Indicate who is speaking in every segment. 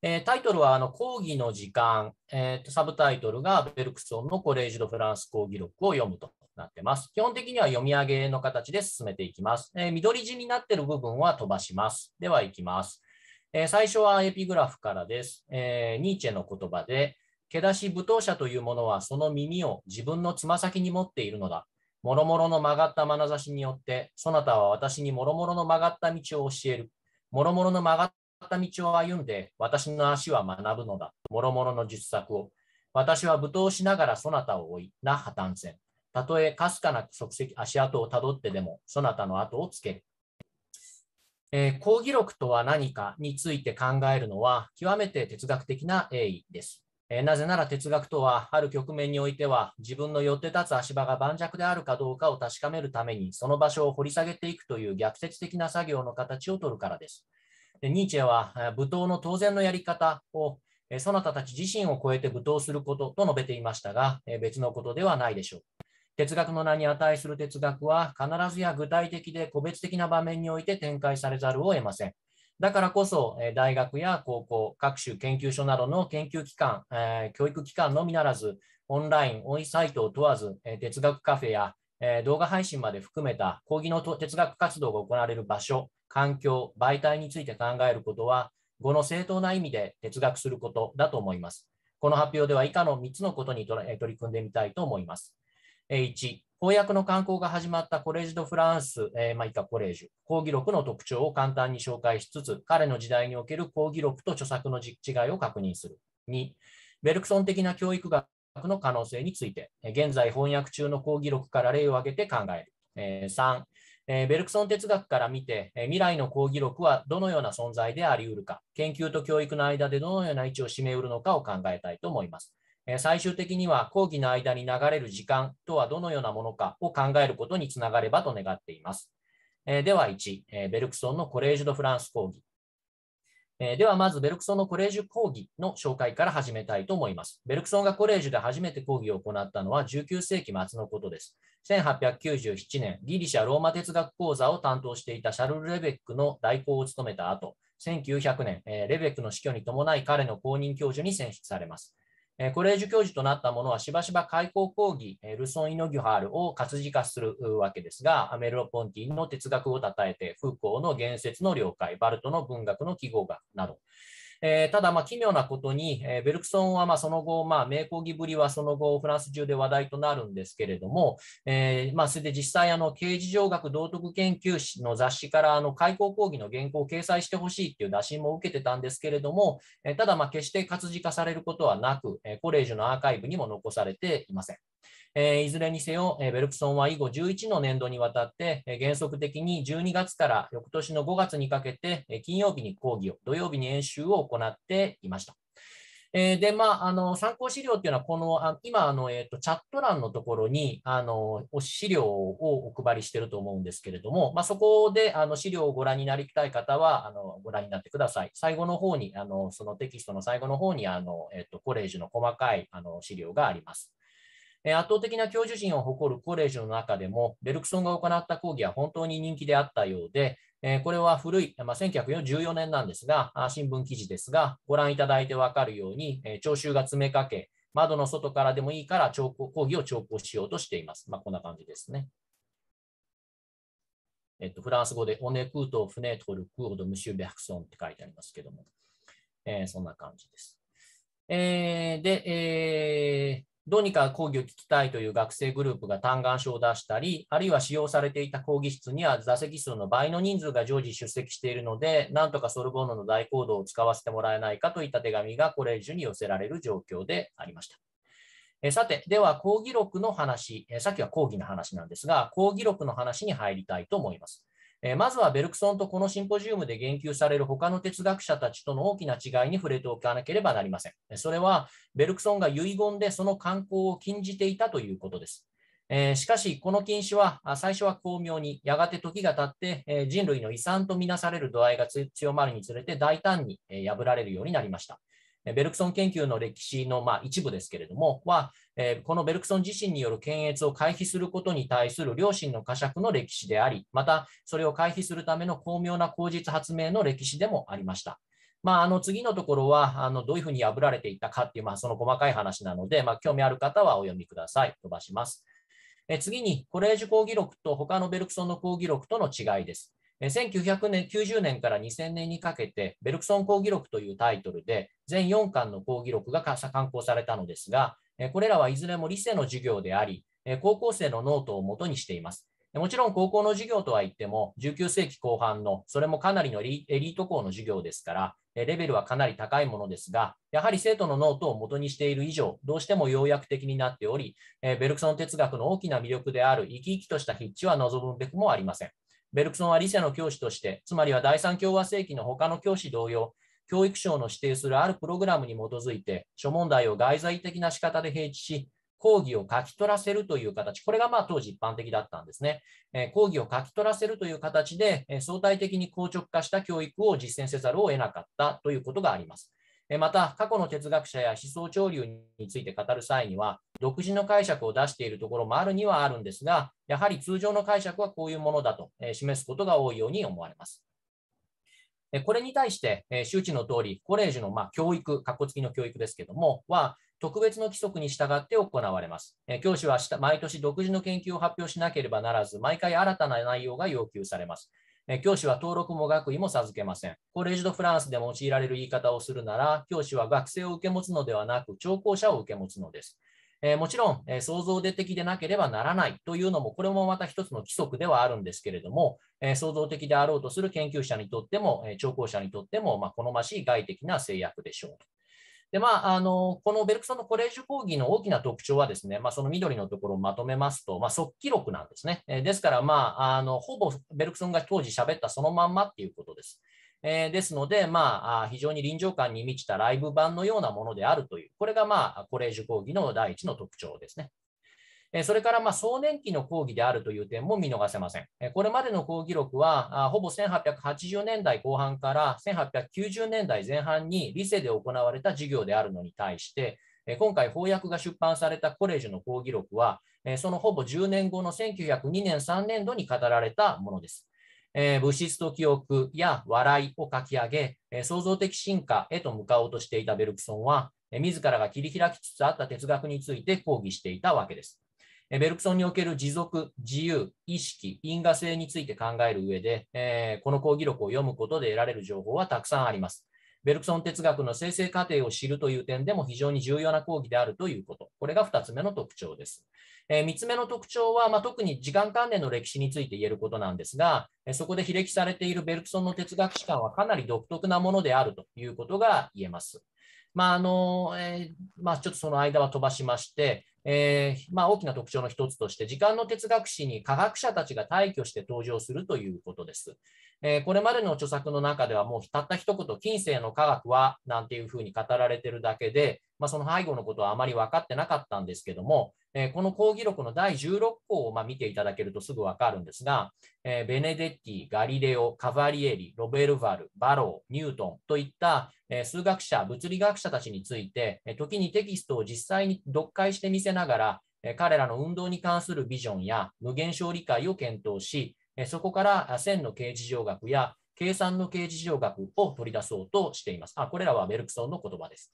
Speaker 1: えー、タイトルはあの講義の時間、えーと、サブタイトルがベルクソンのコレージ・ド・フランス講義録を読むとなってます。基本的には読み上げの形で進めていきます。えー、緑地になっている部分は飛ばします。では行きます。えー、最初はエピグラフからです、えー、ニーチェの言葉で、けだし舞踏者というものはその耳を自分のつま先に持っているのだ。もろもろの曲がった眼差しによって、そなたは私にもろもろの曲がった道を教える。もろもろの曲がっった道を歩んで私の足は学ぶのだ。もろもろの術作を。私は舞踏しながらそなたを追い、那覇単線。たとえかすかな足跡をたどってでも、そなたの後をつける。えー、講義録とは何かについて考えるのは、極めて哲学的な栄意です。えー、なぜなら哲学とは、ある局面においては、自分の寄って立つ足場が盤石であるかどうかを確かめるために、その場所を掘り下げていくという逆説的な作業の形をとるからです。でニーチェは舞踏の当然のやり方をそなたたち自身を超えて武闘することと述べていましたが、別のことではないでしょう。哲学の名に値する哲学は、必ずや具体的で個別的な場面において展開されざるを得ません。だからこそ、大学や高校、各種研究所などの研究機関、教育機関のみならず、オンライン、オンサイトを問わず、哲学カフェや動画配信まで含めた講義の哲学活動が行われる場所、環境、媒体について考えることは、語の正当な意味で哲学することだと思います。この発表では以下の3つのことに取り組んでみたいと思います。1、公約の刊行が始まったコレージ・ド・フランス、えー、以下コレージュ、講義録の特徴を簡単に紹介しつつ、彼の時代における講義録と著作の違いを確認する。2、ベルクソン的な教育学の可能性について、現在翻訳中の講義録から例を挙げて考える。3、えベルクソン哲学から見て、え未来の講義録はどのような存在であり得るか、研究と教育の間でどのような位置を占め得るのかを考えたいと思います。え最終的には講義の間に流れる時間とはどのようなものかを考えることにつながればと願っています。えでは1、えベルクソンのコレージュ・ド・フランス講義。えー、ではまずベルクソンのコレージュ講義の紹介から始めたいと思います。ベルクソンがコレージュで初めて講義を行ったのは19世紀末のことです。1897年、ギリシャ・ローマ哲学講座を担当していたシャルル・レベックの代行を務めた後、1900年、えー、レベックの死去に伴い彼の公認教授に選出されます。コレージュ教授となったものはしばしば開校講義、ルソン・イノギュハールを活字化するわけですが、アメロ・ポンティの哲学をたたえて、フーコーの言説の了解、バルトの文学の記号学など、えー、ただ、まあ、奇妙なことに、えー、ベルクソンはまあその後、まあ、名講義ぶりはその後、フランス中で話題となるんですけれども、えーまあ、それで実際あの、刑事上学道徳研究誌の雑誌からあの開校講義の原稿を掲載してほしいという打診も受けてたんですけれども、えー、ただ、まあ、決して活字化されることはなく、えー、コレージュのアーカイブにも残されていません。いずれにせよ、ベルクソンは以後11の年度にわたって、原則的に12月から翌年の5月にかけて、金曜日に講義を、土曜日に演習を行っていました。で、まあ、あの、参考資料というのは、この、今、あの、えー、と、チャット欄のところに、あの、資料をお配りしていると思うんですけれども、まあ、そこで、あの、資料をご覧になりたい方は、あの、ご覧になってください。最後の方に、あそのテキストの最後の方に、あの、えっ、ー、コレージュの細かい、あの、資料があります。え圧倒的な教授陣を誇るコレージュの中でも、ベルクソンが行った講義は本当に人気であったようで、えこれは古い、まあ、1914年なんですが、新聞記事ですが、ご覧いただいて分かるように、え聴衆が詰めかけ、窓の外からでもいいから講義を聴講しようとしています。まあ、こんな感じですね。えっと、フランス語で、オネクート・フネトル・クオド・ムシュ・ベハクソンって書いてありますけども、えー、そんな感じです。えー、で、えー、どうにか講義を聞きたいという学生グループが嘆願書を出したり、あるいは使用されていた講義室には座席数の倍の人数が常時出席しているので、なんとかソルボンヌの大講堂を使わせてもらえないかといった手紙がこれ以上に寄せられる状況でありました。えさて、では講義録の話、えさっきは講義の話なんですが、講義録の話に入りたいと思います。えー、まずはベルクソンとこのシンポジウムで言及される他の哲学者たちとの大きな違いに触れておかなければなりません。それは、ベルクソンが遺言でその観光を禁じていたということです。えー、しかし、この禁止は最初は巧妙に、やがて時が経って、えー、人類の遺産とみなされる度合いが強まるにつれて大胆に、え破られるようになりました。ベルクソン研究の歴史のまあ一部ですけれども、は、えこのベルクソン自身による検閲を回避することに対する良心の呵責の歴史であり、またそれを回避するための巧妙な口実発明の歴史でもありました。まあ、あの次のところはあのどういうふうに破られていったかっていう、まあ、その細かい話なので、まあ、興味ある方はお読みください。飛ばします。え次に、コレージュ講義録と他のベルクソンの講義録との違いです。1990年 ,90 年から2000年にかけて、ベルクソン講義録というタイトルで、全4巻の講義録が刊行されたのですが、これらはいずれも理性の授業であり、高校生のノートをもとにしています。もちろん高校の授業とは言っても、19世紀後半の、それもかなりのエリート校の授業ですから、レベルはかなり高いものですが、やはり生徒のノートを元にしている以上、どうしても要約的になっており、ベルクソン哲学の大きな魅力である生き生きとした筆致は望むべくもありません。ベルクソンは理性の教師として、つまりは第三共和世紀の他の教師同様、教育省の指定するあるプログラムに基づいて、諸問題を外在的な仕方で平地し、講義を書き取らせるという形、これがまあ当時一般的だったんですね。えー、講義を書き取らせるという形で、えー、相対的に硬直化した教育を実践せざるを得なかったということがあります。えー、また、過去の哲学者や思想潮流について語る際には、独自の解釈を出しているところもあるにはあるんですが、やはり通常の解釈はこういうものだと示すことが多いように思われます。これに対して、周知の通り、コレージュのま教育、かっこきの教育ですけども、は、特別の規則に従って行われます。教師は毎年独自の研究を発表しなければならず、毎回新たな内容が要求されます。教師は登録も学位も授けません。コレージドフランスで用いられる言い方をするなら、教師は学生を受け持つのではなく、聴講者を受け持つのです。えもちろん、え創造的でなければならないというのも、これもまた一つの規則ではあるんですけれども、え創造的であろうとする研究者にとっても、え聴講者にとっても、ま好ましい外的な制約でしょうと。でまあ、あのこのベルクソンのコレージュ講義の大きな特徴はですね、まあ、その緑のところをまとめますと、まあ、即記録なんですね。えですから、まあ、あのほぼベルクソンが当時喋ったそのまんまっていうことです。えー、ですので、まあ、非常に臨場感に満ちたライブ版のようなものであるという、これが、まあ、コレージュ講義の第一の特徴ですね。それから、まあ、壮年期の講義であるという点も見逃せません。これまでの講義録は、ほぼ1880年代後半から1890年代前半に理性で行われた授業であるのに対して、今回、翻訳が出版されたコレージュの講義録は、そのほぼ10年後の1902年、3年度に語られたものです。え物質と記憶や笑いを書き上げ、え創造的進化へと向かおうとしていたベルクソンは、え自らが切り開きつつあった哲学について抗議していたわけです。えベルクソンにおける持続、自由、意識、因果性について考える上で、えこの講義録を読むことで得られる情報はたくさんあります。ベルクソン哲学の生成過程を知るという点でも非常に重要な講義であるということ。これが2つ目の特徴です。えー、3つ目の特徴は、まあ、特に時間関連の歴史について言えることなんですが、そこで非歴されているベルクソンの哲学史観はかなり独特なものであるということが言えます。まああのえー、まあ、ちょっとその間は飛ばしまして、えー、まあ、大きな特徴の一つとして、時間の哲学史に科学者たちが退去して登場するということです。えー、これまでの著作の中ではもうたった一言、近世の科学はなんていうふうに語られてるだけで、まあ、その背後のことはあまり分かってなかったんですけども、えー、この講義録の第16項をま見ていただけるとすぐ分かるんですが、えー、ベネデッティ、ガリレオ、カバリエリ、ロベルヴァル、バロー、ニュートンといった、え数学者、物理学者たちについて、え時にテキストを実際に読解してみせながら、彼らの運動に関するビジョンや無限小理解を検討し、そこから線の形事情学や計算の形事情学を取り出そうとしています。あこれらはベルクソンの言葉です。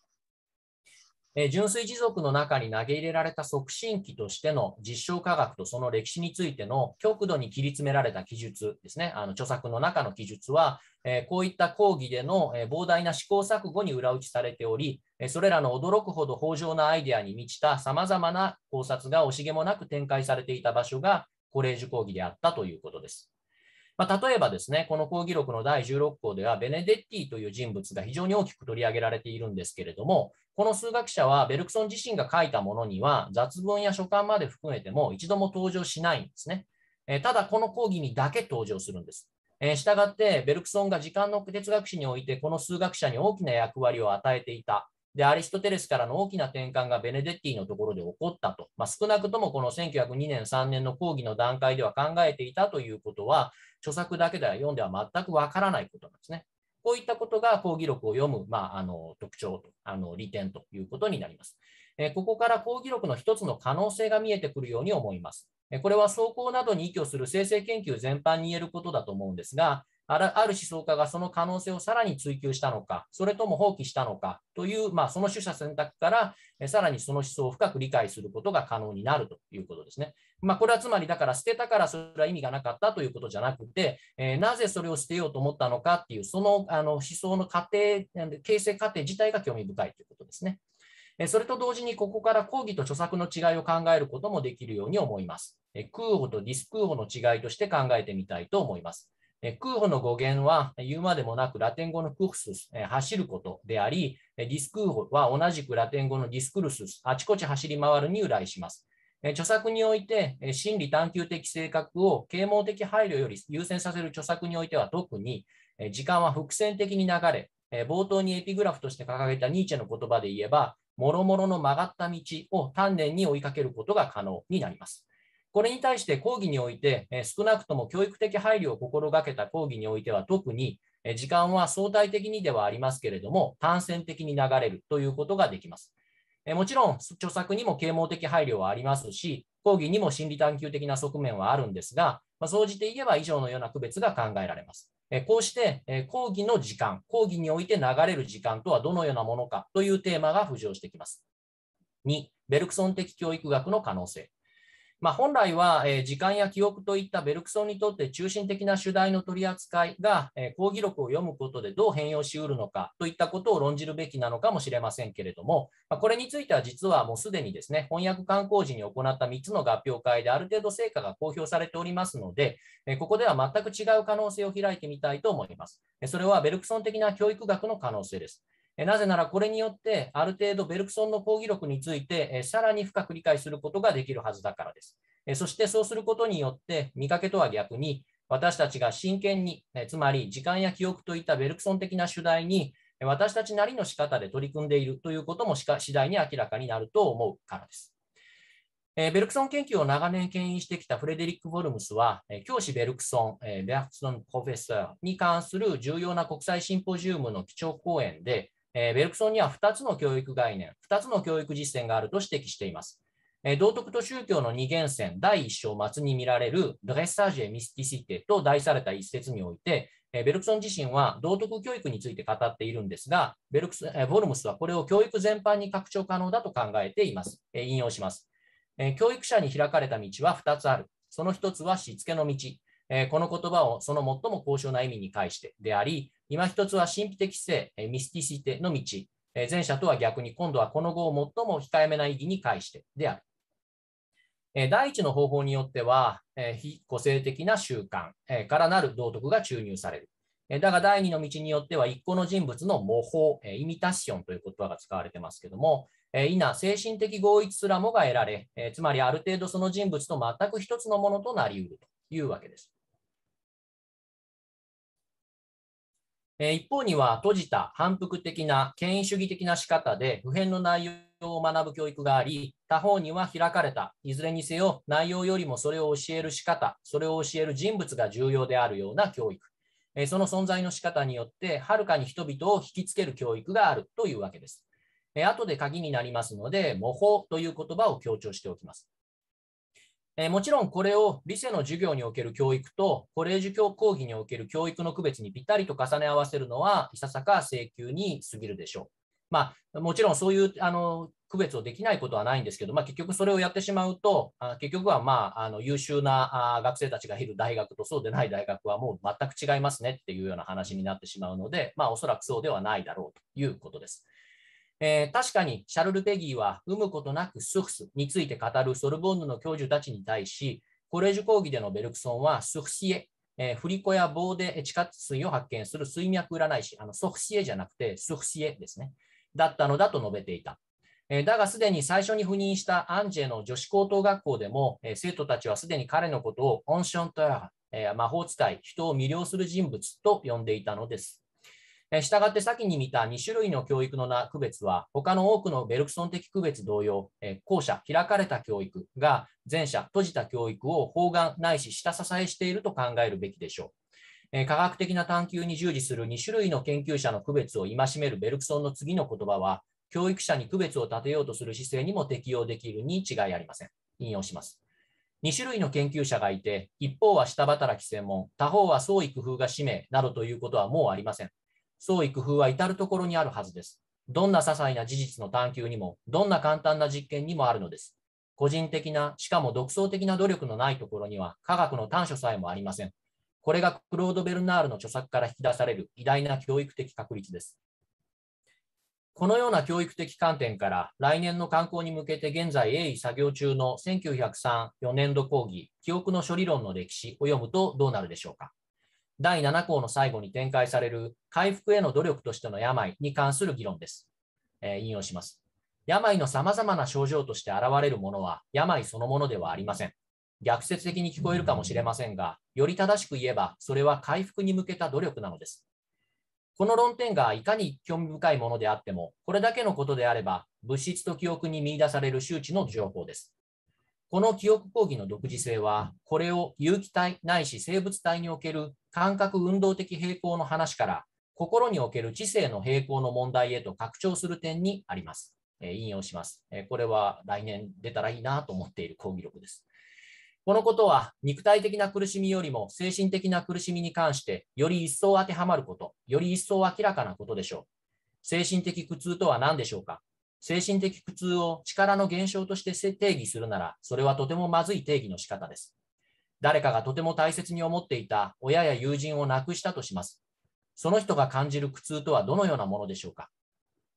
Speaker 1: え純粋持続の中に投げ入れられた促進期としての実証科学とその歴史についての極度に切り詰められた記述ですね、あの著作の中の記述は、えこういった講義での、え膨大な試行錯誤に裏打ちされており、えそれらの驚くほど豊穣なアイデアに満ちたさまざまな考察が惜しげもなく展開されていた場所が、コレージュ講義であったということです。まあ、例えばですね、この講義録の第16項では、ベネデッティという人物が非常に大きく取り上げられているんですけれども、この数学者はベルクソン自身が書いたものには、雑文や書簡まで含めても一度も登場しないんですね。えただ、この講義にだけ登場するんです。えー、従って、ベルクソンが時間の哲学史において、この数学者に大きな役割を与えていたで、アリストテレスからの大きな転換がベネデッティのところで起こったと。まあ、少なくともこの1902年、3年の講義の段階では考えていたということは、著作だけでは読んでは全くわからないことなんですね。こういったことが講義録を読む、まあ、あの特徴と、あの利点ということになります。えここから講義録の一つの可能性が見えてくるように思います。これは走行などに依拠する生成研究全般に言えることだと思うんですが、ある思想家がその可能性をさらに追求したのか、それとも放棄したのかという、まあ、その取捨選択から、えさらにその思想を深く理解することが可能になるということですね。まあ、これはつまり、だから捨てたからそれは意味がなかったということじゃなくて、えー、なぜそれを捨てようと思ったのかっていう、そのあの思想の過程、形成過程自体が興味深いということですね。それと同時に、ここから講義と著作の違いを考えることもできるように思います。空母とディス空母の違いとして考えてみたいと思います。空歩の語源は言うまでもなくラテン語のクフスス、走ることであり、ディスクーホは同じくラテン語のディスクルスス、あちこち走り回るに由来します。著作において、心理探求的性格を啓蒙的配慮より優先させる著作においては特に、時間は伏線的に流れ、冒頭にエピグラフとして掲げたニーチェの言葉で言えば、もろもろの曲がった道を丹念に追いかけることが可能になります。これに対して講義において、少なくとも教育的配慮を心がけた講義においては、特に時間は相対的にではありますけれども、単線的に流れるということができます。もちろん、著作にも啓蒙的配慮はありますし、講義にも心理探求的な側面はあるんですが、まあ、総じて言えば以上のような区別が考えられます。こうして講義の時間、講義において流れる時間とはどのようなものかというテーマが浮上してきます。2、ベルクソン的教育学の可能性。まあ、本来は、え時間や記憶といったベルクソンにとって中心的な主題の取り扱いが、え講義録を読むことでどう変容しうるのかといったことを論じるべきなのかもしれませんけれども、まこれについては実はもうすでにですね翻訳刊行時に行った3つの合評会である程度成果が公表されておりますので、えここでは全く違う可能性を開いてみたいと思います。それはベルクソン的な教育学の可能性です。なぜならこれによってある程度ベルクソンの抗議力についてさらに深く理解することができるはずだからです。そしてそうすることによって見かけとは逆に私たちが真剣につまり時間や記憶といったベルクソン的な主題に私たちなりの仕方で取り組んでいるということもしか次第に明らかになると思うからです。ベルクソン研究を長年牽引してきたフレデリック・ボルムスは、教師ベルクソン、ベルクソン・プロフェッサーに関する重要な国際シンポジウムの基調講演で、えー、ベルクソンには2つの教育概念、2つの教育実践があると指摘しています。えー、道徳と宗教の二元線第1章末に見られるドレッサージェ・ミスティシテと題された一節において、えー、ベルクソン自身は道徳教育について語っているんですが、ベルクスえボルムスはこれを教育全般に拡張可能だと考えています。え引用します、え教育者に開かれた道は2つある。その1つはしつけの道、えこの言葉をその最も高尚な意味に介してであり、今一つは神秘的性、えミスティシテの道、え前者とは逆に今度はこの語を最も控えめな意義に介してである。え第一の方法によっては、え非個性的な習慣、えからなる道徳が注入される。えだが第二の道によっては、一個の人物の模倣、えイミタシオンという言葉が使われてますけども、え今、精神的合一すらもが得られ、えつまりある程度その人物と全く一つのものとなりうるというわけです。え一方には閉じた反復的な権威主義的な仕方で普遍の内容を学ぶ教育があり、他方には開かれた、いずれにせよ内容よりもそれを教える仕方、それを教える人物が重要であるような教育、えその存在の仕方によって、はるかに人々を引きつける教育があるというわけです。えー、後で鍵になりますので、模倣という言葉を強調しておきます。えー、もちろんこれを理性の授業における教育とコレージ教講義における教育の区別にぴったりと重ね合わせるのはいささか請求に過ぎるでしょう。まあ、もちろんそういうあの区別をできないことはないんですけど、まあ、結局それをやってしまうと、あ結局は、まあ、あの優秀なあ学生たちがいる大学とそうでない大学はもう全く違いますねっていうような話になってしまうので、まあ、おそらくそうではないだろうということです。えー、確かにシャルル・ペギーは、産むことなくスフスについて語るソルボンヌの教授たちに対し、コレージ講義でのベルクソンは、スフシエ、えー、振り子や棒で地下水を発見する水脈占い師、あのソフシエじゃなくてスフシエですね、だったのだと述べていた。えー、だが、すでに最初に赴任したアンジェの女子高等学校でも、えー、生徒たちはすでに彼のことをオンショントラ、えー、魔法使い、人を魅了する人物と呼んでいたのです。したがって先に見た2種類の教育の区別は、他の多くのベルクソン的区別同様、後者、開かれた教育が前者、閉じた教育を包含ないし下支えしていると考えるべきでしょう。科学的な探求に従事する2種類の研究者の区別を戒めるベルクソンの次の言葉は、教育者に区別を立てようとする姿勢にも適用できるに違いありません。引用します。2種類の研究者がいて、一方は下働き専門、他方は創意工夫が使命などということはもうありません。創意工夫は至るところにあるはずです。どんな些細な事実の探求にも、どんな簡単な実験にもあるのです。個人的な、しかも独創的な努力のないところには、科学の短所さえもありません。これがクロード・ベルナールの著作から引き出される偉大な教育的確率です。このような教育的観点から、来年の観光に向けて現在鋭意作業中の1903、4年度講義、記憶の処理論の歴史を読むとどうなるでしょうか。第7項の最後に展開される回復への努力としての病に関する議論です。えー、引用します。病の様々な症状として現れるものは病そのものではありません。逆説的に聞こえるかもしれませんが、より正しく言えば、それは回復に向けた努力なのです。この論点がいかに興味深いものであっても、これだけのことであれば、物質と記憶に見出される周知の情報です。この記憶講義の独自性は、これを有機体ないし生物体における感覚運動的平衡の話から、心における知性の平衡の問題へと拡張する点にあります。えー、引用します、えー、これは来年出たらいいなと思っている講義録です。このことは、肉体的な苦しみよりも精神的な苦しみに関して、より一層当てはまること、より一層明らかなことでしょう。精神的苦痛とは何でしょうか精神的苦痛を力の減少として定義するなら、それはとてもまずい定義の仕方です。誰かがとても大切に思っていた親や友人を亡くしたとします。その人が感じる苦痛とはどのようなものでしょうか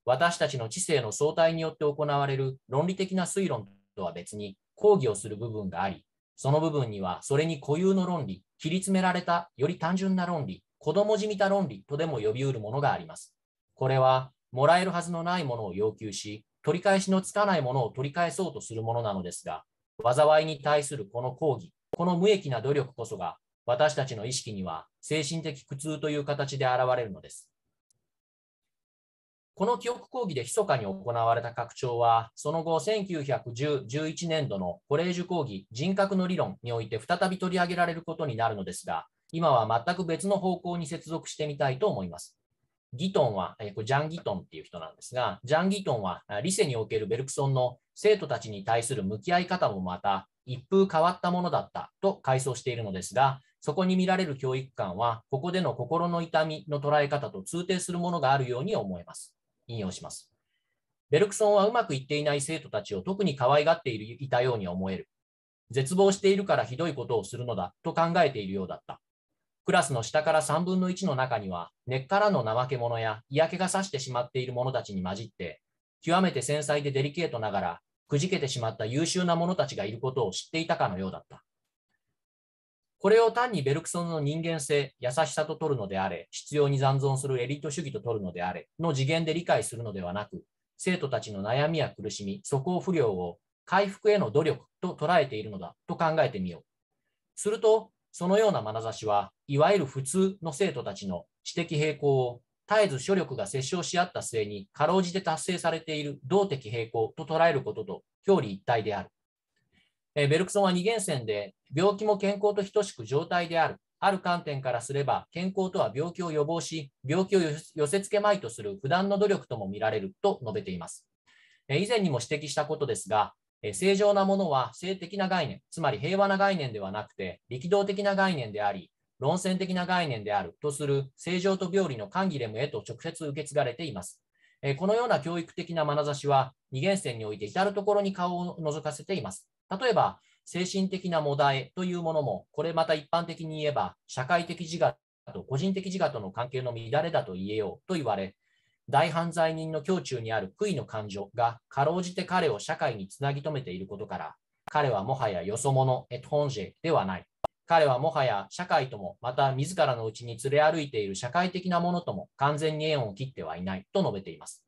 Speaker 1: 私たちの知性の相対によって行われる論理的な推論とは別に抗議をする部分があり、その部分にはそれに固有の論理、切り詰められたより単純な論理、子供じみた論理とでも呼びうるものがあります。これはもらえるはずのないものを要求し、取り返しのつかないものを取り返そうとするものなのですが、災いに対するこの抗議、この無益な努力こそが、私たちの意識には精神的苦痛という形で現れるのです。この記憶講義で密かに行われた拡張は、その後1911 0年度のコレージュ講義人格の理論において再び取り上げられることになるのですが、今は全く別の方向に接続してみたいと思います。ギトンは、えこれジャン・ギトンっていう人なんですが、ジャン・ギトンは、理性におけるベルクソンの生徒たちに対する向き合い方もまた、一風変わったものだったと回想しているのですが、そこに見られる教育観は、ここでの心の痛みの捉え方と通底するものがあるように思えます。引用します。ベルクソンはうまくいっていない生徒たちを特に可愛がっていたように思える。絶望しているからひどいことをするのだと考えているようだった。クラスの下から3分の1の中には、根っからの怠け者や嫌気がさしてしまっている者たちに混じって、極めて繊細でデリケートながら、くじけてしまった優秀な者たちがいることを知っていたかのようだった。これを単にベルクソンの人間性、優しさと取るのであれ、必要に残存するエリート主義と取るのであれ、の次元で理解するのではなく、生徒たちの悩みや苦しみ、素行不良を回復への努力と捉えているのだと考えてみよう。すると、そのような眼差しは、いわゆる普通の生徒たちの知的平衡を絶えず諸力が折衝し合った末に、かろうじて達成されている動的平衡と捉えることと表裏一体である。ベルクソンは二元線で、病気も健康と等しく状態である。ある観点からすれば、健康とは病気を予防し、病気を寄せつけまいとする不断の努力とも見られると述べています。以前にも指摘したことですが、え正常なものは性的な概念、つまり平和な概念ではなくて、力道的な概念であり、論戦的な概念であるとする正常と病理の管理レムへと直接受け継がれています。えこのような教育的な眼差しは、二元線において至るところに顔を覗かせています。例えば、精神的なもだえというものも、これまた一般的に言えば、社会的自我と個人的自我との関係の乱れだと言えようと言われ、大犯罪人の胸中にある悔いの感情がかろうじて彼を社会につなぎ止めていることから、彼はもはやよそ者、エトンジェではない。彼はもはや社会とも、また自らのうちに連れ歩いている社会的なものとも完全に縁を切ってはいないと述べています。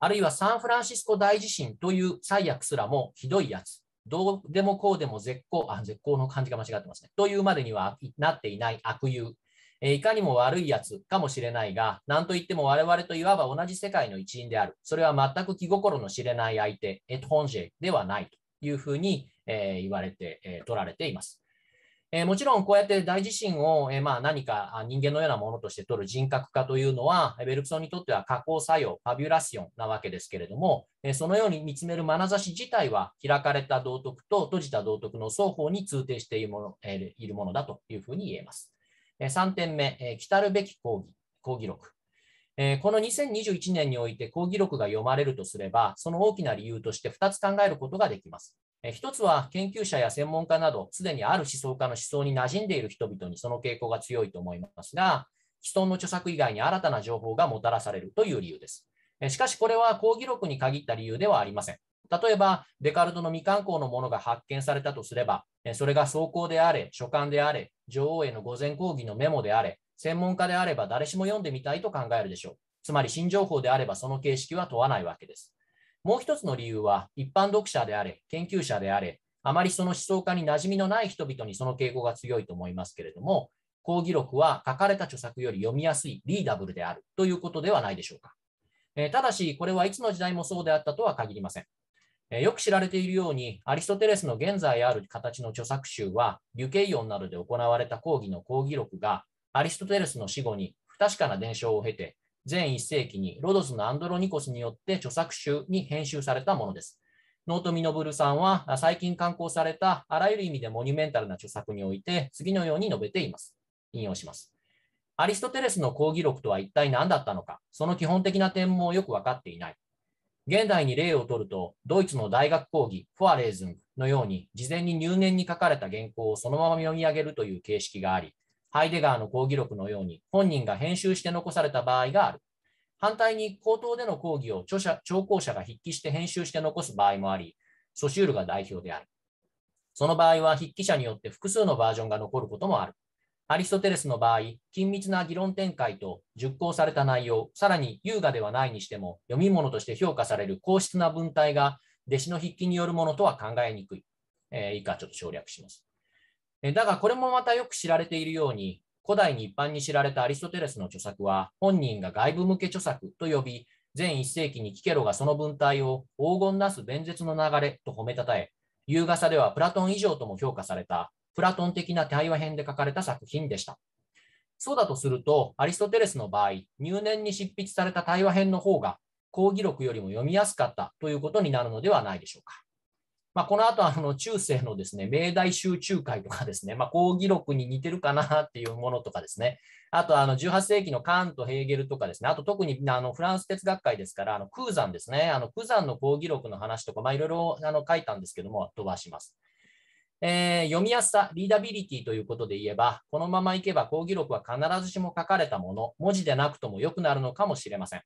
Speaker 1: あるいはサンフランシスコ大地震という最悪すらもひどいやつ、どうでもこうでも絶好、あ、絶好の感じが間違ってますね。というまでにはなっていない悪友えいかにも悪いやつかもしれないが、何と言っても我々といわば同じ世界の一員である。それは全く気心の知れない相手、エトホンジェではないというふうに、え言われて、え取られています。えもちろん、こうやって大地震を、えまあ、何か人間のようなものとして取る人格化というのは、ベルクソンにとっては加工作用、ファビュラシオンなわけですけれども、えそのように見つめる眼差し自体は、開かれた道徳と閉じた道徳の双方に通底しているもの,、えいるものだというふうに言えます。3点目、来たるべき講義、講義録。この2021年において講義録が読まれるとすれば、その大きな理由として2つ考えることができます。一つは研究者や専門家など、すでにある思想家の思想に馴染んでいる人々にその傾向が強いと思いますが、既存の著作以外に新たな情報がもたらされるという理由です。しかし、これは講義録に限った理由ではありません。例えば、デカルトの未刊行のものが発見されたとすれば、それが草稿であれ、書簡であれ、女王への御前講義のメモであれ、専門家であれば誰しも読んでみたいと考えるでしょう。つまり新情報であればその形式は問わないわけです。もう一つの理由は、一般読者であれ、研究者であれ、あまりその思想家に馴染みのない人々にその傾向が強いと思いますけれども、講義録は書かれた著作より読みやすい、リーダブルであるということではないでしょうか。えー、ただし、これはいつの時代もそうであったとは限りません。よく知られているように、アリストテレスの現在ある形の著作集は、リュケイオンなどで行われた講義の講義録が、アリストテレスの死後に不確かな伝承を経て、全1世紀にロドスのアンドロニコスによって著作集に編集されたものです。ノート・ミノブルさんは、最近刊行されたあらゆる意味でモニュメンタルな著作において、次のように述べています。引用します。アリストテレスの講義録とは一体何だったのか、その基本的な点もよく分かっていない。現代に例をとると、ドイツの大学講義、フォアレーズンのように、事前に入念に書かれた原稿をそのまま読み上げるという形式があり、ハイデガーの講義録のように、本人が編集して残された場合がある。反対に、口頭での講義を著者聴講者が筆記して編集して残す場合もあり、ソシュールが代表である。その場合は筆記者によって複数のバージョンが残ることもある。アリストテレスの場合、緊密な議論展開と熟考された内容、さらに優雅ではないにしても、読み物として評価される硬質な文体が、弟子の筆記によるものとは考えにくい。えー、以下、ちょっと省略します。えだが、これもまたよく知られているように、古代に一般に知られたアリストテレスの著作は、本人が外部向け著作と呼び、全1世紀にキケロがその文体を黄金なす弁舌の流れと褒めたたえ、優雅さではプラトン以上とも評価されたプラトン的な対話編で書かれた作品でした。そうだとすると、アリストテレスの場合、入念に執筆された対話編の方が、講義録よりも読みやすかったということになるのではないでしょうか。まあ、この後あの中世のですね明大集中会とかですね、まあ、講義録に似てるかなっていうものとかですね、あとあの18世紀のカント・ヘーゲルとかですね、あと特にあのフランス哲学会ですから、あの空山ですね、あの空山の講義録の話とか、いろいろ書いたんですけども、飛ばします。えー、読みやすさ、リーダビリティということで言えば、このままいけば講義録は必ずしも書かれたもの、文字でなくとも良くなるのかもしれません。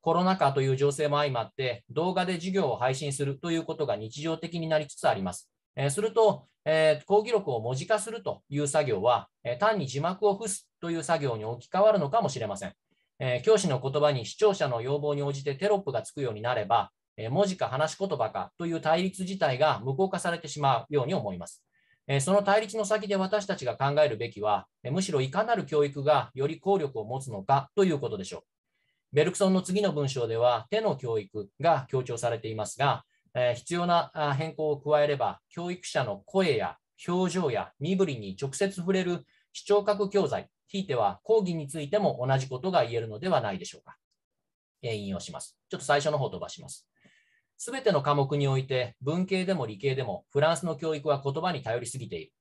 Speaker 1: コロナ禍という情勢も相まって、動画で授業を配信するということが日常的になりつつあります。えー、すると、えー、講義録を文字化するという作業は、え単に字幕を付すという作業に置き換わるのかもしれません。え教師の言葉に視聴者の要望に応じてテロップがつくようになれば、文字か話し言葉かという対立自体が無効化されてしまうように思います。その対立の先で私たちが考えるべきは、むしろいかなる教育がより効力を持つのかということでしょう。ベルクソンの次の文章では、手の教育が強調されていますが、必要な変更を加えれば、教育者の声や表情や身振りに直接触れる視聴覚教材、ひいては講義についても同じことが言えるのではないでしょうか。引用します。ちょっと最初の方飛ばします。すべての科目において文系でも理系でもフランスの教育は言葉に頼りすぎている。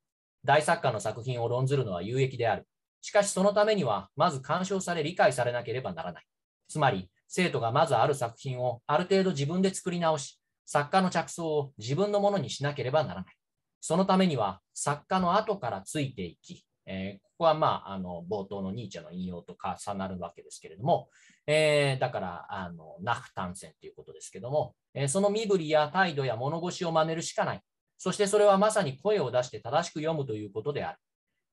Speaker 1: 大作家の作品を論ずるのは有益である。しかしそのためにはまず鑑賞され理解されなければならない。つまり生徒がまずある作品をある程度自分で作り直し、作家の着想を自分のものにしなければならない。そのためには作家の後からついていき、えー、ここはまああの冒頭のニーチェの引用と重なるわけですけれども、えー、だからあのナフ単線ということですけども、えー、その身振りや態度や物腰を真似るしかない。そしてそれはまさに声を出して正しく読むということである。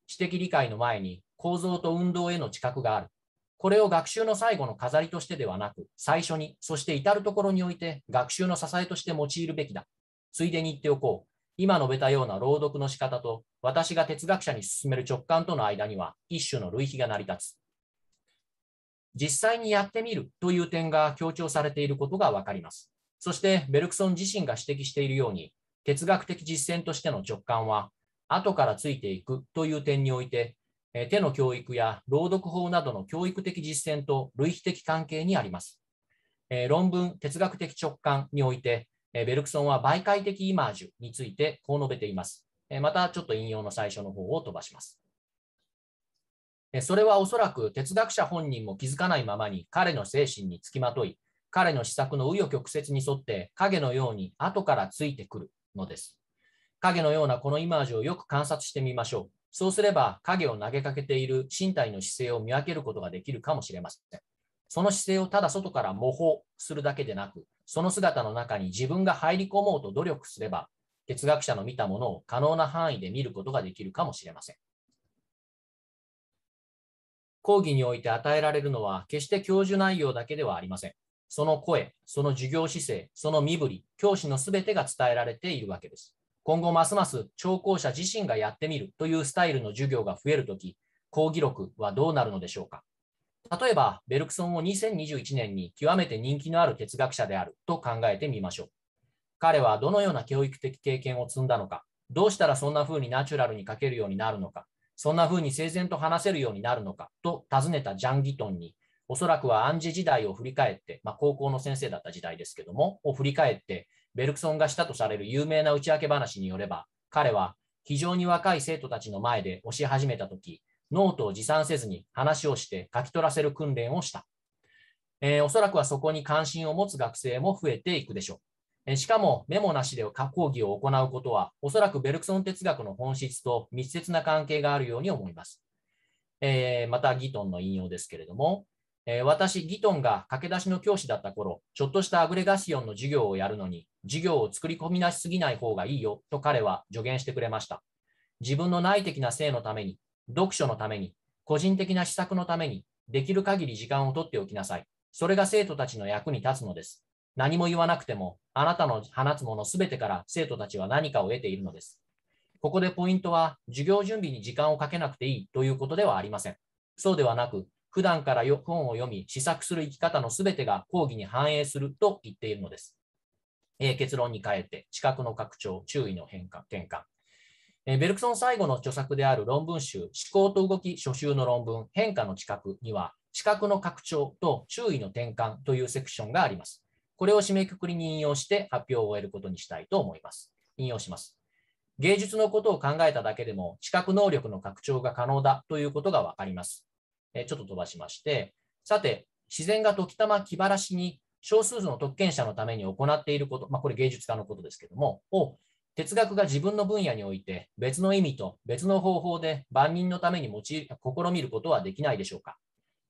Speaker 1: 知的理解の前に構造と運動への知覚がある。これを学習の最後の飾りとしてではなく、最初に、そして至るところにおいて学習の支えとして用いるべきだ。ついでに言っておこう。今述べたような朗読の仕方と私が哲学者に進める直感との間には一種の類比が成り立つ。実際にやってみるという点が強調されていることが分かります。そしてベルクソン自身が指摘しているように哲学的実践としての直感は後からついていくという点において手の教育や朗読法などの教育的実践と類比的関係にあります。論文哲学的直感においてベルクソンは媒介的イマージュについてこう述べています。またちょっと引用の最初の方を飛ばします。それはおそらく哲学者本人も気づかないままに彼の精神につきまとい、彼の施策の紆余曲折に沿って影のように後からついてくるのです。影のようなこのイマージュをよく観察してみましょう。そうすれば影を投げかけている身体の姿勢を見分けることができるかもしれません。その姿勢をただ外から模倣するだけでなく、その姿の中に自分が入り込もうと努力すれば、哲学者の見たものを可能な範囲で見ることができるかもしれません。講義において与えられるのは、決して教授内容だけではありません。その声、その授業姿勢、その身振り、教師のすべてが伝えられているわけです。今後、ますます聴講者自身がやってみるというスタイルの授業が増えるとき、講義録はどうなるのでしょうか例えば、ベルクソンを2021年に極めて人気のある哲学者であると考えてみましょう。彼はどのような教育的経験を積んだのか、どうしたらそんな風にナチュラルに書けるようになるのか、そんな風に整然と話せるようになるのかと尋ねたジャン・ギトンに、おそらくはアンジェ時代を振り返って、まあ、高校の先生だった時代ですけども、を振り返って、ベルクソンがしたとされる有名な打ち明け話によれば、彼は非常に若い生徒たちの前で教え始めたとき、ノートを持参せずに話をして書き取らせる訓練をした。えー、おそらくはそこに関心を持つ学生も増えていくでしょう。えー、しかもメモなしで講義を行うことは、おそらくベルクソン哲学の本質と密接な関係があるように思います。えー、またギトンの引用ですけれども、え私、ギトンが駆け出しの教師だった頃、ちょっとしたアグレガシオンの授業をやるのに、授業を作り込みなしすぎない方がいいよと彼は助言してくれました。自分の内的な性のために読書のために、個人的な施策のために、できる限り時間を取っておきなさい。それが生徒たちの役に立つのです。何も言わなくても、あなたの放つものすべてから生徒たちは何かを得ているのです。ここでポイントは、授業準備に時間をかけなくていいということではありません。そうではなく、普段から本を読み、試作する生き方のすべてが講義に反映すると言っているのです。え結論に変えて、知覚の拡張、注意の変化、転換。えベルクソン最後の著作である論文集、思考と動き初集の論文、変化の知覚には、知覚の拡張と注意の転換というセクションがあります。これを締めくくりに引用して発表を終えることにしたいと思います。引用します。芸術のことを考えただけでも、知覚能力の拡張が可能だということが分かります。えちょっと飛ばしまして、さて、自然が時たま気晴らしに少数の特権者のために行っていること、まあ、これ芸術家のことですけども、を哲学が自分の分野において別の意味と別の方法で万人のために用い試みることはできないでしょうか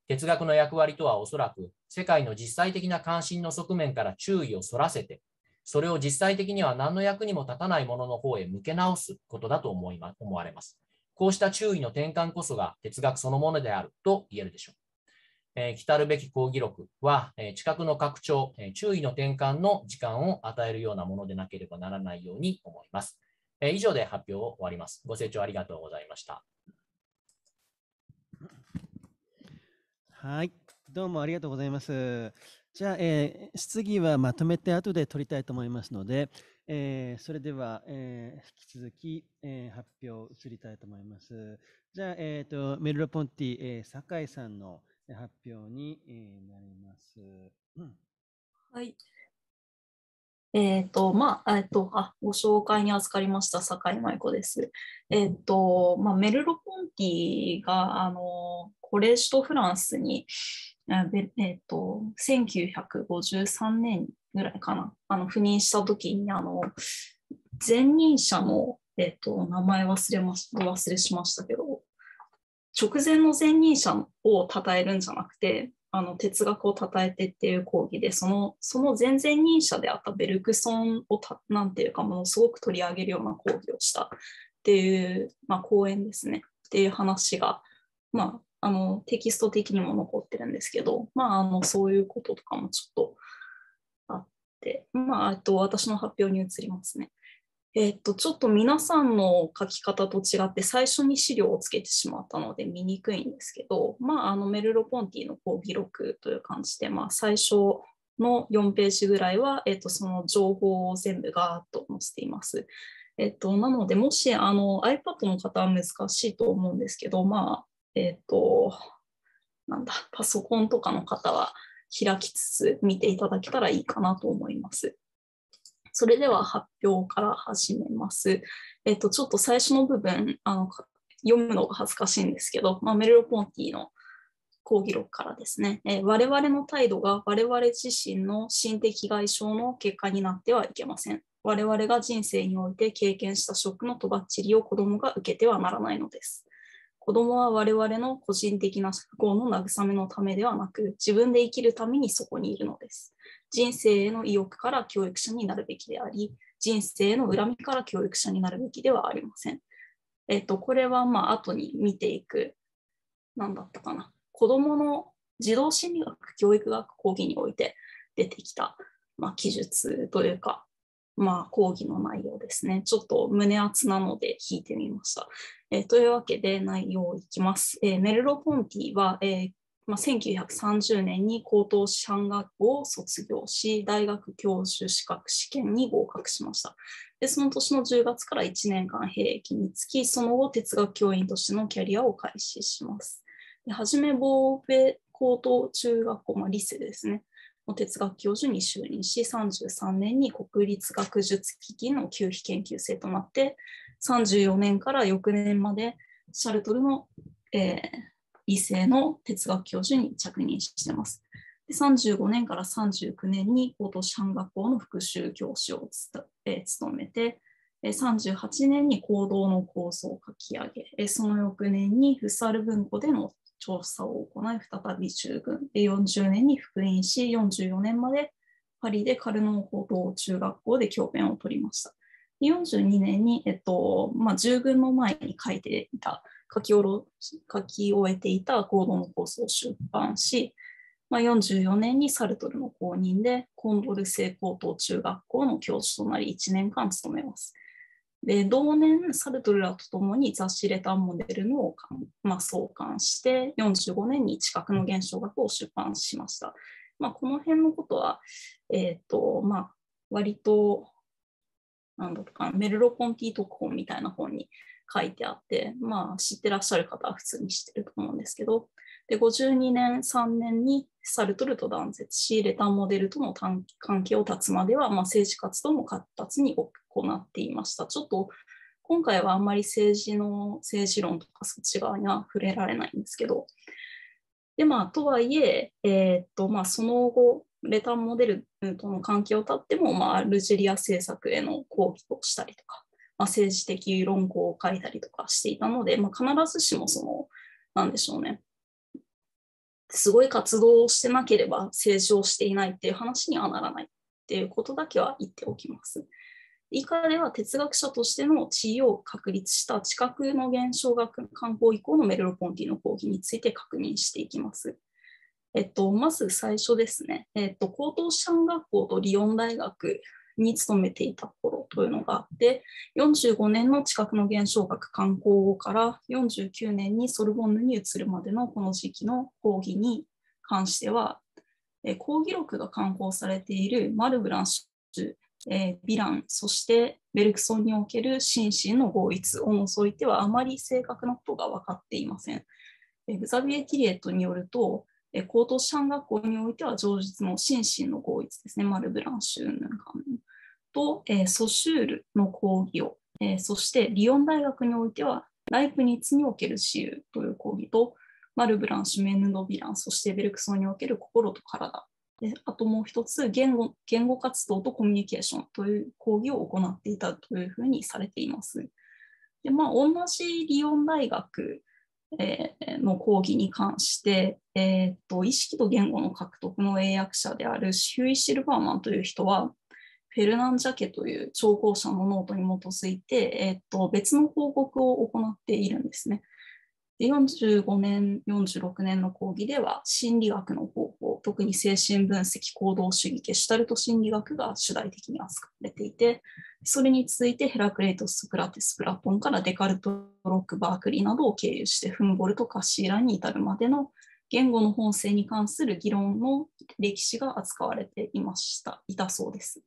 Speaker 1: 哲学の役割とはおそらく世界の実際的な関心の側面から注意をそらせてそれを実際的には何の役にも立たないものの方へ向け直すことだと思い、ま、思われます。こうした注意の転換こそが哲学そのものであると言えるでしょう。えー、来たるべき講義録は、えー、知覚の拡張、えー、注意の転換の時間を与えるようなものでなければならないように思います。えー、以上で発表を終わります。ご清聴ありがとうございました。
Speaker 2: はい、どうもありがとうございます。じゃあ、えー、質疑はまとめて後で取りたいと思いますので、えー、それでは、えー、引き続き、えー、発表を移りたいと思います。じゃあ、えーと、とメルロポンティ、えー、酒井さんの発表になります。
Speaker 3: はい。えっ、ー、と、まあ、えっ、ー、と、あ、ご紹介に預かりました、酒井舞子です。えっ、ー、と、まあ、メルロ・ポンティが、あの、コレージとフランスに、えっと、1953年ぐらいかな、あの、赴任した時に、あの、前任者の、えっと、名前忘れま忘れしましたけど、直前の前任者を称えるんじゃなくてあの哲学を称えてっていう講義でそのその前々任者であったベルクソンをたなんていうかものすごく取り上げるような講義をしたっていう、まあ、講演ですねっていう話が、まあ、あのテキスト的にも残ってるんですけど、まあ、あのそういうこととかもちょっとあって、まあ、あと私の発表に移りますね。えっと、ちょっと皆さんの書き方と違って最初に資料をつけてしまったので見にくいんですけど、まあ、あのメルロ・ポンティの講義録という感じで、まあ、最初の4ページぐらいは、えっと、その情報を全部ガーッと載せています。えっと、なので、もしあの iPad の方は難しいと思うんですけど、まあ、えっと、なんだ、パソコンとかの方は開きつつ見ていただけたらいいかなと思います。それでは発表から始めます。えっと、ちょっと最初の部分、あの読むのが恥ずかしいんですけど、まあ、メルロ・ポンティの講義録からですね、えー、我々の態度が我々自身の心的外傷の結果になってはいけません。我々が人生において経験したショックのとばっちりを子供が受けてはならないのです。子供は我々の個人的な不幸の慰めのためではなく、自分で生きるためにそこにいるのです。人生への意欲から教育者になるべきであり、人生の恨みから教育者になるべきではありません。えっと、これはまあ後に見ていく、何だったかな、子どもの児童心理学教育学講義において出てきた、まあ、記述というか、まあ、講義の内容ですね。ちょっと胸厚なので引いてみました。えというわけで内容いきます。えー、メルロ・ポンティは、えー、まあ、1930年に高等師範学校を卒業し、大学教授資格試験に合格しました。で、その年の10月から1年間兵役につき、その後、哲学教員としてのキャリアを開始します。はじめ防衛高等中学校、まあ、理性ですね。哲学教授に就任し、33年に国立学術基金の給費研究生となって、34年から翌年までシャルトルの、えー、異性の哲学教授に着任しています。で35年から39年に高等師範学校の復習教師を務めて、38年に行動の構想を書き上げ、その翌年にフッサール文庫での調査を行い、再び従軍。40年に復員し、44年までパリでカルノン高等中学校で教鞭を取りました。42年に、えっとまあ、従軍の前に書いていた書き下ろ書き終えていた行動のコースを出版し、まあ、44年にサルトルの公認でコンドルセ高等中学校の教授となり1年間務めます。で同年サルトルらと共に雑誌レターモデルの、まあ、創刊して45年に知覚の現象学を出版しました。まあ、この辺のことは、えーとまあ、割となんだかメルロ・ポンティ特本みたいな本に書いてあって、まあ、知ってらっしゃる方は普通に知ってると思うんですけど、で52年、3年にサルトルと断絶し、レタンモデルとの関係を断つまでは、まあ、政治活動も活発に行っていました。ちょっと今回はあんまり政治の政治論とかそっち側には触れられないんですけど、でまあ、とはいえ、えー、っとまあ、その後、レタンモデルとの関係を断っても、まあ、アルジェリア政策への抗議をしたりとか、まあ、政治的論考を書いたりとかしていたので、まあ、必ずしもその、なんでしょうね、すごい活動をしてなければ政治をしていないっていう話にはならないっていうことだけは言っておきます。以下では哲学者としての地位を確立した地殻の現象学観光以降のメルロ・ポンティの講義について確認していきます。えっと、まず最初ですね、えっと、高等師学校とリヨン大学に勤めていた頃というのがあって45年の地くの現象学観光後から49年にソルボンヌに移るまでのこの時期の講義に関しては、講義録が刊行されているマルブランシュ、えー、ヴィランそしてベルクソンにおける心身の合一を除いてはあまり正確なことが分かっていません。グザビエ・ティリエットによると、え高等師範学校においては、上述の心身の合一ですね、マルブランシューヌンカンと、えソシュールの講義を、えそしてリヨン大学においては、ライプニッツにおける自由という講義と、マルブラン、シュメンヌ・ノビラン、そしてベルクソンにおける心と体であともう一つ言語、言語活動とコミュニケーションという講義を行っていたというふうにされています。でまあ、同じリヨン大学えー、の講義に関して、えーと、意識と言語の獲得の英訳者であるシューイ・シルバーマンという人は、フェルナン・ジャケという聴講者のノートに基づいて、えーと別の報告を行っているんですね。で45年、46年の講義では、心理学の方法、特に精神分析、行動主義、ゲシュタルト心理学が主題的に扱われていて、それに続いてヘラクレイトス・クラテス・プラトンからデカルト・ロック・バークリーなどを経由してフンボルト・カシーラに至るまでの言語の本性に関する議論の歴史が扱われていましたいたそうです。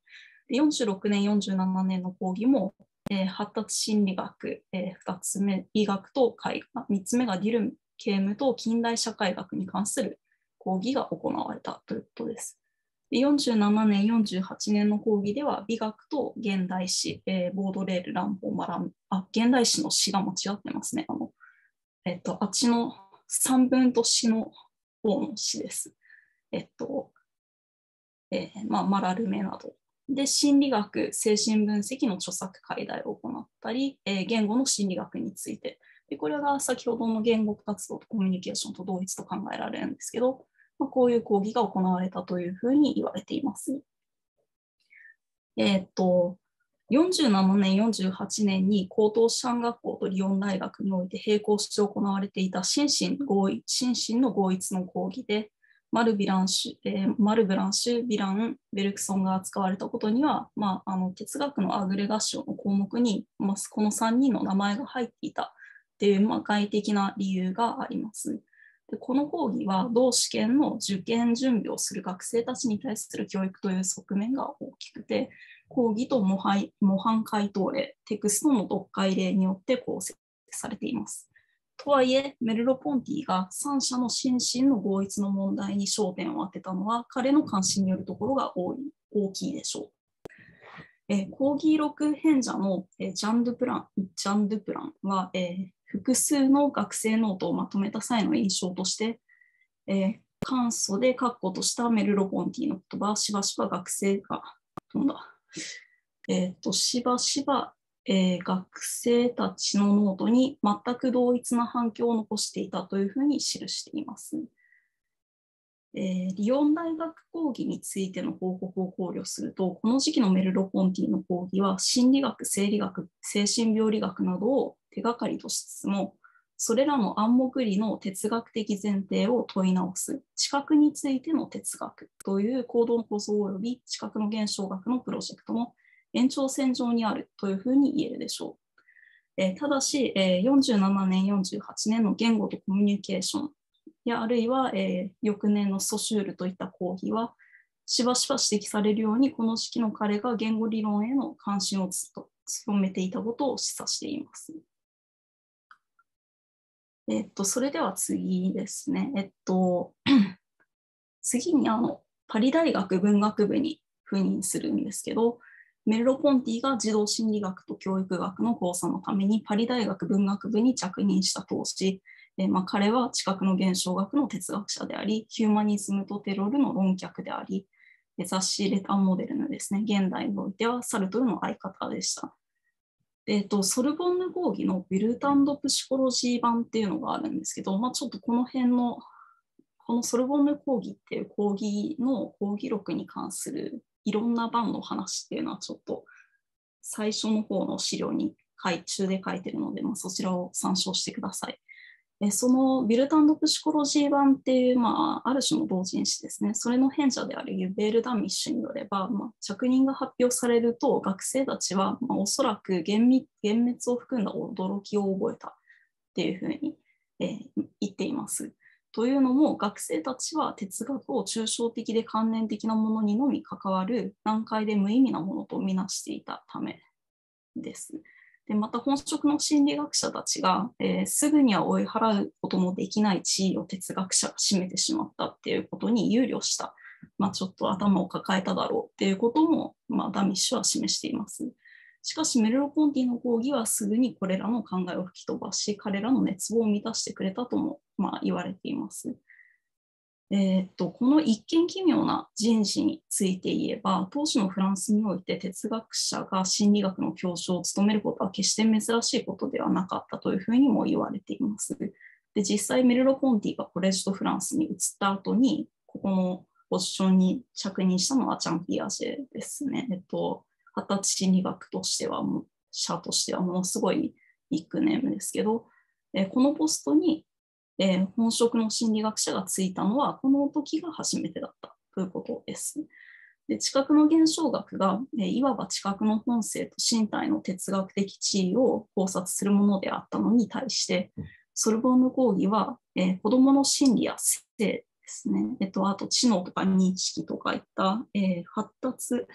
Speaker 3: で46年47年の講義も、えー、発達心理学、えー、2つ目医学と絵画3つ目がディルム・ケームと近代社会学に関する講義が行われたということです。47年、48年の講義では美学と現代史、えー、ボードレール、乱暴、マラン、あ、現代史の詩が間違ってますね。あの、えっと、あっちの三分と詩の方の詩です。えっと、えー、まあ、マラルメなど。で、心理学、精神分析の著作解題を行ったり、えー、言語の心理学について。で、これが先ほどの言語活動とコミュニケーションと同一と考えられるんですけど、まあ、こういう講義が行われたというふうに言われています。えっ、と、47年、48年に高等師範学校とリオン大学において並行して行われていた心身合意心身の合一の講義で、マルランえー、マルブランシュ、ヴィラン、ベルクソンが扱われたことには、まあ、あの哲学のアグレガッションの項目に、まあ、この3人の名前が入っていたという、まあ、外的な理由があります。でこの講義は同試験の受験準備をする学生たちに対する教育という側面が大きくて講義と模範模範解答例テクストの読解例によって構成されています。とはいえメルロ・ポンティが3者の心身の合一の問題に焦点を当てたのは彼の関心によるところが多い大きいでしょう。え講義録変者の、えジャン・ドゥプランジャン・ドゥプランは、えー、複数の学生ノートをまとめた際の印象として、えー、簡素で確固としたメルロ・ポンティの言葉はしばしば学生が、なんだ、えっ、と、しばしば、えー、学生たちのノートに全く同一な反響を残していたというふうに記しています。えー、リオン大学講義についての報告を考慮すると、この時期のメルロ・ポンティの講義は、心理学、生理学、精神病理学などを手がかりとしつつも、それらの暗黙理の哲学的前提を問い直す、知覚についての哲学という行動の構造及び知覚の現象学のプロジェクトの延長線上にあるというふうに言えるでしょう。えー、ただし、えー、47年、48年の言語とコミュニケーションやあるいは、えー、翌年のソシュールといった講義は、しばしば指摘されるように、この式の彼が言語理論への関心を強めていたことを示唆しています。えっと、それでは次ですね。えっと、次にあのパリ大学文学部に赴任するんですけど、メルロ・ポンティが児童心理学と教育学の講座のためにパリ大学文学部に着任した当時、えまあ、彼は知覚の現象学の哲学者であり、ヒューマニズムとテロルの論客であり、雑誌レターモデルのですね、現代においてはサルトルの相方でした。えっ、ー、と、ソルボンヌ講義のビルダンド・プシコロジー版っていうのがあるんですけど、まあ、ちょっとこの辺の、このソルボンヌ講義っていう講義の講義録に関するいろんな版の話っていうのはちょっと最初の方の資料に中で書いてるので、まあ、そちらを参照してください。えそのビルタンド・プシコロジー版っていう、まあ、ある種の同人誌ですね、それの編者であるユベール・ダミッシュによれば、まあ、着任が発表されると、学生たちは、まあ、おそらく幻滅を含んだ驚きを覚えたっていうふうに、えー、言っています。というのも、学生たちは哲学を抽象的で関連的なものにのみ関わる、難解で無意味なものとみなしていたためです。でまた本職の心理学者たちが、えー、すぐには追い払うことのできない地位を哲学者が占めてしまったっていうことに憂慮した、まあ、ちょっと頭を抱えただろうっていうことも、まあ、ダミッシュは示しています。しかしメルロ・コンティの講義はすぐにこれらの考えを吹き飛ばし彼らの熱望を満たしてくれたとも、まあ、言われています。えー、っとこの一見奇妙な人事について言えば当時のフランスにおいて哲学者が心理学の教授を務めることは決して珍しいことではなかったというふうにも言われています。で実際メルロ・ポンティがコレッジ・とフランスに移った後にここのポジションに着任したのはチャン・ピアジェですね。えっと、発達心理学としては、者としてはものすごいビッグネームですけど、このポストにえー、本職の心理学者がついたのはこの時が初めてだったということです。で知覚の現象学が、えいわば知覚の本性と身体の哲学的地位を考察するものであったのに対してソルボンヌ講義は、えー、子どもの心理や性ですね、えっと、あと知能とか認識とかいった、えー、発達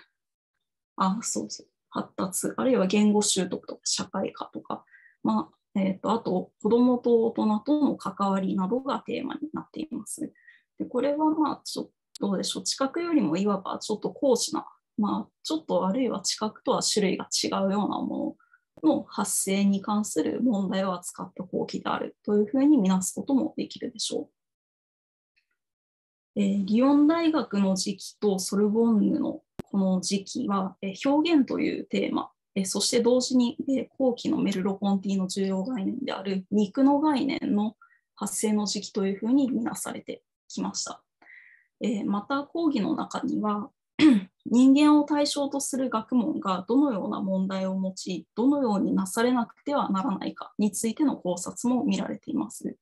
Speaker 3: あそうそう発達あるいは言語習得とか社会化とか、まあ、えーと、あと子どもと大人との関わりなどがテーマになっています。でこれはまあちょっとどうでしょう近くよりもいわばちょっと高視な、まあ、ちょっとあるいは近くとは種類が違うようなものの発生に関する問題を扱った後期であるというふうに見なすこともできるでしょう。えー、リヨン大学の時期とソルボンヌのこの時期は、えー、表現というテーマえそして同時に、え後期のメルロポンティの重要概念である肉の概念の発生の時期というふうに見なされてきました。えまた講義の中には 人間を対象とする学問がどのような問題を持ちどのようになされなくてはならないかについての考察も見られています。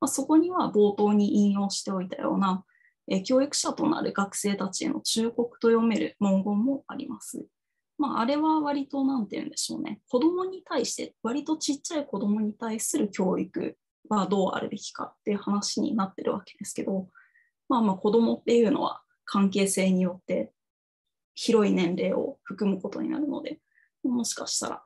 Speaker 3: まあ、そこには冒頭に引用しておいたような、え教育者となる学生たちへの忠告と読める文言もあります。まあ、あれは割と何て言うんでしょうね子どもに対して割とちっちゃい子どもに対する教育はどうあるべきかっていう話になってるわけですけど、まあ、まあ子どもっていうのは関係性によって広い年齢を含むことになるのでもしかしたら、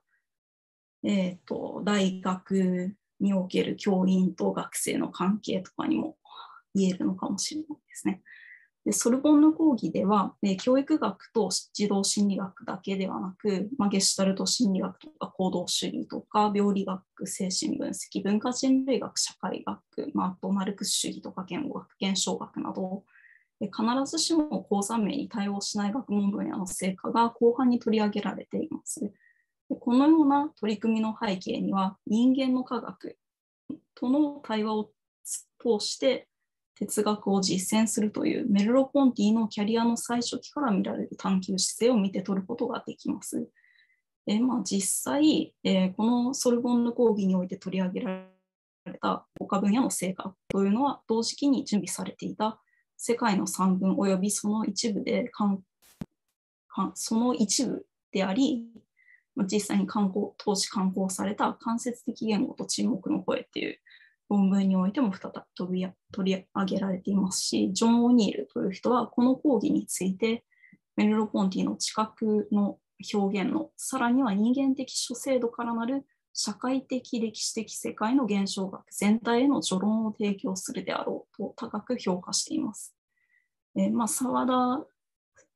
Speaker 3: えーと、と大学における教員と学生の関係とかにも言えるのかもしれないですね。でソルボンの講義では、え教育学と児童心理学だけではなく、まあ、ゲシュタルト心理学とか行動主義とか病理学精神分析文化人類学社会学、まあ、あとマルクス主義とか言語学現象学など必ずしも講座名に対応しない学問分野の成果が後半に取り上げられています。このような取り組みの背景には人間の科学との対話を通して哲学を実践するというメルロ・ポンティのキャリアの最初期から見られる探求姿勢を見て取ることができます。えまあ、実際、えー、このソルボンヌ講義において取り上げられた他分野の成果というのは同時期に準備されていた世界の三分及びその一部でかんその一部であり実際に観光投資観光された間接的言語と沈黙の声っていう論文においても再び取り上げられていますし、ジョン・オニールという人はこの講義について、メルロ・ポンティの知覚の表現の、さらには人間的諸制度からなる社会的歴史的世界の現象学全体への序論を提供するであろうと高く評価しています。えー、まあ、沢田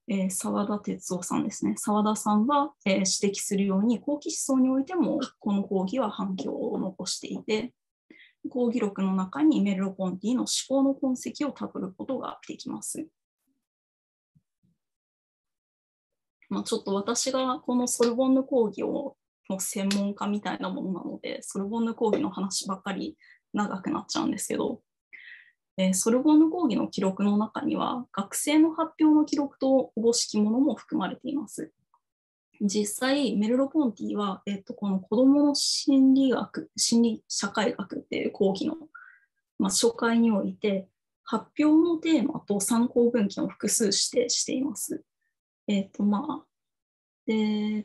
Speaker 3: えー、沢田哲夫さんですね。沢田さんは、えー、指摘するように、後期思想においても、この講義は反響を残していて、講義録の中にメルロ・ポンティの思考の痕跡をたどることができます。まあ、ちょっと私がこのソルボンヌ講義をの専門家みたいなものなので、ソルボンヌ講義の話ばっかり長くなっちゃうんですけど、えー、ソルボンヌ講義の記録の中には、学生の発表の記録とおぼしきものも含まれています。実際メルロ・ポンティは、えっと、この子どもの心理学心理社会学っていう講義の、まあ、初回において発表のテーマと参考文献を複数指定しています。えっとまあ、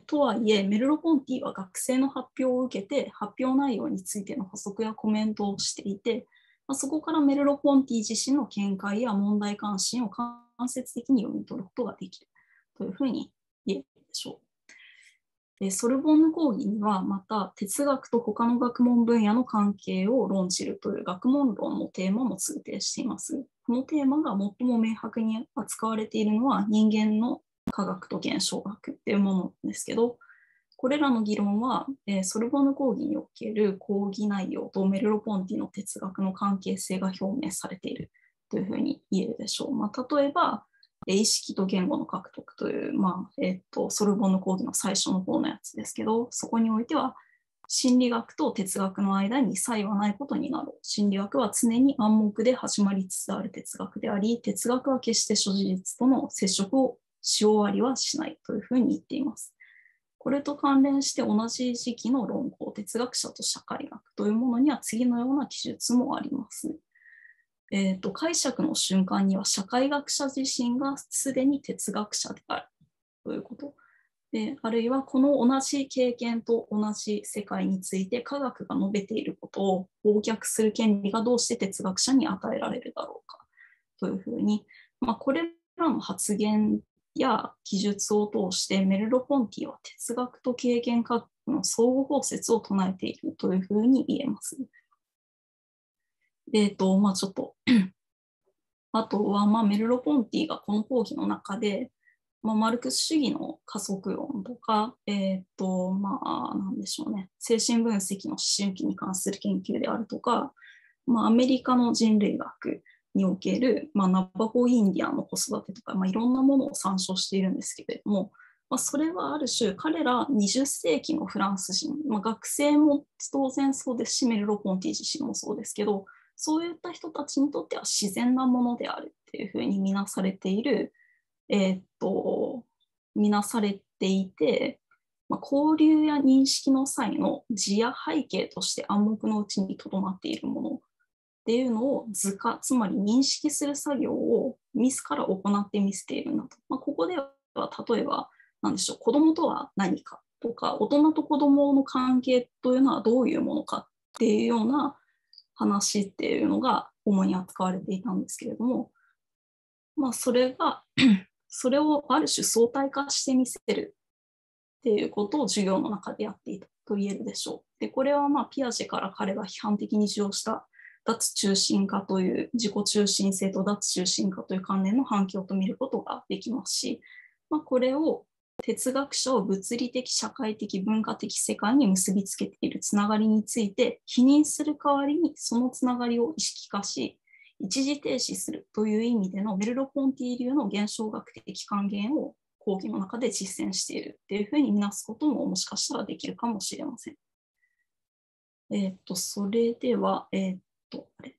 Speaker 3: とはいえメルロ・ポンティは学生の発表を受けて発表内容についての補足やコメントをしていて、まあ、そこからメルロ・ポンティ自身の見解や問題関心を間接的に読み取ることができるというふうに言えるでしょう。ソルボンヌ講義にはまた哲学と他の学問分野の関係を論じるという学問論のテーマも通定しています。このテーマが最も明白に扱われているのは人間の科学と現象学っていうものですけど、これらの議論は、えソルボヌ講義における講義内容とメルロ・ポンティの哲学の関係性が表明されているというふうに言えるでしょう。まあ、例えば、意識と言語の獲得という、まあえっと、ソルボンの講義の最初の方のやつですけど、そこにおいては、心理学と哲学の間に差異はないことになる。心理学は常に暗黙で始まりつつある哲学であり、哲学は決して諸事実との接触をし終わりはしないというふうに言っています。これと関連して同じ時期の論考、哲学者と社会学というものには次のような記述もあります。えーと、解釈の瞬間には社会学者自身がすでに哲学者であるということであるいはこの同じ経験と同じ世界について科学が述べていることを忘却する権利がどうして哲学者に与えられるだろうかというふうに、まあ、これらの発言や記述を通してメルロ・ポンティは哲学と経験科学の相互包説を唱えているというふうに言えます。えー、と、まあちょっと あとは、まあ、メルロ・ポンティがこの講義の中で、まあ、マルクス主義の加速論とか、えー、と、まあ、でしょうね、精神分析の思春期に関する研究であるとか、まあ、アメリカの人類学における、まあ、ナバホインディアンの子育てとか、まあ、いろんなものを参照しているんですけれども、まあ、それはある種、彼ら20世紀のフランス人、まあ、学生も当然そうですし、メルロ・ポンティ自身もそうですけど、そういった人たちにとっては自然なものであるっていうふうに見なされている、えー、っと、見なされていて、まあ、交流や認識の際の字や背景として暗黙のうちにとどまっているものっていうのを図化、つまり認識する作業を自ら行って見せているんだと。まあ、ここでは例えば、何でしょう、子供とは何かとか、大人と子供の関係というのはどういうものかっていうような話っていうのが主に扱われていたんですけれども、まあ、それが それをある種相対化して見せるっていうことを授業の中でやっていたと言えるでしょう。でこれはまあピアジェから彼が批判的に授与した脱中心化という自己中心性と脱中心化という関連の反響と見ることができますし、まあ、これを哲学者を物理的、社会的、文化的世界に結びつけているつながりについて否認する代わりにそのつながりを意識化し、一時停止するという意味でのメルロ・ポンティ流の現象学的還元を講義の中で実践しているっていうふうに見なすことももしかしたらできるかもしれません。えっ、と、それでは、えっ、と、あれ、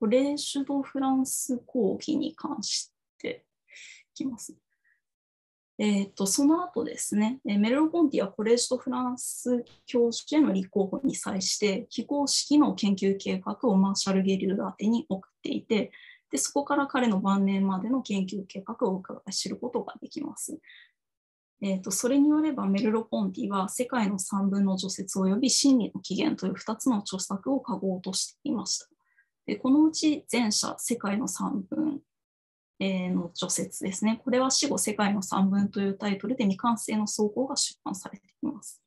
Speaker 3: コレーシュド・フランス講義に関していきます、えーと、とその後ですね、メルロ・ポンティはコレージとフランス教授への立候補に際して、非公式の研究計画をマーシャル・ゲリル宛てに送っていて、でそこから彼の晩年までの研究計画を伺い知ることができます。えーと、とそれによればメルロ・ポンティは世界の3分の除雪及び真理の起源という2つの著作を書こうとしていました。でこのうち前者世界の3分の除雪ですね。これは死後世界の散文というタイトルで未完成の総合が出版されています。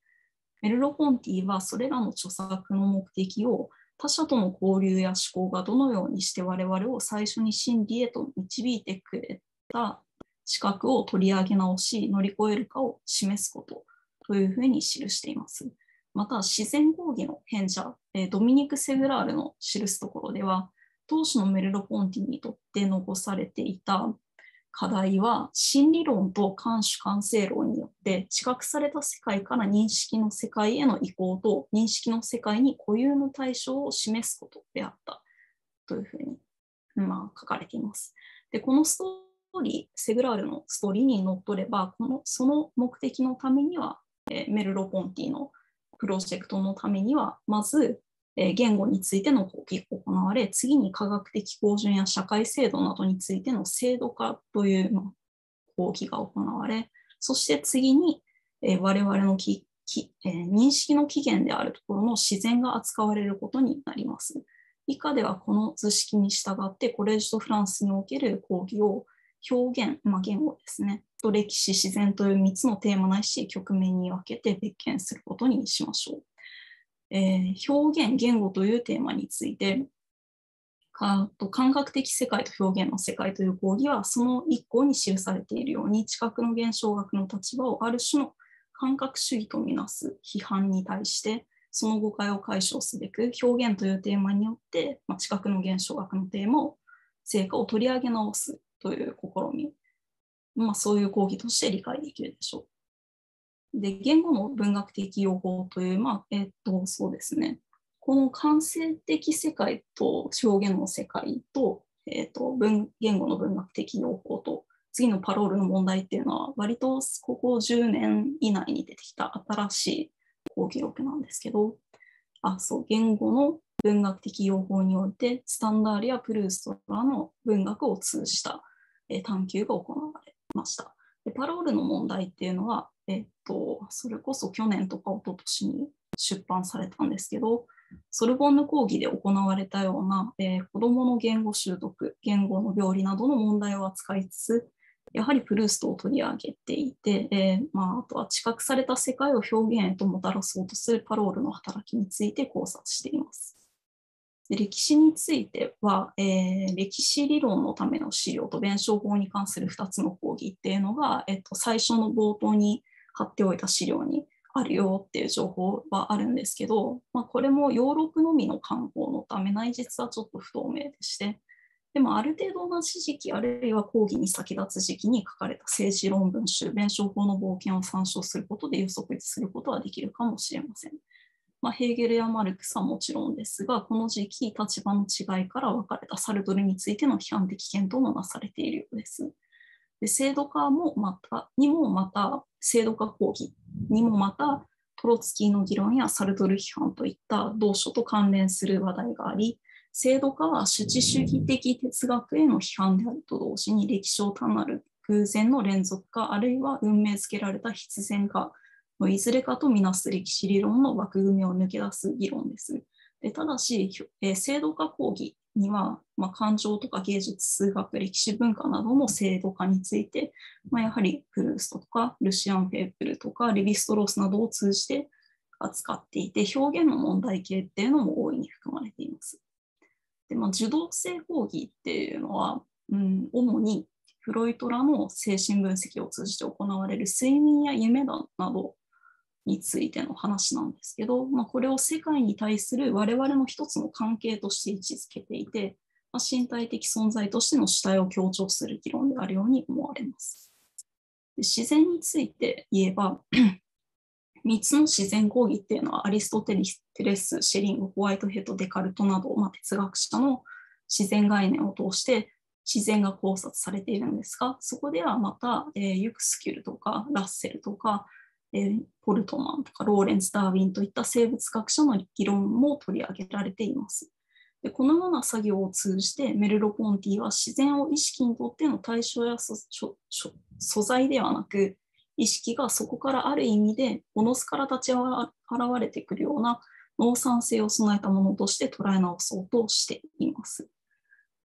Speaker 3: メルロ・フォンティはそれらの著作の目的を他者との交流や思考がどのようにして我々を最初に真理へと導いてくれた資格を取り上げ直し乗り越えるかを示すことというふうに記しています。また自然講義の変者ドミニク・セグラールの記すところでは当初のメルロ・ポンティにとって残されていた課題は心理論と監視完成論によって知覚された世界から認識の世界への移行と認識の世界に固有の対象を示すことであったというふうに、まあ、書かれています。でこのストーリーセグラールのストーリーにのっとればこのその目的のためには、えメルロ・ポンティのプロジェクトのためにはまず言語についての講義が行われ、次に科学的標準や社会制度などについての制度化という講義が行われ、そして次に我々のきき、認識の起源であるところの自然が扱われることになります。以下ではこの図式に従ってコレージドフランスにおける講義を表現、まあ、言語ですね、と歴史、自然という3つのテーマないし局面に分けて別件することにしましょう。えー、表現、言語というテーマについて、感覚的世界と表現の世界という講義はその一項に記されているように知覚の現象学の立場をある種の感覚主義とみなす批判に対してその誤解を解消すべく表現というテーマによって、まあ、知覚の現象学のテーマを成果を取り上げ直すという試み、まあ、そういう講義として理解できるでしょう。で言語の文学的用法という、まあえっとそうですね、この感性的世界と表現の世界と,、えっと文言語の文学的用法と次のパロールの問題っていうのは割とここ10年以内に出てきた新しい講義録なんですけどあそう言語の文学的用法においてスタンダーリやプルーストらの文学を通じた、えー、探求が行われましたでパロールの問題っていうのはえっと、それこそ去年とか一昨年に出版されたんですけど、ソルボンヌ講義で行われたような、えー、子どもの言語習得、言語の病理などの問題を扱いつつ、やはりプルーストを取り上げていて、えー、まあ、あとは知覚された世界を表現へともたらそうとするパロールの働きについて考察しています。で歴史については、えー、歴史理論のための資料と弁証法に関する2つの講義っていうのが、えっと、最初の冒頭に貼っておいた資料にあるよっていう情報はあるんですけど、まあ、これもヨーロッパのみの観光のため内実はちょっと不透明でして、でもある程度同じ時期あるいは講義に先立つ時期に書かれた政治論文集弁証法の冒険を参照することで予測することはできるかもしれません。まあ、ヘーゲルやマルクスはもちろんですが、この時期立場の違いから分かれたサルトルについての批判的検討もなされているようです。で制度化もまたにもまた制度化講義にもまたトロツキーの議論やサルトル批判といった同書と関連する話題があり制度化は主治主義的哲学への批判であると同時に歴史を単なる偶然の連続化あるいは運命づけられた必然かのいずれかとみなす歴史理論の枠組みを抜け出す議論です。でただし、え制度化講義には、まあ、感情とか芸術、数学、歴史、文化などの制度化について、まあ、やはりプルーストとかルシアン・ペープルとかレヴィストロースなどを通じて扱っていて、表現の問題系っていうのも大いに含まれています。でまあ、受動性講義っていうのは、うん、主にフロイトラの精神分析を通じて行われる睡眠や夢などについての話なんですけど、まあ、これを世界に対する我々の一つの関係として位置づけていて、まあ、身体的存在としての主体を強調する議論であるように思われます。で自然について言えば3 つの自然講義っていうのはアリストテレス、シェリング、ホワイトヘッド、デカルトなど、まあ、哲学者の自然概念を通して自然が考察されているんですが、そこではまた、えー、ユクスキュルとかラッセルとかえー、ポルトマンとかローレンス・ダーウィンといった生物学者の議論も取り上げられています。でこのような作業を通じてメルロ・ポンティは自然を意識にとっての対象や素材ではなく意識がそこからある意味でおのすから立ち現れてくるような農産性を備えたものとして捉え直そうとしています。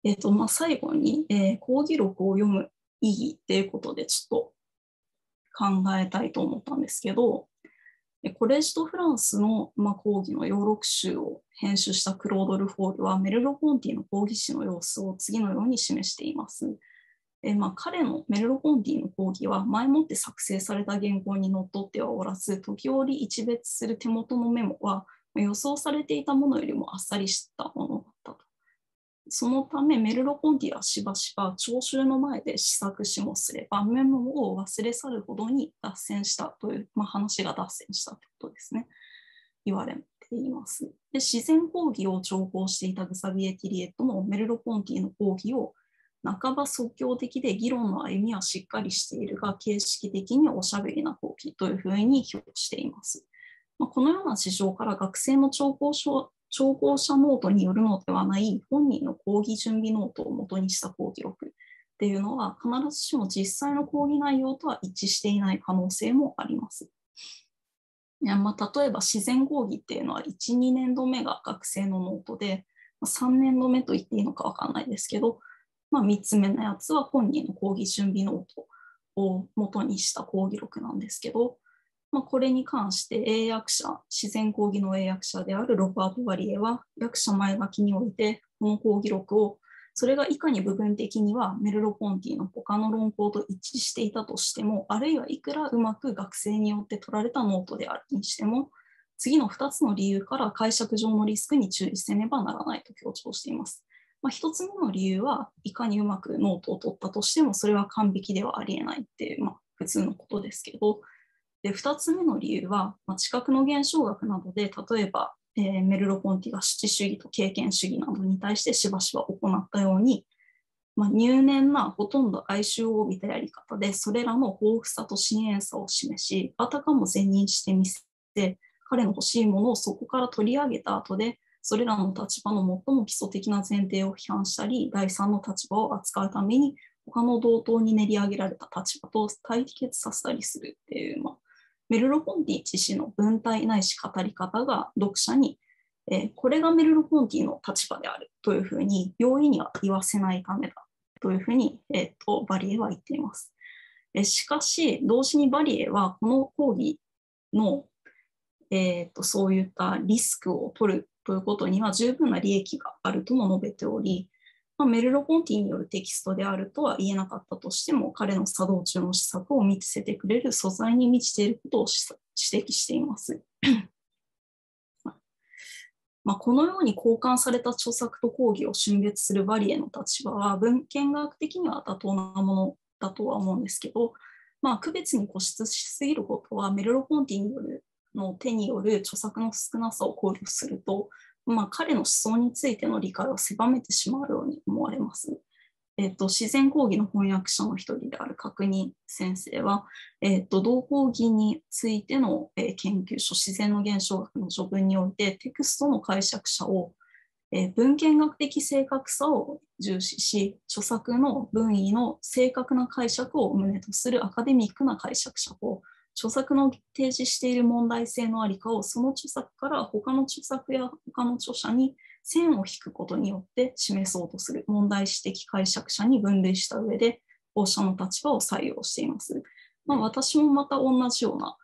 Speaker 3: えーとまあ、最後に、えー、講義録を読む意義ということでちょっと考えたいと思ったんですけど、コレージとフランスの、まあ、講義のヨーロッ集を編集したクロード・ル・フォールはメルロ・コンティの講義誌の様子を次のように示しています。えまあ、彼のメルロ・コンティの講義は前もって作成された原稿にのっとってはおらず時折一別する手元のメモは予想されていたものよりもあっさりしたものだったと。そのためメルロ・ポンティはしばしば聴衆の前で試作しもすればメモを忘れ去るほどに脱線したという、まあ、話が脱線したということですね。言われています。で自然講義を調合していたグサビエ・ティリエットもメルロ・ポンティの講義を半ば即興的で議論の歩みはしっかりしているが形式的におしゃべりな講義というふうに評しています。まあ、このような事情から学生の聴講書聴講者ノートによるのではない本人の講義準備ノートを元にした講義録っていうのは必ずしも実際の講義内容とは一致していない可能性もあります。いやまあ、例えば自然講義っていうのは1、2年度目が学生のノートで、3年度目と言っていいのか分かんないですけど、まあ、3つ目のやつは本人の講義準備ノートを元にした講義録なんですけど、まあ、これに関して英訳者、自然講義の英訳者であるロバート・バリエは、訳者前書きにおいて、この講義録を、それがいかに部分的にはメルロ・ポンティの他の論考と一致していたとしても、あるいはいくらうまく学生によって取られたノートであるにしても、次の2つの理由から解釈上のリスクに注意せねばならないと強調しています。まあ、1つ目の理由はいかにうまくノートを取ったとしてもそれは完璧ではありえないっていう、まあ、普通のことですけど、で2つ目の理由は、まあ、知覚の減少学などで例えば、えー、メルロ・ポンティが七主義と経験主義などに対してしばしば行ったように、まあ、入念なほとんど哀愁を帯びたやり方でそれらの豊富さと深淵さを示しあたかも善任してみせて彼の欲しいものをそこから取り上げた後でそれらの立場の最も基礎的な前提を批判したり第三の立場を扱うために他の同等に練り上げられた立場と対決させたりするっていう、まあ、メルロ・ポンティ自身の文体ないし語り方が読者に、えー、これがメルロ・ポンティの立場であるというふうに容易には言わせないためだというふうに、えーと、バリエは言っています。えー、しかし同時にバリエはこの講義の、えーとそういったリスクを取るということには十分な利益があるとも述べておりまあ、メルロ・ポンティによるテキストであるとは言えなかったとしても、彼の作動中の施策を見せてくれる素材に満ちていることを指摘しています。まあ、このように交換された著作と講義を峻別するバリエの立場は文献学的には妥当なものだとは思うんですけど、まあ、区別に固執しすぎることはメルロ・ポンティによるの手による著作の少なさを考慮すると、まあ、彼の思想についての理解を狭めてしまうように思われます。えっと、自然講義の翻訳者の一人である角認先生は、えっと、同講義についての、え研究書自然の現象学の序文においてテクストの解釈者を、えー、文献学的正確さを重視し著作の文意の正確な解釈を旨とするアカデミックな解釈者を著作の提示している問題性のありかをその著作から他の著作や他の著者に線を引くことによって示そうとする問題指摘解釈者に分類した上で放射の立場を採用しています。まあ、私もまた同じような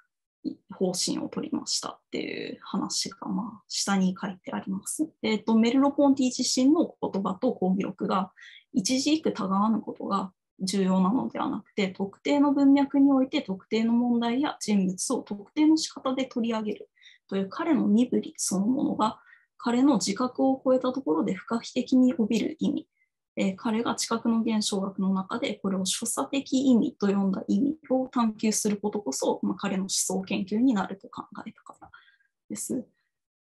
Speaker 3: 方針を取りましたっていう話がまあ下に書いてあります。えーと、メルロ・ポンティ自身の言葉と講義録が一時一句たがわぬことが重要なのではなくて、特定の文脈において特定の問題や人物を特定の仕方で取り上げるという彼の身振りそのものが、彼の自覚を超えたところで不可避的に帯びる意味、えー、彼が知覚の現象学の中でこれを所作的意味と呼んだ意味を探求することこそ、まあ、彼の思想研究になると考えたからです。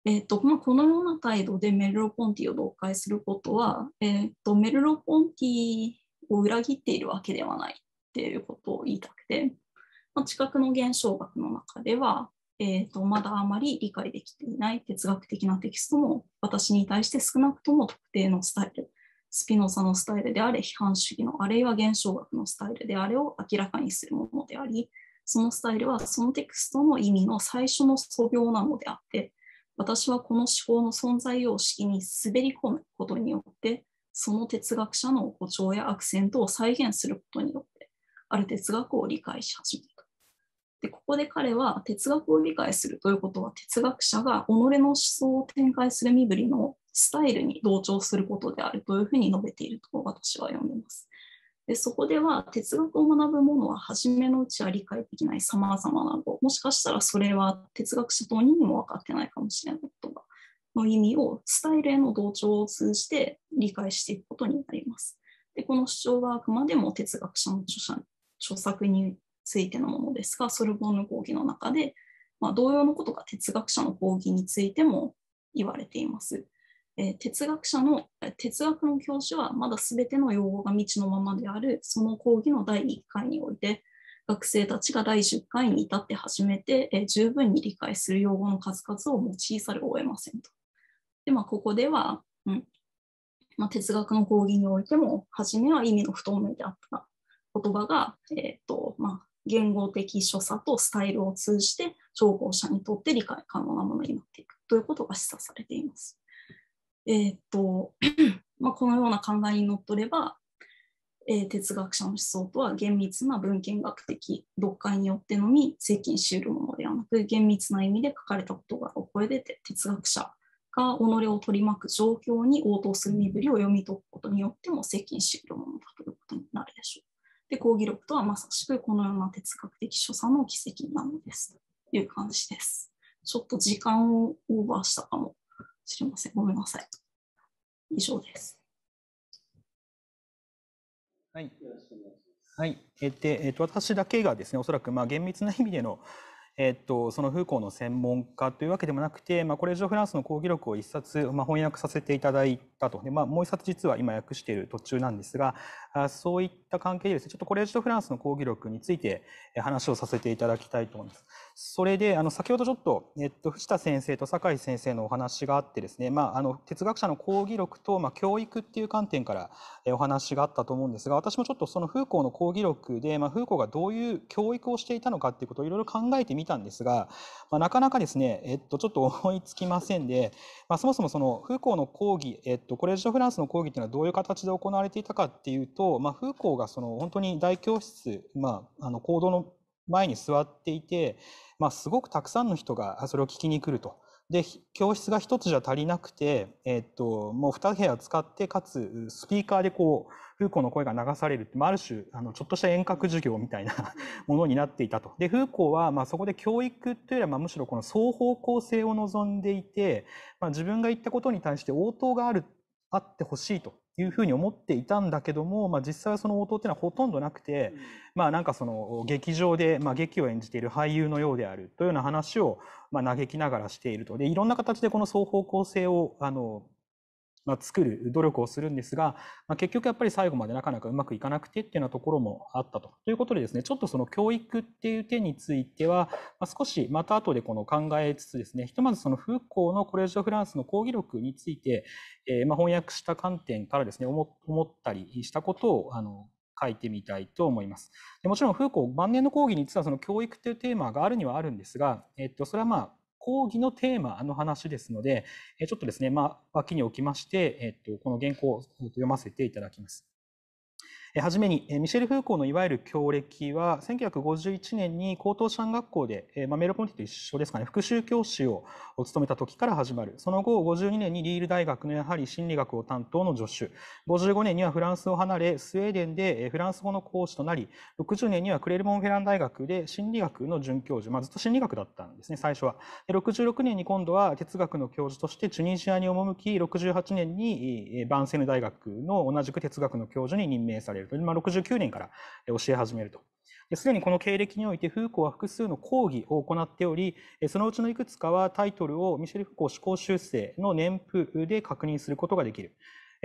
Speaker 3: えーとまあ、このような態度でメルロ・ポンティを読解することは、えーとメルロ・ポンティを裏切っているわけではないっていうことを言いたくて、まあ、知覚の現象学の中では、えーと、まだあまり理解できていない哲学的なテキストも私に対して少なくとも特定のスタイルスピノサのスタイルであれ批判主義のあるいは現象学のスタイルであれを明らかにするものでありそのスタイルはそのテキストの意味の最初の素行なのであって私はこの思考の存在様式に滑り込むことによってその哲学者の誇張やアクセントを再現することによってある哲学を理解し始めた。でここで彼は哲学を理解するということは哲学者が己の思想を展開する身振りのスタイルに同調することであるというふうに述べていると私は読んでます。でそこでは哲学を学ぶものは初めのうちは理解できないさまざまな語もしかしたらそれは哲学者当人にも分かってないかもしれないことがの意味をスタイルへの同調を通じて理解していくことになります。でこの主張はあくまでも哲学者の著者著作についてのものですが、ソルボンヌ講義の中で、まあ、同様のことが哲学者の講義についても言われています。えー、哲学者の哲学の教師はまだ全ての用語が未知のままであるその講義の第1回において学生たちが第10回に至って初めて、えー、十分に理解する用語の数々を用いざるを得ませんと。で、まあ、ここでは、うんまあ、哲学の講義においても、初めは意味の不透明であった言葉が、えーとまあ、言語的所作とスタイルを通じて、聴講者にとって理解可能なものになっていくということが示唆されています。えっ、ー、とまあ、このような考えにのっとれば、えー、哲学者の思想とは厳密な文献学的読解によってのみ接近し得るものではなく厳密な意味で書かれたことがこ出て哲学者が己を取り巻く状況に応答する身振りを読み解くことによっても接近終るものだということになるでしょう。で、講義録とはまさしくこのような哲学的所作の奇跡なのですという感じです。ちょっと時間をオーバーしたかもしれません。ごめんなさい。以上です。
Speaker 4: はい。はい。えで、えっ、と、私だけがですね、おそらく、まあ、厳密な意味での、えっと、その風ーの専門家というわけでもなくて、まあ、これ以上フランスの講義録を一冊、まあ、翻訳させていただいたと、でまあ、もう一冊実は今訳している途中なんですがあそういった関係でですねちょっとこれ以上フランスの講義録について話をさせていただきたいと思います。それであの先ほどちょっと、えっと、藤田先生と酒井先生のお話があってですね、まあ、あの哲学者の講義録と、まあ、教育っていう観点からお話があったと思うんですが私もちょっとその風ーの講義録で、まあ、風ーがどういう教育をしていたのかっていうことをいろいろ考えてみみたんですが、まあ、なかなかですね、えっと、ちょっと思いつきませんで、まあ、そもそもそのフーコーの講義、えっと、コレージ・ンフランスの講義というのはどういう形で行われていたかっていうと、まあ、フーコーがその本当に大教室、まあ、あの行動の前に座っていて、まあ、すごくたくさんの人がそれを聞きに来ると。で教室が1つじゃ足りなくて、えっと、もう2部屋使ってかつスピーカーでこうフーコーの声が流されるって、あ、る種あのちょっとした遠隔授業みたいな ものになっていたと。でフーコーはまそこで教育というよりはまむしろこの双方向性を望んでいて、まあ、自分が言ったことに対して応答があるあってほしいというふうに思っていたんだけども、まあ、実際はその応答っていうのはほとんどなくて、うん、まあなんかその劇場で、まあ、劇を演じている俳優のようであるというような話を、まあ、嘆きながらしているとでいろんな形でこの双方向性をあのまあ、作る努力をするんですが、まあ、結局やっぱり最後までなかなかうまくいかなくてっていうようなところもあったと。ということでですね、ちょっとその教育っていう点については、まあ、少しまた後でこの考えつつですね、ひとまずそのフーコーのコレージ・ド・フランスの講義録について、えー、まあ翻訳した観点からですね、思ったりしたことをあの書いてみたいと思います。でもちろん風光晩年の講義に実はその教育というテーマがあるにはあるんですが、えっと、それはまあ講義のテーマの話ですので、ちょっとですね、まあ、脇に置きまして、えっと、この原稿を読ませていただきます。はじめに、ミシェル・フーコーのいわゆる教歴は、1951年に高等師学校で、メロポンティと一緒ですかね、復習教師を務めた時から始まる。その後、52年にリール大学のやはり心理学を担当の助手。55年にはフランスを離れ、スウェーデンでフランス語の講師となり、60年にはクレルモン・フェラン大学で心理学の准教授、まあ、ずっと心理学だったんですね、最初は。66年に今度は哲学の教授としてチュニジアに赴き、68年にバンセヌ大学の同じく哲学の教授に任命される。ると、まあ、69年から教え始めると。すでにこの経歴においてフーコーは複数の講義を行っており、そのうちのいくつかはタイトルをミシェル・フーコー思考修正の年譜で確認することができる。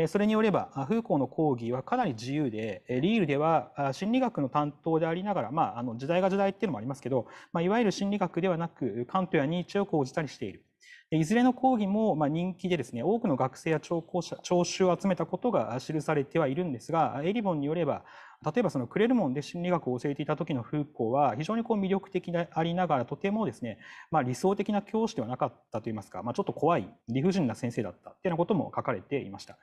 Speaker 4: それによれば、フーコーの講義はかなり自由で、リールでは心理学の担当でありながら、まあ、あの時代が時代っていうのもありますけど、まあ、いわゆる心理学ではなく、カントやニーチェを講じたりしている。いずれの講義も人気でですね、多くの学生や聴講者、聴衆を集めたことが記されてはいるんですが、エリボンによれば、例えばそのクレルモンで心理学を教えていた時のフーコーは非常にこう魅力的でありながらとてもですね、まあ、理想的な教師ではなかったといいますか、まあ、ちょっと怖い理不尽な先生だったというようなことも書かれていました。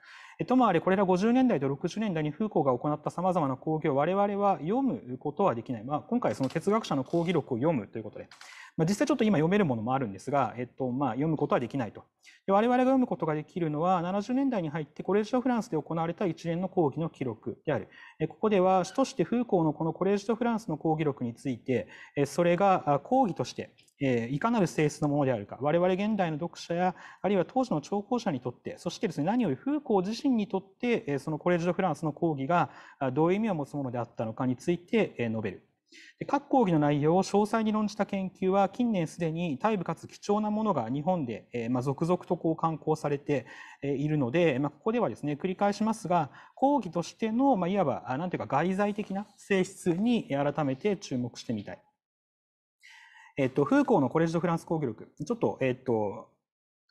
Speaker 4: ともあれこれら50年代と60年代にフーコーが行ったさまざまな講義を我々は読むことはできない、まあ、今回その哲学者の講義録を読むということでまあ、実際ちょっと今読めるものもあるんですが、えっとまあ、読むことはできないとで。我々が読むことができるのは、70年代に入ってコレージド・フランスで行われた一連の講義の記録である。ここでは、主としてフーコーのこのコレージド・フランスの講義録について、それが講義として、いかなる性質のものであるか、我々現代の読者や、あるいは当時の聴講者にとって、そしてですね、何よりフーコー自身にとって、そのコレージド・フランスの講義がどういう意味を持つものであったのかについて述べる。各講義の内容を詳細に論じた研究は近年すでに大部かつ貴重なものが日本で、えま続々とこう刊行されているので、まここではですね繰り返しますが講義としての、まいわば何ていうか外在的な性質に改めて注目してみたい。えっと、フーコーのコレジ・ド・フランス講義録、ちょっと、えっと、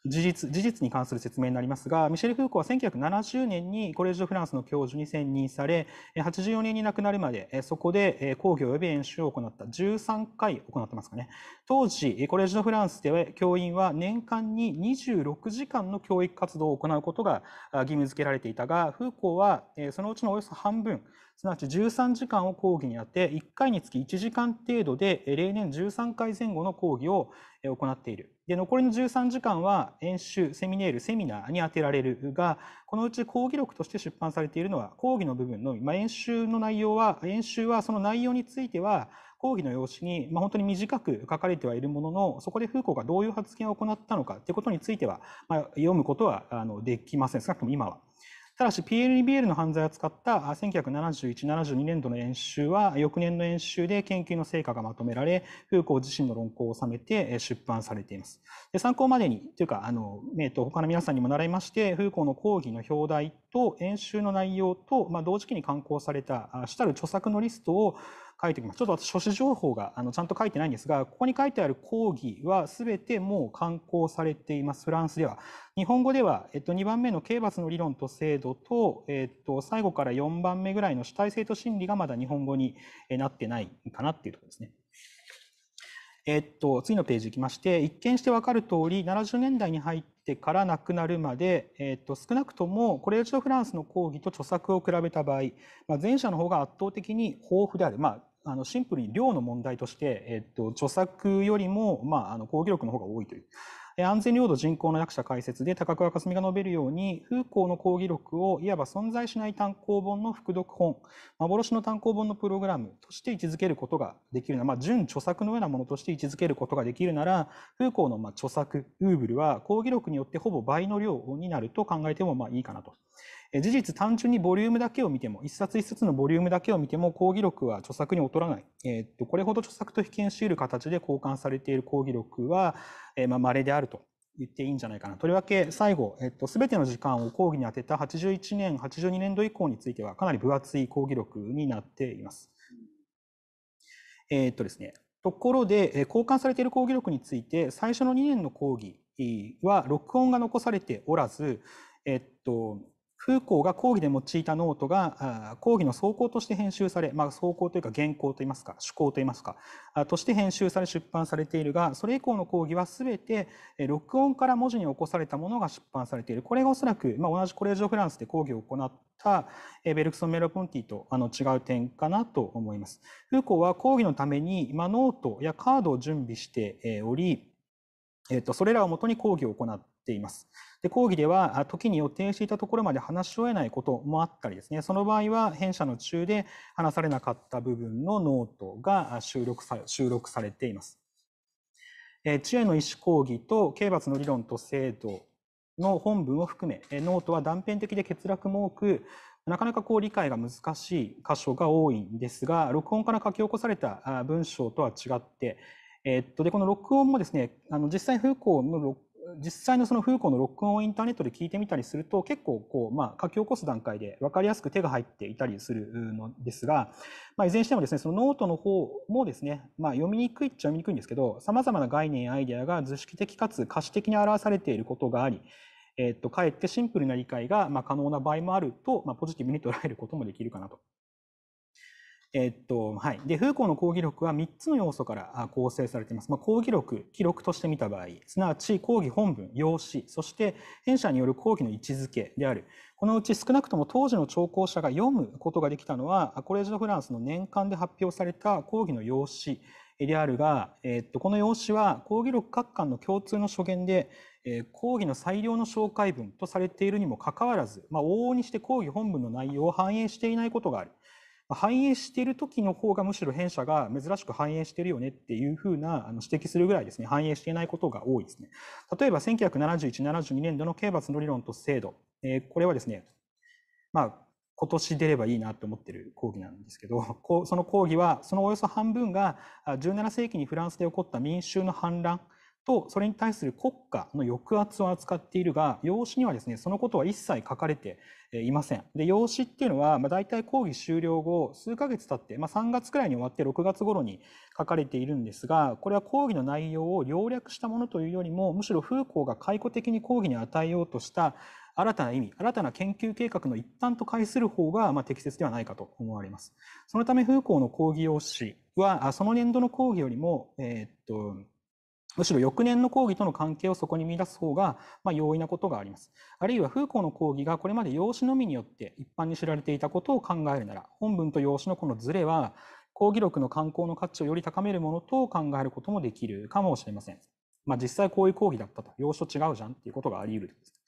Speaker 4: 事実事実に関する説明になりますがミシェル・フーコーは1970年にコレージ・ド・フランスの教授に選任され84年に亡くなるまでそこで講義及び演習を行った13回行ってますかね当時コレージ・ド・フランスでは教員は年間に26時間の教育活動を行うことが義務付けられていたがフーコーはそのうちのおよそ半分すなわち13時間を講義に充て1回につき1時間程度で例年13回前後の講義を行っている。で、残りの13時間は演習、セミネール、セミナーに充てられるが、このうち講義録として出版されているのは講義の部分のみ、まあ、演習の内容は、演習はその内容については、講義の用紙に、まあ、本当に短く書かれてはいるものの、そこでフーコーがどういう発言を行ったのかということについては、まあ、読むことはあのできません、少なくとも今は。ただし PLBL の犯罪を使った1971、72年度の演習は翌年の演習で研究の成果がまとめられ、フーコー自身の論考を収めて出版されています。で参考までにというかあの、えと他の皆さんにも習いまして、フーコーの講義の表題と演習の内容と、まあ、同時期に刊行された主たる著作のリストを書いてきます。ちょっと私、書誌情報があのちゃんと書いてないんですが、ここに書いてある講義は全てもう刊行されています、フランスでは。日本語では、えっと、2番目の刑罰の理論と制度と、えっと、最後から4番目ぐらいの主体性と心理がまだ日本語になってないかなっていうところですね。えっと、次のページいきまして、一見してわかる通り、70年代に入ってから亡くなるまで、えっと、少なくとも、これ一度フランスの講義と著作を比べた場合、まあ、前者の方が圧倒的に豊富である。まあ、あのシンプルに量の問題として、えっと、著作よりも、まあ、あの講義力の方が多いという。安全領土人口の役者解説で高倉かすが述べるように風光の講義録をいわば存在しない単行本の副読本幻の単行本のプログラムとして位置づけることができるな、まあ、純著作のようなものとして位置づけることができるなら風光のまあ著作ウーブルは講義録によってほぼ倍の量になると考えてもまあいいかなと事実単純にボリュームだけを見ても一冊一冊のボリュームだけを見ても講義録は著作に劣らない、えー、とこれほど著作と被験し得る形で交換されている講義録は、えー、まあ稀であると言っていいんじゃないかなとりわけ最後、えー、と全ての時間を講義に充てた81年82年度以降についてはかなり分厚い講義録になっています。えー、っとですねところで交換されている講義録について最初の2年の講義は録音が残されておらず、えっと、フーコーが講義で用いたノートが講義の草稿として編集され、まあ、草稿というか原稿といいますか趣向といいますかとして編集され出版されているがそれ以降の講義は全て録音から文字に起こされたものが出版されているこれがおそらく、まあ、同じコレージオ・フランスで講義を行ったベルクソン・メロポンティとあの違う点かなと思います。フーコーは講義のために、まあ、ノートやカードを準備しており、えっと、それらをもとに講義を行っています。で講義では時に予定していたところまで話し終えないこともあったりですね、その場合は弊社の中で話されなかった部分のノートが収録さ収録されています。知恵の意思講義と刑罰の理論と制度の本文を含め、ノートは断片的で欠落も多く、なかなかこう理解が難しい箇所が多いんですが、録音から書き起こされた文章とは違って、えっと、でこの録音もですね、あの実際、風光の実際のそのフーコのロックオンをインターネットで聞いてみたりすると結構こう、まあ、書き起こす段階で分かりやすく手が入っていたりするのですが、まあ、いずれにしてもですねそのノートの方もですね、まあ、読みにくいっちゃ読みにくいんですけどさまざまな概念やアイデアが図式的かつ可視的に表されていることがありえー、っと、かえってシンプルな理解が、ま可能な場合もあると、まポジティブに捉えることもできるかなとえっとはい、でフーコーの講義録は3つの要素から構成されています。まあ、講義録、記録として見た場合、すなわち講義本文、用紙、そして編者による講義の位置づけである。このうち少なくとも当時の聴講者が読むことができたのは、コレージ・ド・フランスの年間で発表された講義の用紙であるが、えっと、この用紙は講義録各巻の共通の所言で、え講義の最良の紹介文とされているにもかかわらず、まあ、往々にして講義本文の内容を反映していないことがある。反映している時の方がむしろ弊社が珍しく反映してるよねっていうふうな指摘するぐらいですね反映していないことが多いですね例えば197172年度の刑罰の理論と制度、えー、これはですねまあ今年出ればいいなと思ってる講義なんですけどその講義はそのおよそ半分が17世紀にフランスで起こった民衆の反乱とそれに対する国家の抑圧を扱っているが養子にはですねそのことは一切書かれていませんで養子っていうのは、まあ、大体講義終了後数ヶ月経って、まあ、3月くらいに終わって6月頃に書かれているんですがこれは講義の内容を要略したものというよりもむしろ風光が解雇的に講義に与えようとした新たな意味、新たな研究計画の一端と介する方がまあ適切ではないかと思われます。そのため、風光の講義用紙は、その年度の講義よりも、えー、っと、むしろ翌年の講義との関係をそこに見出す方が、まあ、容易なことがあります。あるいは風光の講義がこれまで用紙のみによって一般に知られていたことを考えるなら、本文と用紙のこのズレは、講義録の観光の価値をより高めるものと考えることもできるかもしれません。まあ、実際こういう講義だったと、用紙と違うじゃんっていうことがあり得るです。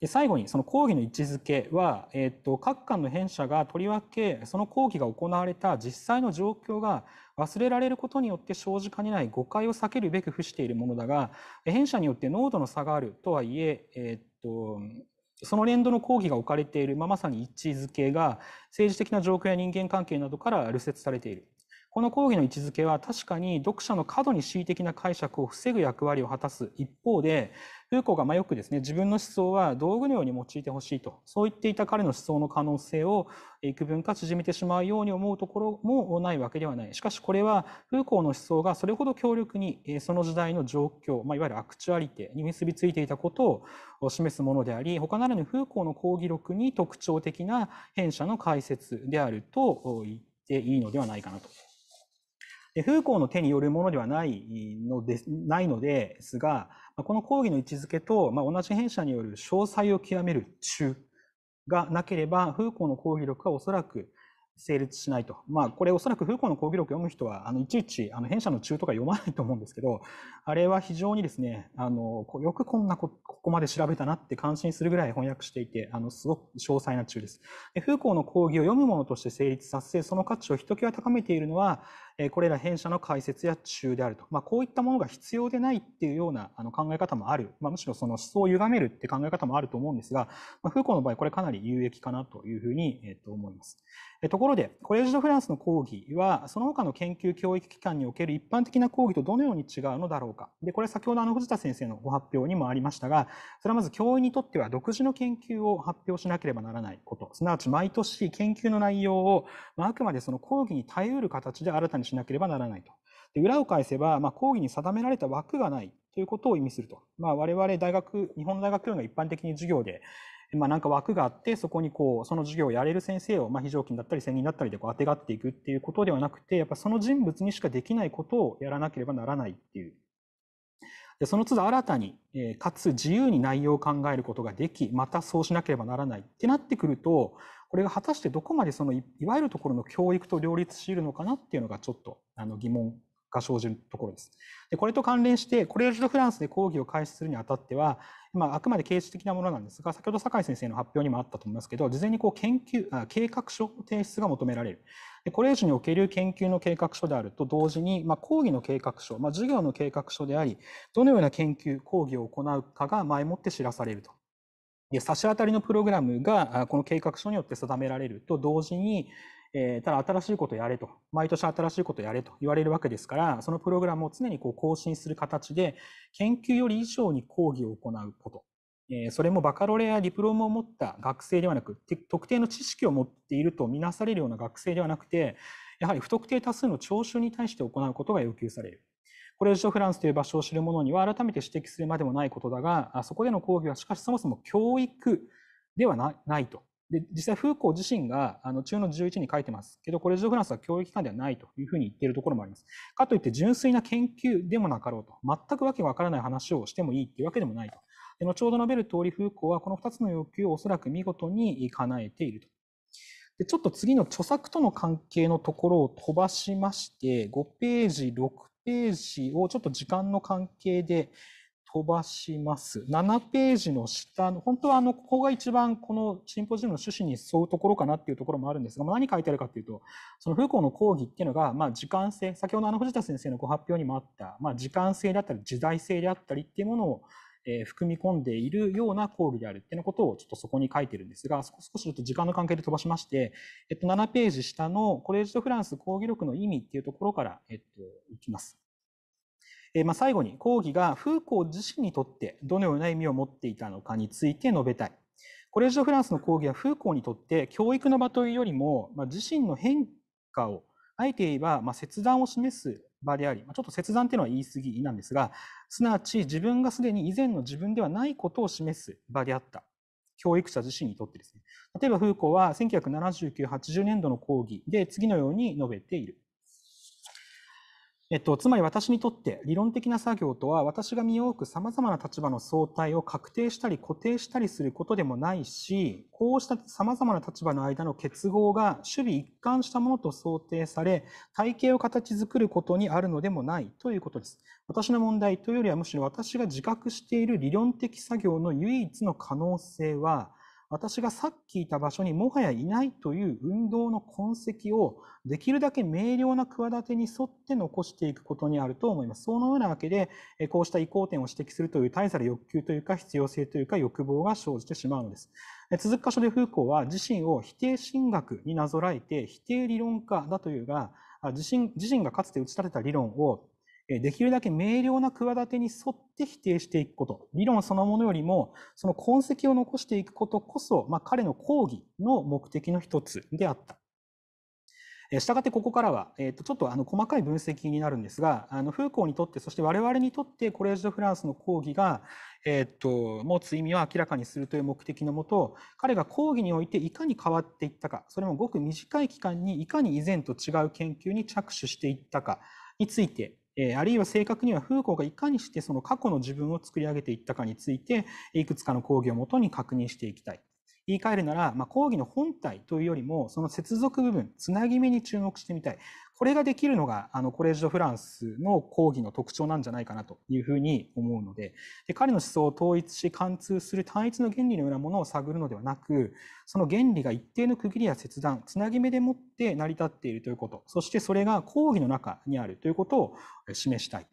Speaker 4: で最後にその講義の位置づけは、えーと、各官の編者がとりわけその講義が行われた実際の状況が忘れられることによって生じかねない誤解を避けるべく付しているものだが編者によって濃度の差があるとはいええーと、とその連動の講義が置かれている、まあ、まさに位置づけが政治的な状況や人間関係などから流説されているこの講義の位置づけは確かに読者の過度に恣意的な解釈を防ぐ役割を果たす一方で、フーコーがまよくですね、自分の思想は道具のように用いてほしいと、そう言っていた彼の思想の可能性を幾分か縮めてしまうように思うところもないわけではない。しかしこれは、フーコーの思想がそれほど強力にその時代の状況、まあ、いわゆるアクチュアリティに結びついていたことを示すものであり、他ならぬフーコーの講義録に特徴的な弊社の解説であると言っていいのではないかなとフーコーの手によるものではないのでないのですが、この講義の位置づけと、まあ、同じ編者による詳細を極める中がなければ、フーコーの講義力はおそらく成立しないと。まあ、これおそらくフーコーの講義力を読む人は、あの、いちいち、あの、編者の中とか読まないと思うんですけど、あれは非常にですね、あの、よくこんなこ、ここまで調べたなって感心するぐらい翻訳していて、あの、すごく詳細な中です。でフーコーの講義を読むものとして成立させ、その価値をひときわ高めているのは、これら弊社の解説や中であると、まあ、こういったものが必要でないっていうようなあの考え方もある、まあ、むしろその思想を歪めるって考え方もあると思うんですが、まあ、フーコーの場合、これかなり有益かなというふうに、えー、と思います。えところで、コレージ・ド・フランスの講義は、その他の研究教育機関における一般的な講義とどのように違うのだろうか。で、これ先ほどあの藤田先生のご発表にもありましたが、それはまず教員にとっては独自の研究を発表しなければならないこと、すなわち毎年研究の内容を、まあ、あくまでその講義に耐えうる形で新たにしなければならないと。で裏を返せば、まあ、講義に定められた枠がないということを意味すると。まあ、我々大学、日本の大学教が一般的に授業で、まあ、なんか枠があって、そこにこう、その授業をやれる先生を、まあ、非常勤だったり専任だったりでこう、あてがっていくっていうことではなくて、やっぱその人物にしかできないことをやらなければならないっていう。でその都度新たに、えかつ自由に内容を考えることができ、またそうしなければならないってなってくると、これが果たしてどこまでそのいわゆるところの教育と両立しているのかなっていうのがちょっとあの疑問が生じるところです。でこれと関連して、コレージ・ド・フランスで講義を開始するにあたっては、まあ、あくまで形式的なものなんですが、先ほど酒井先生の発表にもあったと思いますけど、事前にこう研究あ計画書の提出が求められる。でコレージにおける研究の計画書であると同時に、まあ、講義の計画書、まあ、授業の計画書であり、どのような研究、講義を行うかが前もって知らされると。差し当たりのプログラムがこの計画書によって定められると同時に、えー、ただ新しいことをやれと、毎年新しいことをやれと言われるわけですから、そのプログラムを常にこう更新する形で、研究より以上に講義を行うこと、えー、それもバカロレやディプロームを持った学生ではなく、特定の知識を持っていると見なされるような学生ではなくて、やはり不特定多数の聴衆に対して行うことが要求される。コレージ・ド・フランスという場所を知る者には改めて指摘するまでもないことだが、そこでの講義はしかしそもそも教育ではないと。で実際、フーコー自身があの中の11に書いてますけど、コレージ・ド・フランスは教育機関ではないというふうに言っているところもあります。かといって純粋な研究でもなかろうと、全くわけわからない話をしてもいいというわけでもないと。で後ほど述べる通り、フーコーはこの2つの要求をおそらく見事に叶えていると。でちょっと次の著作との関係のところを飛ばしまして、5ページ、6ページをちょっと時間の関係で飛ばします。7ページの下の、本当はあの、ここが一番このシンポジウムの趣旨に沿うところかなっていうところもあるんですが、ま何書いてあるかっていうと、そのフーコーの講義っていうのが、まあ、時間性、先ほどあの藤田先生のご発表にもあった、まあ、時間性であったり時代性であったりっていうものをえ含み込んでいるような講義であるっていうことをちょっとそこに書いてるんですが、少しちょっと時間の関係で飛ばしまして、えっと、7ページ下のコレージ・ド・フランス講義録の意味っていうところから、えっと、いきます。えまあ、最後に講義が風光自身にとってどのような意味を持っていたのかについて述べたい。コレージ・ド・フランスの講義は風光にとって教育の場というよりも、まあ、自身の変化をあえて言えば、まあ、切断を示す場であり、ちょっと切断というのは言い過ぎなんですが、すなわち自分がすでに以前の自分ではないことを示す場であった教育者自身にとってですね。例えば、フーコーは1979、80年度の講義で次のように述べている。えっと、つまり私にとって理論的な作業とは私が身を置くさまざまな立場の相対を確定したり固定したりすることでもないしこうしたさまざまな立場の間の結合が守備一貫したものと想定され体系を形作ることにあるのでもないということです私の問題というよりはむしろ私が自覚している理論的作業の唯一の可能性は私がさっきいた場所にもはやいないという運動の痕跡をできるだけ明瞭な企てに沿って残していくことにあると思います。そのようなわけで、こうした移行点を指摘するという大差で欲求というか必要性というか欲望が生じてしまうのです。続く箇所でフーコーは自身を否定神学になぞらえて否定理論家だというが、自身自身がかつて打ち立てた理論をできるだけ明瞭な企てに沿って否定していくこと、理論そのものよりも、その痕跡を残していくことこそ、まあ、彼の講義の目的の一つであった。したがってここからは、えー、とちょっとあの細かい分析になるんですが、あのフーコーにとって、そして我々にとってコレージ・ド・フランスの講義が、えー、と持つ意味を明らかにするという目的のもと、彼が講義においていかに変わっていったか、それもごく短い期間にいかに以前と違う研究に着手していったかについて、えあるいは正確にはフーコーがいかにしてその過去の自分を作り上げていったかについていくつかの講義をもとに確認していきたい言い換えるなら、まあ、講義の本体というよりも、その接続部分、つなぎ目に注目してみたい。これができるのが、あの、コレージ・ド・フランスの講義の特徴なんじゃないかなというふうに思うので、で彼の思想を統一し貫通する単一の原理のようなものを探るのではなく、その原理が一定の区切りや切断、つなぎ目でもって成り立っているということ、そしてそれが講義の中にあるということを示したい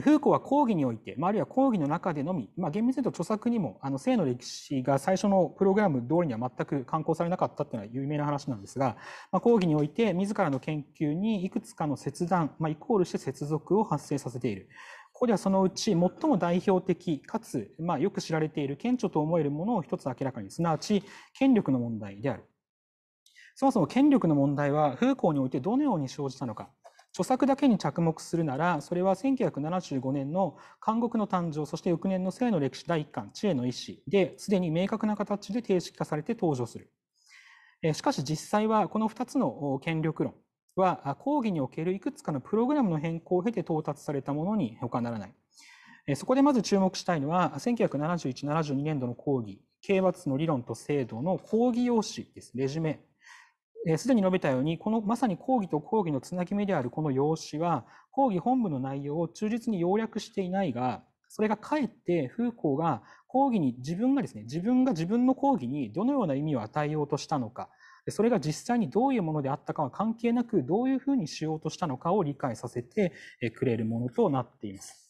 Speaker 4: フーコーは講義において、まあ、あるいは講義の中でのみ、まあ、厳密に言うと著作にもあの性の歴史が最初のプログラム通りには全く刊行されなかったっていうのは有名な話なんですが、まあ、講義において自らの研究にいくつかの切断、まあ、イコールして接続を発生させている。ここではそのうち最も代表的かつ、まあ、よく知られている顕著と思えるものを一つ明らかにすなわち権力の問題であるそもそも権力の問題は風光においてどのように生じたのか著作だけに着目するならそれは1975年の「監獄の誕生」そして翌年の「性の歴史第1巻知恵の意思」ですでに明確な形で定式化されて登場する。しかし実際はこの2つの権力論は講義におけるいくつかのプログラムの変更を経て到達されたものに他ならない。そこでまず注目したいのは1971、72年度の講義刑罰の理論と制度の講義用紙です。レジュメすでに述べたように、このまさに講義と講義のつなぎ目であるこの用紙は、講義本部の内容を忠実に要約していないが、それがかえってフーコーが講義に自分がですね、自分が自分の講義にどのような意味を与えようとしたのか、それが実際にどういうものであったかは関係なく、どういうふうにしようとしたのかを理解させてくれるものとなっています。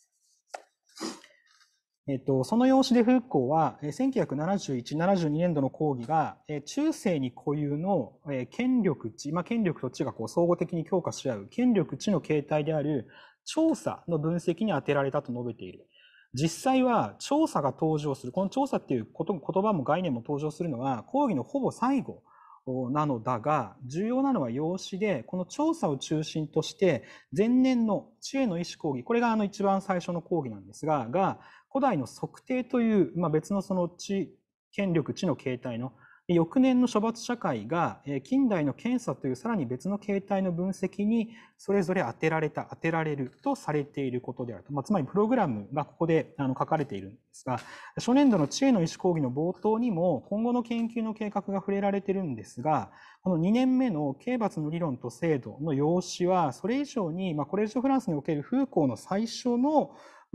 Speaker 4: えっと、その用紙でフーコーは、1971、72年度の講義が、中世に固有の権力地、まあ、権力と地がこう相互的に強化し合う権力地の形態である調査の分析に充てられたと述べている。実際は調査が登場する、この調査っていう言葉も概念も登場するのは講義のほぼ最後なのだが重要なのは養子でこの調査を中心として前年の知恵の意思講義これがあの一番最初の講義なんですがが古代の測定という、まあ、別のその知権力知の形態の翌年の処罰社会が近代の検査というさらに別の形態の分析にそれぞれ当てられた当てられるとされていることであると、まあ、つまりプログラムがここで書かれているんですが初年度の知恵の意思講義の冒頭にも今後の研究の計画が触れられてるんですがこの2年目の刑罰の理論と制度の用紙はそれ以上に、コレージオ・フランスにおけるフーコーの最初の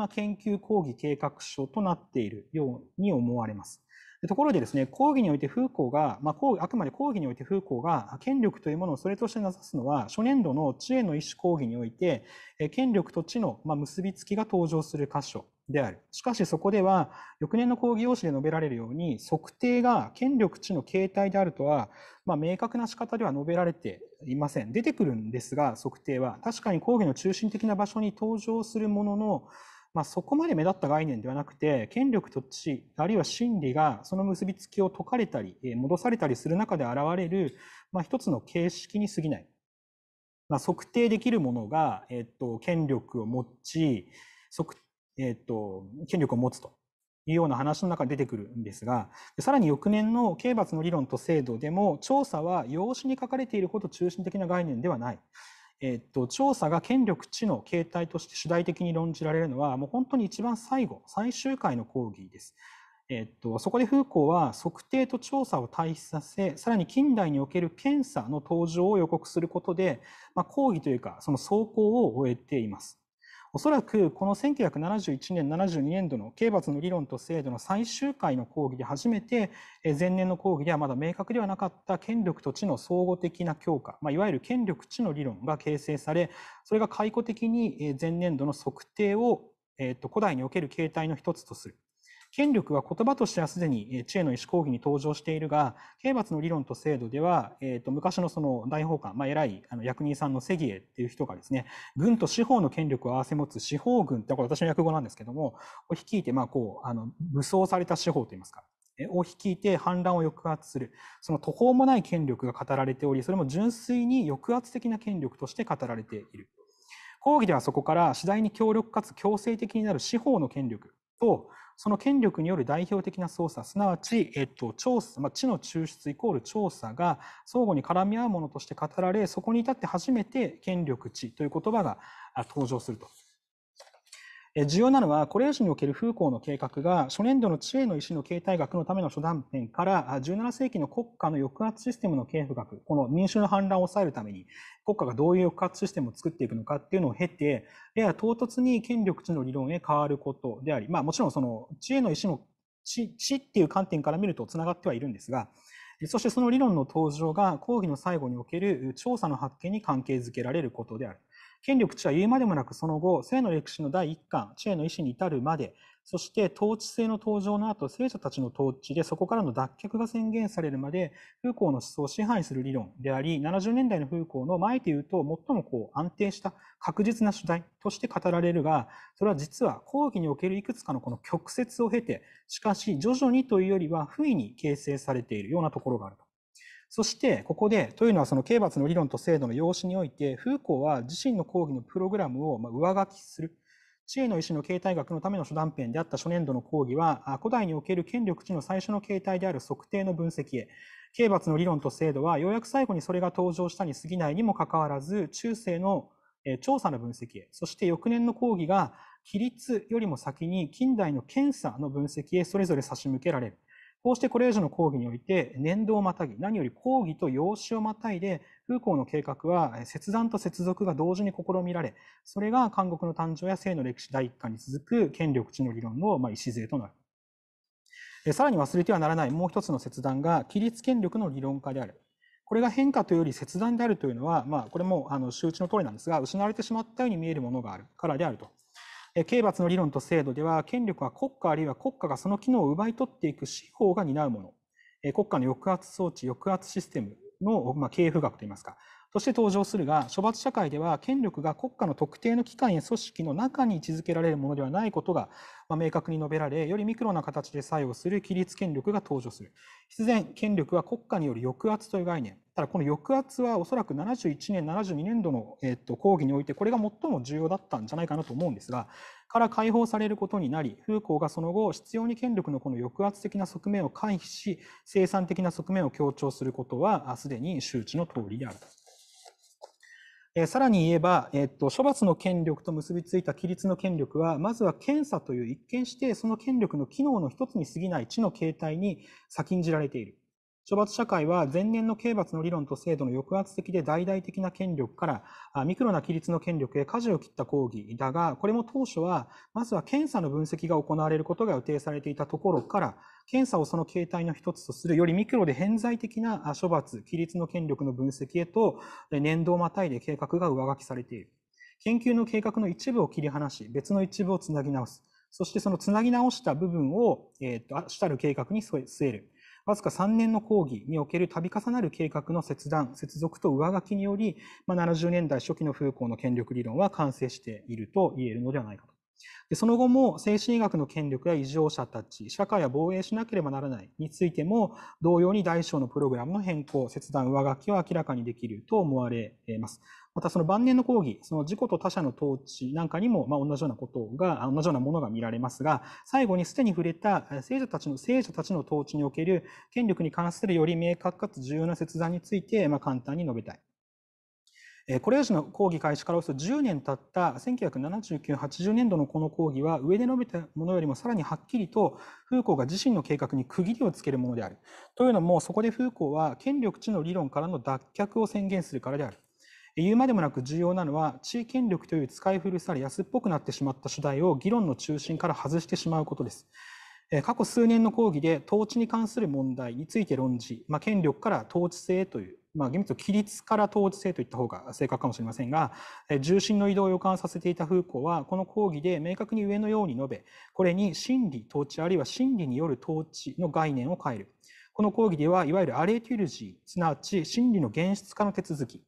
Speaker 4: 研究講義計画書となっているように思われます。ところでですね、講義においてフーコーが、まあ、あくまで講義においてフーコーが、権力というものをそれとしてなさすのは、初年度の知恵の意思講義において、権力と知の結びつきが登場する箇所である。しかしそこでは、翌年の講義用紙で述べられるように、測定が権力知の形態であるとは、まあ、明確な仕方では述べられていません。出てくるんですが、測定は。確かに講義の中心的な場所に登場するものの、まあ、そこまで目立った概念ではなくて権力と地位あるいは真理がその結びつきを解かれたり戻されたりする中で現れる、まあ、一つの形式に過ぎない、まあ、測定できるものが、えっと、権力を持ち測、えっと、権力を持つというような話の中で出てくるんですがさらに翌年の刑罰の理論と制度でも調査は用紙に書かれているほど中心的な概念ではない。えっと、調査が権力地の形態として主題的に論じられるのは、もう本当に一番最後、最終回の講義です。えっと、そこでフーコーは測定と調査を対比させ、さらに近代における検査の登場を予告することで、まあ、講義というか、その走行を終えています。おそらくこの1971年、72年度の刑罰の理論と制度の最終回の講義で初めて、前年の講義ではまだ明確ではなかった権力と地の相互的な強化、まあ、いわゆる権力地の理論が形成され、それが解雇的に前年度の測定を、えー、と古代における形態の一つとする。権力は言葉としてはすでに知恵の意思講義に登場しているが、刑罰の理論と制度では、えーと、昔のその大法官、まあ、偉いあの役人さんのセギエっていう人がですね、軍と司法の権力を併せ持つ司法軍って、これ私の訳語なんですけども、を率いて、まあ、こう、あの武装された司法といいますか、を率いて反乱を抑圧するその途方もない権力が語られておりそれも純粋に抑圧的な権力として語られている講義ではそこから次第に強力かつ強制的になる司法の権力とその権力による代表的な捜査すなわち、えっと、調査、まあ、知の抽出イコール調査が相互に絡み合うものとして語られそこに至って初めて権力知という言葉が登場すると重要なのは、これ以上における風光の計画が、初年度の知恵の石の形態学のための初断片から、17世紀の国家の抑圧システムの系譜学、この民衆の反乱を抑えるために、国家がどういう抑圧システムを作っていくのかっていうのを経て、やや唐突に権力値の理論へ変わることであり、まあもちろんその知恵の石の知知っていう観点から見るとつながってはいるんですが、そしてその理論の登場が講義の最後における調査の発見に関係づけられることである。権力地は言うまでもなくその後、性の歴史の第一巻、知恵の意思に至るまで、そして統治制の登場の後、聖者たちの統治でそこからの脱却が宣言されるまで、フーコーの思想を支配する理論であり、70年代のフーコーの前で言うと最もこう安定した確実な主題として語られるが、それは実は講義におけるいくつかのこの曲折を経て、しかし徐々にというよりは不意に形成されているようなところがあると。そしてここでというのはその刑罰の理論と制度の用紙においてフーコーは自身の講義のプログラムを上書きする知恵の意思の形態学のための初段編であった初年度の講義は、古代における権力地の最初の形態である測定の分析へ、刑罰の理論と制度は、ようやく最後にそれが登場したに過ぎないにもかかわらず、中世の調査の分析へ、そして翌年の講義が、規律よりも先に近代の検査の分析へそれぞれ差し向けられる。こうしてこれ以上の講義において、年度をまたぎ、何より講義と用紙をまたいで、風光の計画は切断と接続が同時に試みられ、それが韓国の誕生や性の歴史第一巻に続く権力地の理論の礎となる。さらに忘れてはならないもう一つの切断が、規律権力の理論化である。これが変化というより切断であるというのは、まあ、これもあの周知の通りなんですが、失われてしまったように見えるものがあるからであると。刑罰の理論と制度では、権力は国家あるいは国家がその機能を奪い取っていく司法が担うもの、国家の抑圧装置、抑圧システムの、まあ、系譜学といいますか、として登場するが処罰社会では権力が国家の特定の機関や組織の中に位置づけられるものではないことが明確に述べられよりミクロな形で作用する規律権力が登場する必然権力は国家による抑圧という概念ただこの抑圧はおそらく71年72年度の、えっと、講義においてこれが最も重要だったんじゃないかなと思うんですがから解放されることになりフーコーがその後必要に権力のこの抑圧的な側面を回避し生産的な側面を強調することはすでに周知の通りであると。えさらに言えば、えっと、処罰の権力と結びついた規律の権力は、まずは検査という一見して、その権力の機能の一つに過ぎない知の形態に先んじられている。処罰社会は前年の刑罰の理論と制度の抑圧的で大々的な権力からミクロな規律の権力へ舵を切った抗議だが、これも当初は、まずは検査の分析が行われることが予定されていたところから、検査をその形態の一つとするよりミクロで偏在的な処罰、規律の権力の分析へと年度をまたいで計画が上書きされている。研究の計画の一部を切り離し、別の一部をつなぎ直す。そしてそのつなぎ直した部分を、えー、と主たる計画に据える。わずか3年の講義における度重なる計画の切断、接続と上書きにより、まあ、70年代初期の風光の権力理論は完成していると言えるのではないかとでその後も精神医学の権力や異常者たち社会は防衛しなければならないについても同様に大小のプログラムの変更切断上書きを明らかにできると思われますまたその晩年の講義その自己と他者の統治なんかにもま同じようなことが同じようなものが見られますが最後にすでに触れた聖者たちの聖者たちの統治における権力に関するより明確かつ重要な切断についてま簡単に述べたいこれ以上の講義開始からおよそ10年経った1979、80年度のこの講義は上で述べたものよりもさらにはっきりとフーコーが自身の計画に区切りをつけるものである。というのもそこでフーコーは権力地の理論からの脱却を宣言するからである。言うまでもなく重要なのは地位権力という使い古され安っぽくなってしまった主題を議論の中心から外してしまうことです。過去数年の講義で統治に関する問題について論じ、まあ、権力から統治性という、まあ、厳密に規律から統治性といった方が正確かもしれませんが重心の移動を予感させていたフーコーはこの講義で明確に上のように述べこれに真理統治あるいは真理による統治の概念を変えるこの講義ではいわゆるアレテュルジーすなわち真理の現実化の手続き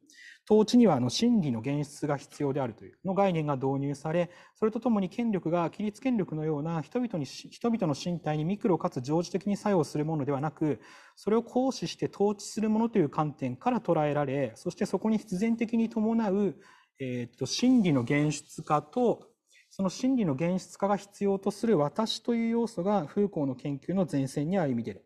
Speaker 4: 統治にはあの真理の現実が必要であるというの概念が導入され、それとともに権力が規律権力のような人々に人々の身体にミクロかつ常時的に作用するものではなく、それを行使して統治するものという観点から捉えられ、そしてそこに必然的に伴う、えー、っと真理の現実化とその真理の現実化が必要とする私という要素がフーコーの研究の前線に歩み意味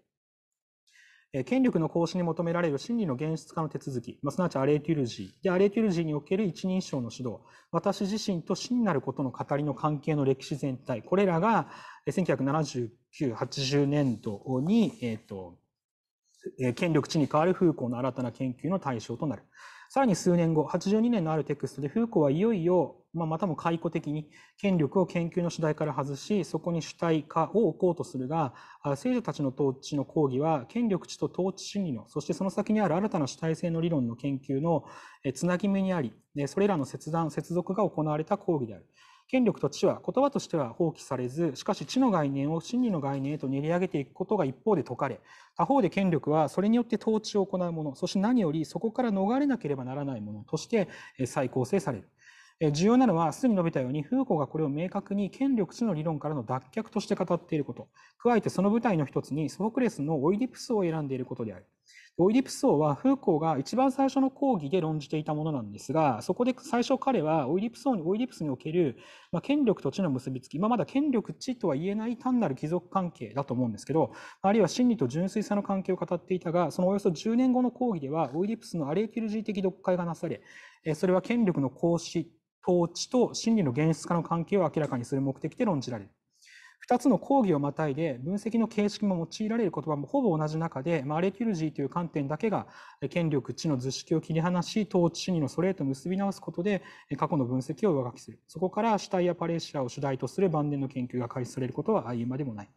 Speaker 4: 権力の行使に求められる真理の現実化の手続き、まあ、すなわちアレーテュルジーで、アレーテュルジーにおける一人称の指導、私自身と真なることの語りの関係の歴史全体、これらが1979、80年度に、えっ、ー、と、権力地に代わるフーコーの新たな研究の対象となる。さらに数年後、82年のあるテクストで、フーコーはいよいよまあ、またも解雇的に権力を研究の主題から外しそこに主体化を置こうとするが政治たちの統治の講義は権力地と統治主義のそしてその先にある新たな主体性の理論の研究のつなぎ目にありそれらの切断接続が行われた講義である。権力と地は言葉としては放棄されずしかし地の概念を真理の概念へと練り上げていくことが一方で解かれ他方で権力はそれによって統治を行うものそして何よりそこから逃れなければならないものとして再構成される重要なのは、すでに述べたように、フーコーがこれを明確に権力との理論からの脱却として語っていること、加えてその舞台の一つにソフォクレスのオイディプスを選んでいることである。オイディプス王はフーコーが一番最初の講義で論じていたものなんですが、そこで最初彼はオイディプス王に、オイディプスにおける、まあ、権力と地の結びつき、まあ、まだ権力地とは言えない単なる貴族関係だと思うんですけど、あるいは真理と純粋さの関係を語っていたが、そのおよそ10年後の講義では、オイディプスのアレーキルジー的読解がなされ、それは権力の行使統治と真理の現実化の関係を明らかにする目的で論じられる。2つの講義をまたいで分析の形式も用いられる言葉もほぼ同じ中で、まあ、アレキュルジーという観点だけが権力地の図式を切り離し統治主義のそれへと結び直すことで過去の分析を上書きするそこから死体やパレシアを主題とする晩年の研究が開始されることはあいうまでもない。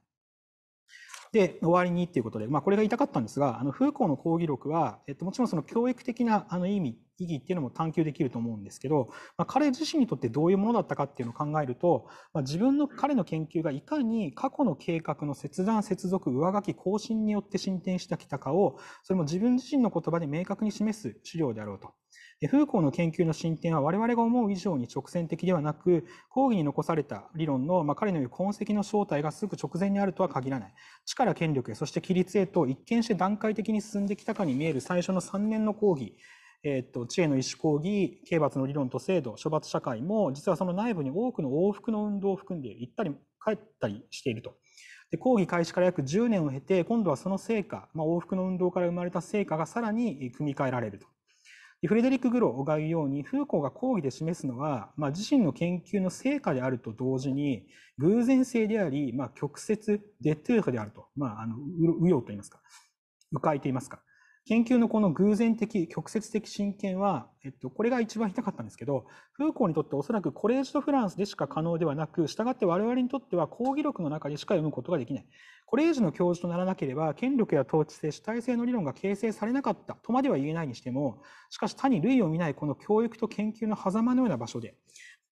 Speaker 4: で終わりにっていうことで、まあ、これが言いたかったんですがあのフーコーの講義録は、えっと、もちろんその教育的なあの意味意義っていうのも探求できると思うんですけど、まあ、彼自身にとってどういうものだったかっていうのを考えると、まあ、自分の彼の研究がいかに過去の計画の切断接続上書き更新によって進展してきたかをそれも自分自身の言葉で明確に示す資料であろうと。フーコーの研究の進展は我々が思う以上に直線的ではなく、講義に残された理論の、まあ、彼の言う痕跡の正体がすぐ直前にあるとは限らない。力、権力へ、そして規律へと一見して段階的に進んできたかに見える最初の3年の講義、えーと、と知恵の意思講義、刑罰の理論と制度、処罰社会も、実はその内部に多くの往復の運動を含んで行ったり帰ったりしていると。で講義開始から約10年を経て、今度はその成果、まあ、往復の運動から生まれた成果がさらに組み替えられると。フレデリック・グローが言うように、フーコーが講義で示すのは、まあ、自身の研究の成果であると同時に、偶然性であり、まあ、曲折、デトゥーフであると、まあ、あの、右用と言いますか、迂回と言いますか。研究のこの偶然的、曲折的真剣は、えっと、これが一番痛かったんですけど、フーコーにとっておそらくコレージド・フランスでしか可能ではなく、従って我々にとっては講義録の中でしか読むことができない。これ以上の教授とならなければ、権力や統治性、主体性の理論が形成されなかったとまでは言えないにしても、しかし他に類を見ないこの教育と研究の狭間のような場所で、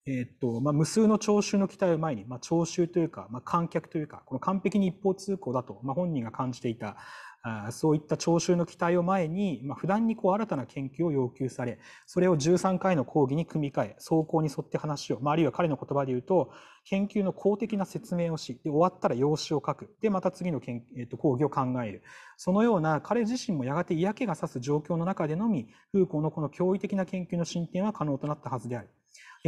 Speaker 4: えー、っとまあ、無数の聴衆の期待を前に、まあ、聴衆というか、まあ、観客というか、この完璧に一方通行だと、まあ、本人が感じていた、そういった聴衆の期待を前に、まあ、普段にこう新たな研究を要求され、それを13回の講義に組み替え、走行に沿って話を、まあ、あるいは彼の言葉で言うと、研究の公的な説明をし、で終わったら用紙を書く、で、また次の研、えー、と講義を考える。そのような彼自身もやがて嫌気がさす状況の中でのみ、フーコのこの驚異的な研究の進展は可能となったはずである。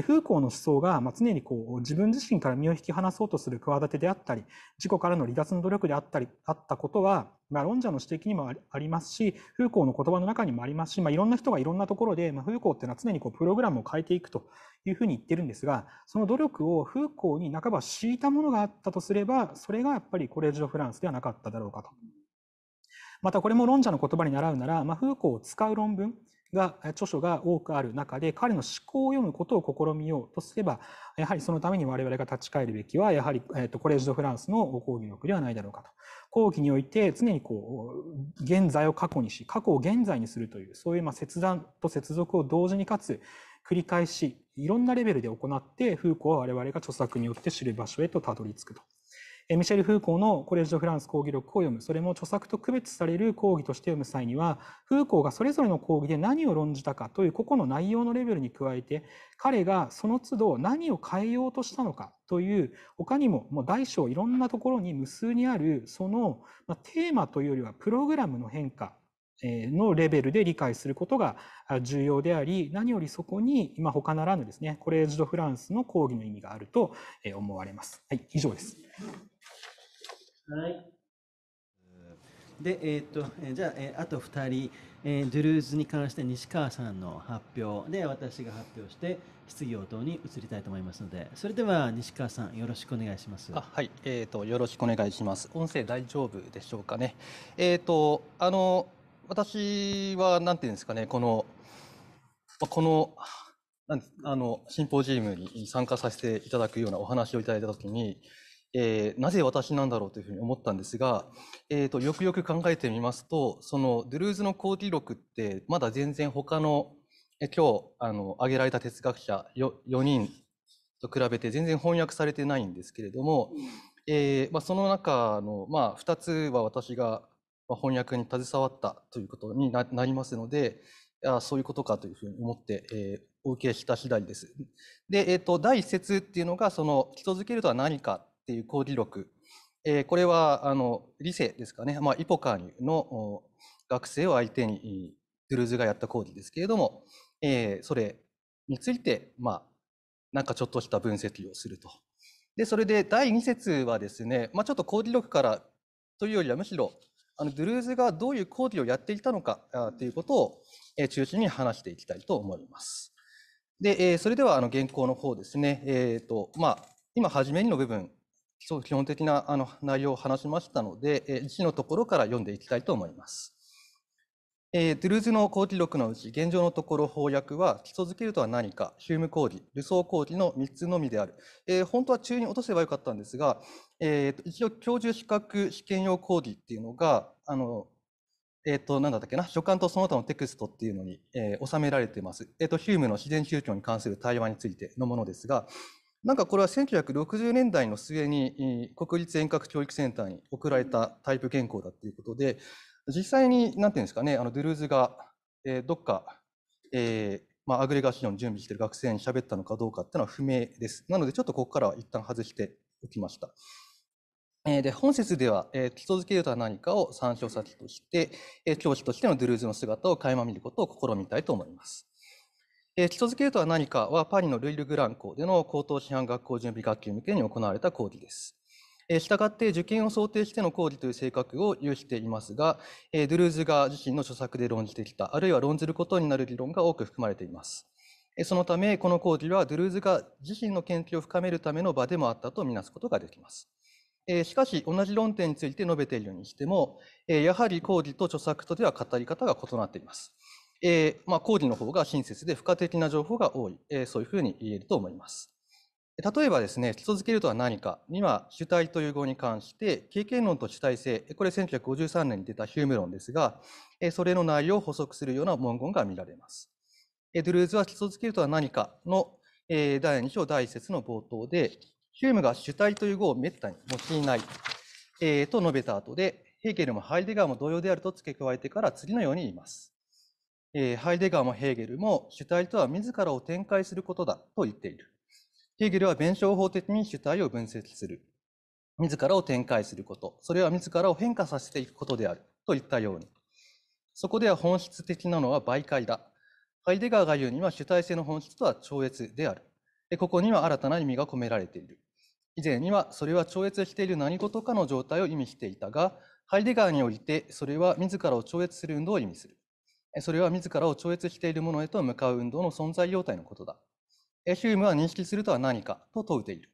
Speaker 4: フーコーの思想が常にこう自分自身から身を引き離そうとする企てであったり自己からの離脱の努力であったりあったことは、まあ、論者の指摘にもありますしフーコーの言葉の中にもありますし、まあ、いろんな人がいろんなところで、まあ、コーっていうのは常にこうプログラムを変えていくというふうに言ってるんですがその努力をフーコーに半ば敷いたものがあったとすればそれがやっぱりコレージ・ド・フランスではなかっただろうかと。またこれも論者の言葉に習うなら、まあ、フーコーを使う論文が著書が多くある中で彼の思考を読むことを試みようとすればやはりそのために我々が立ち返るべきはやはり、えー、とコレージ・ド・フランスの講義の句ではないだろうかと講義において常にこう現在を過去にし過去を現在にするというそういうまあ切断と接続を同時にかつ繰り返しいろんなレベルで行ってフーコは我々が著作によって知る場所へとたどり着くと。ミシェル・フーコーのコレージ・ド・フランス講義録を読む、それも著作と区別される講義として読む際には、フーコーがそれぞれの講義で何を論じたかという個々の内容のレベルに加えて、彼がその都度何を変えようとしたのかという、他にももう大小いろんなところに無数にある、そのテーマというよりはプログラムの変化のレベルで理解することが重要であり、何よりそこに、今他ならぬですね、コレージ・ド・フランスの講義の意味があると思われます。はい、以上です。
Speaker 2: はい。で、えー、っと、えじゃあ、えー、あと2人、えー、ドゥルーズに関して西川さんの発表で、私が発表して、質疑応答に移りたいと思いますので、それでは西川さん、よ
Speaker 5: ろしくお願いします。あはい、えーと、よろしくお願いします。音声大丈夫でしょうかね。えっ、と、あの、私は、なんていうんですかね、この、この、なんあの、シンポジウムに参加させていただくようなお話をいただいたときに、えー、なぜ私なんだろうというふうに思ったんですが、えーと、よくよく考えてみますとそのドゥルーズの講義録ってまだ全然他の今日あの挙げられた哲学者 4, 4人と比べて全然翻訳されてないんですけれども、えーまあ、その中の、まあ、2つは私が翻訳に携わったということになりますのでそういうことかというふうに思って、えー、お受けした次第です。で、えーと、第1節っていうのがその基礎づけるとは何かっていう講義録、えー、これはあの理性ですかね、まあ、イポカーニュの学生を相手にドゥルーズがやった講義ですけれども、えー、それについて、まあ、なんかちょっとした分析をすると。で、それで第2節はですね、まあ、ちょっと講義録からというよりはむしろ、あのドゥルーズがどういう講義をやっていたのかということを、えー、中心に話していきたいと思います。で、えー、それではあの原稿の方ですね、えーとまあ、今、初めにの部分基本的なあの内容を話しましたので、えー、1のところから読んでいきたいと思います。えー、ドゥルーズの講義録のうち、現状のところ翻訳は、基礎づけるとは何か、ヒューム講義、武装講義の3つのみである。えー、本当は中に落とせばよかったんですが、えーと、一応、教授資格試験用講義っていうのが、あのえっ、ー、と、なんだったっけな、書簡とその他のテクストっていうのに、えー、収められています。えっ、ー、と、ヒュームの自然宗教に関する対話についてのものですが、なんかこれは1960年代の末に国立遠隔教育センターに送られたタイプ原稿だということで、実際に、なんていうんですかね、あのドゥルーズが、えー、どっか、えーまあ、アグレガー資ョの準備している学生に喋ったのかどうかっていうのは不明です。なので、ちょっとここからは一旦外しておきました。えー、で本説では、えー、基礎づけるとは何かを参照先として、えー、教師としてのドゥルーズの姿を垣間見ることを試みたいと思います。えー、基礎づけるとは何かはパリのルイル・グラン校での高等師範学校準備学級向けに行われた講義です。したがって受験を想定しての講義という性格を有していますが、ドゥルーズが自身の著作で論じてきた、あるいは論ずることになる理論が多く含まれています。そのため、この講義はドゥルーズが自身の研究を深めるための場でもあったとみなすことができます。しかし、同じ論点について述べているにしても、やはり講義と著作とでは語り方が異なっています。えーまあ、の方が親切で付加的な情報が多い、えー、そういうふうに言えると思います。例えばですね、基礎づけるとは何か、には主体という語に関して、経験論と主体性、これ1953年に出たヒューム論ですが、それの内容を補足するような文言が見られます。ドゥルーズは基礎づけるとは何かの第2章第1節の冒頭で、ヒュームが主体という語を滅多に用いない、えー、と述べた後で、ヘーゲルもハイデガーも同様であると付け加えてから次のように言います。えー、ハイデガーもヘーゲルも主体とは自らを展開することだと言っている。ヘーゲルは弁証法的に主体を分析する。自らを展開すること。それは自らを変化させていくことである。と言ったように。そこでは本質的なのは媒介だ。ハイデガーが言うには主体性の本質とは超越である。ここには新たな意味が込められている。以前にはそれは超越している何事かの状態を意味していたが、ハイデガーにおいてそれは自らを超越する運動を意味する。それは自らを超越しているものへと向かう運動の存在様態のことだ。ヒュームは認識するとは何かと問うている。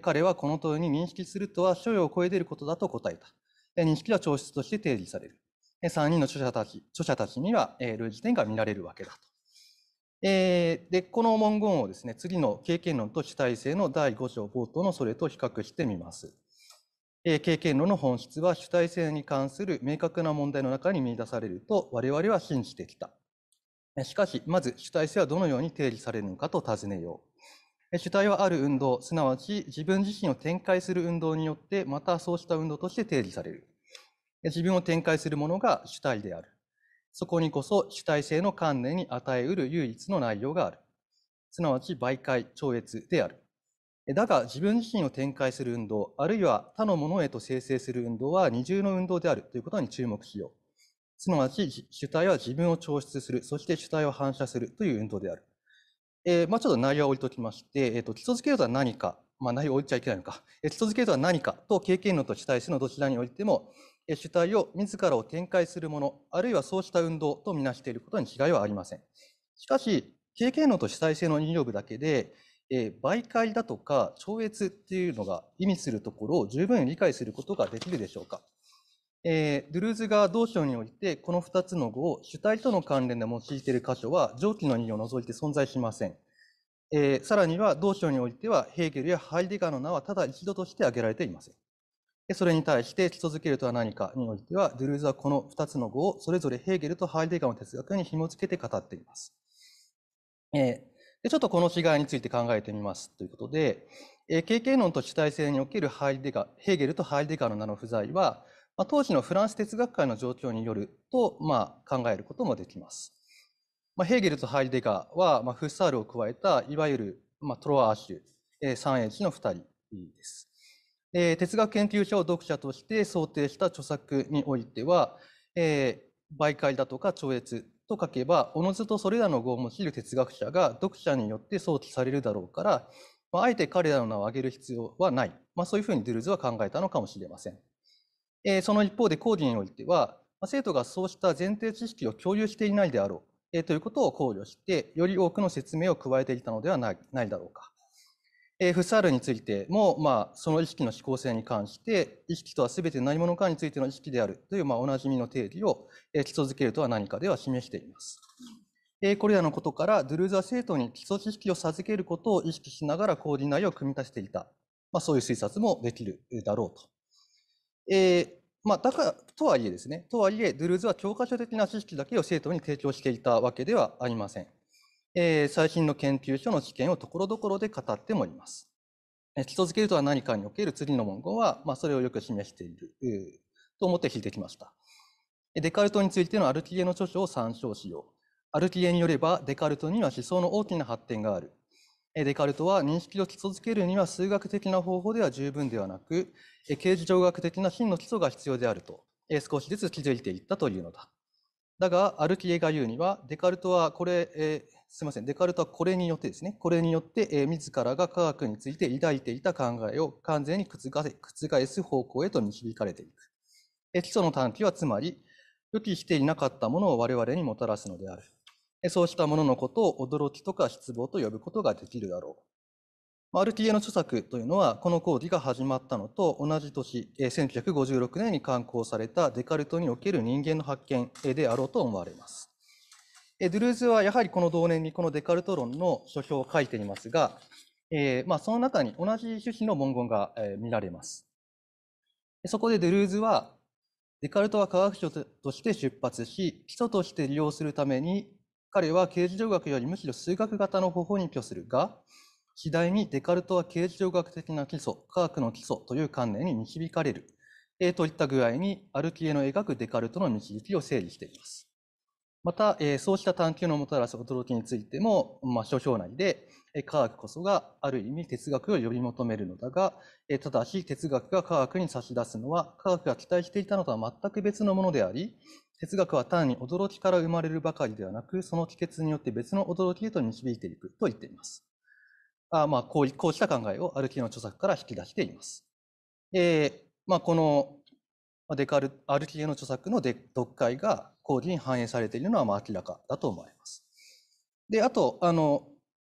Speaker 5: 彼はこの問いに認識するとは所要を超え出ることだと答えた。認識は調質として定義される。3人の著者たち著者たちには類似点が見られるわけだと。で、この文言をですね、次の経験論と主体性の第5章冒頭のそれと比較してみます。経験論の本質は主体性に関する明確な問題の中に見出されると我々は信じてきた。しかし、まず主体性はどのように定義されるのかと尋ねよう。主体はある運動、すなわち自分自身を展開する運動によって、またそうした運動として定義される。自分を展開するものが主体である。そこにこそ主体性の観念に与えうる唯一の内容がある。すなわち媒介、超越である。だが、自分自身を展開する運動、あるいは他のものへと生成する運動は二重の運動であるということに注目しよう。すなわち、主体は自分を調出する、そして主体を反射するという運動である。えー、まあ、ちょっと内容は置いときまして、えーと、と基礎づけるとは何か、まあ、内容を置いちゃいけないのか、えー、基礎づけるとは何かと経験論と主体性のどちらにおいても、えー、主体を自らを展開するもの、あるいはそうした運動とみなしていることに違いはありません。しかし、経験論と主体性の引用部だけで、えー、媒介だとか超越っていうのが意味するところを十分理解することができるでしょうか。えー、ドゥルーズが同章においてこの2つの語を主体との関連で用いている箇所は上記の2を除いて存在しません。えー、さらには同章においてはヘーゲルやハイデガーの名はただ一度として挙げられていません。それに対して基礎づけるとは何かにおいてはドゥルーズはこの2つの語をそれぞれヘーゲルとハイデガーの哲学に紐付けて語っています。えちょっとこの違いについて考えてみますということで、経験論と主体性におけるハイデガヘーゲルとハイデガーの名の不在は、当時のフランス哲学界の状況によると、まあ、考えることもできます。まあ、ヘーゲルとハイデガーは、まあ、フッサールを加えたいわゆる、まあ、トロアーシュ、えー、三英知の2人です。えー、哲学研究者を読者として想定した著作においては、えー、媒介だとか超越と書けば、おのずとそれらの語を用いる哲学者が読者によって想起されるだろうから、まあ、あえて彼らの名を挙げる必要はない。まあ、そういうふうにドゥルーズは考えたのかもしれません。えー、その一方で講義においては、まあ、生徒がそうした前提知識を共有していないであろう、えー、ということを考慮して、より多くの説明を加えていたのではないないだろうか。FSR についても、まあ、その意識の指向性に関して、意識とはすべて何者かについての意識であるという、まあ、おなじみの定義を、えー、基礎づけるとは何かでは示しています。えー、これらのことから、ドゥルーズは生徒に基礎知識を授けることを意識しながらコーディナーを組み立てていた。まあ、そういう推察もできるだろうと。えーまあ、だからとはいえですね、とはいえ、ドゥルーズは教科書的な知識だけを生徒に提供していたわけではありません。えー、最新の研究所の知見をところどころで語ってもいます。基礎づけるとは何かにおける次の文言は、まあ、それをよく示している、と思って引いてきました。デカルトについてのアルキエの著書を参照しよう。アルキエによれば、デカルトには思想の大きな発展がある。デカルトは認識を基礎づけるには数学的な方法では十分ではなく、形事上学的な真の基礎が必要であると、少しずつ気づいていったというのだ。だが、アルキエが言うには、デカルトはこれ、すみません、デカルトはこれによってですね、これによって、えー、自らが科学について抱いていた考えを完全に覆す方向へと導かれていく。えー、基礎の探求はつまり、予期していなかったものを我々にもたらすのである。そうしたもののことを驚きとか失望と呼ぶことができるだろう。RTA の著作というのは、この講義が始まったのと同じ年、1956年に刊行されたデカルトにおける人間の発見であろうと思われます。ドゥルーズはやはりこの同年にこのデカルト論の書評を書いていますが、えー、まあ、その中に同じ趣旨の文言が、え見られます。そこでドゥルーズは、デカルトは科学書として出発し、基礎として利用するために、彼は形状学よりむしろ数学型の方法に依するが、次第にデカルトは形状学的な基礎、科学の基礎という観念に導かれる、えー、といった具合に、アルキエの描くデカルトの導きを整理しています。また、えー、そうした探求のもたらす驚きについても、まあ、書評内で、えー、科学こそがある意味哲学を呼び求めるのだが、えー、ただし哲学が科学に差し出すのは科学が期待していたのとは全く別のものであり哲学は単に驚きから生まれるばかりではなくその帰結によって別の驚きへと導いていくと言っています。あまあ、こうこうした考えを歩きの著作から引き出しています。えーまあ、このデカル、アルキエの著作の読解が、工事に反映されているのはまあ明らかだと思います。で、あと、あの、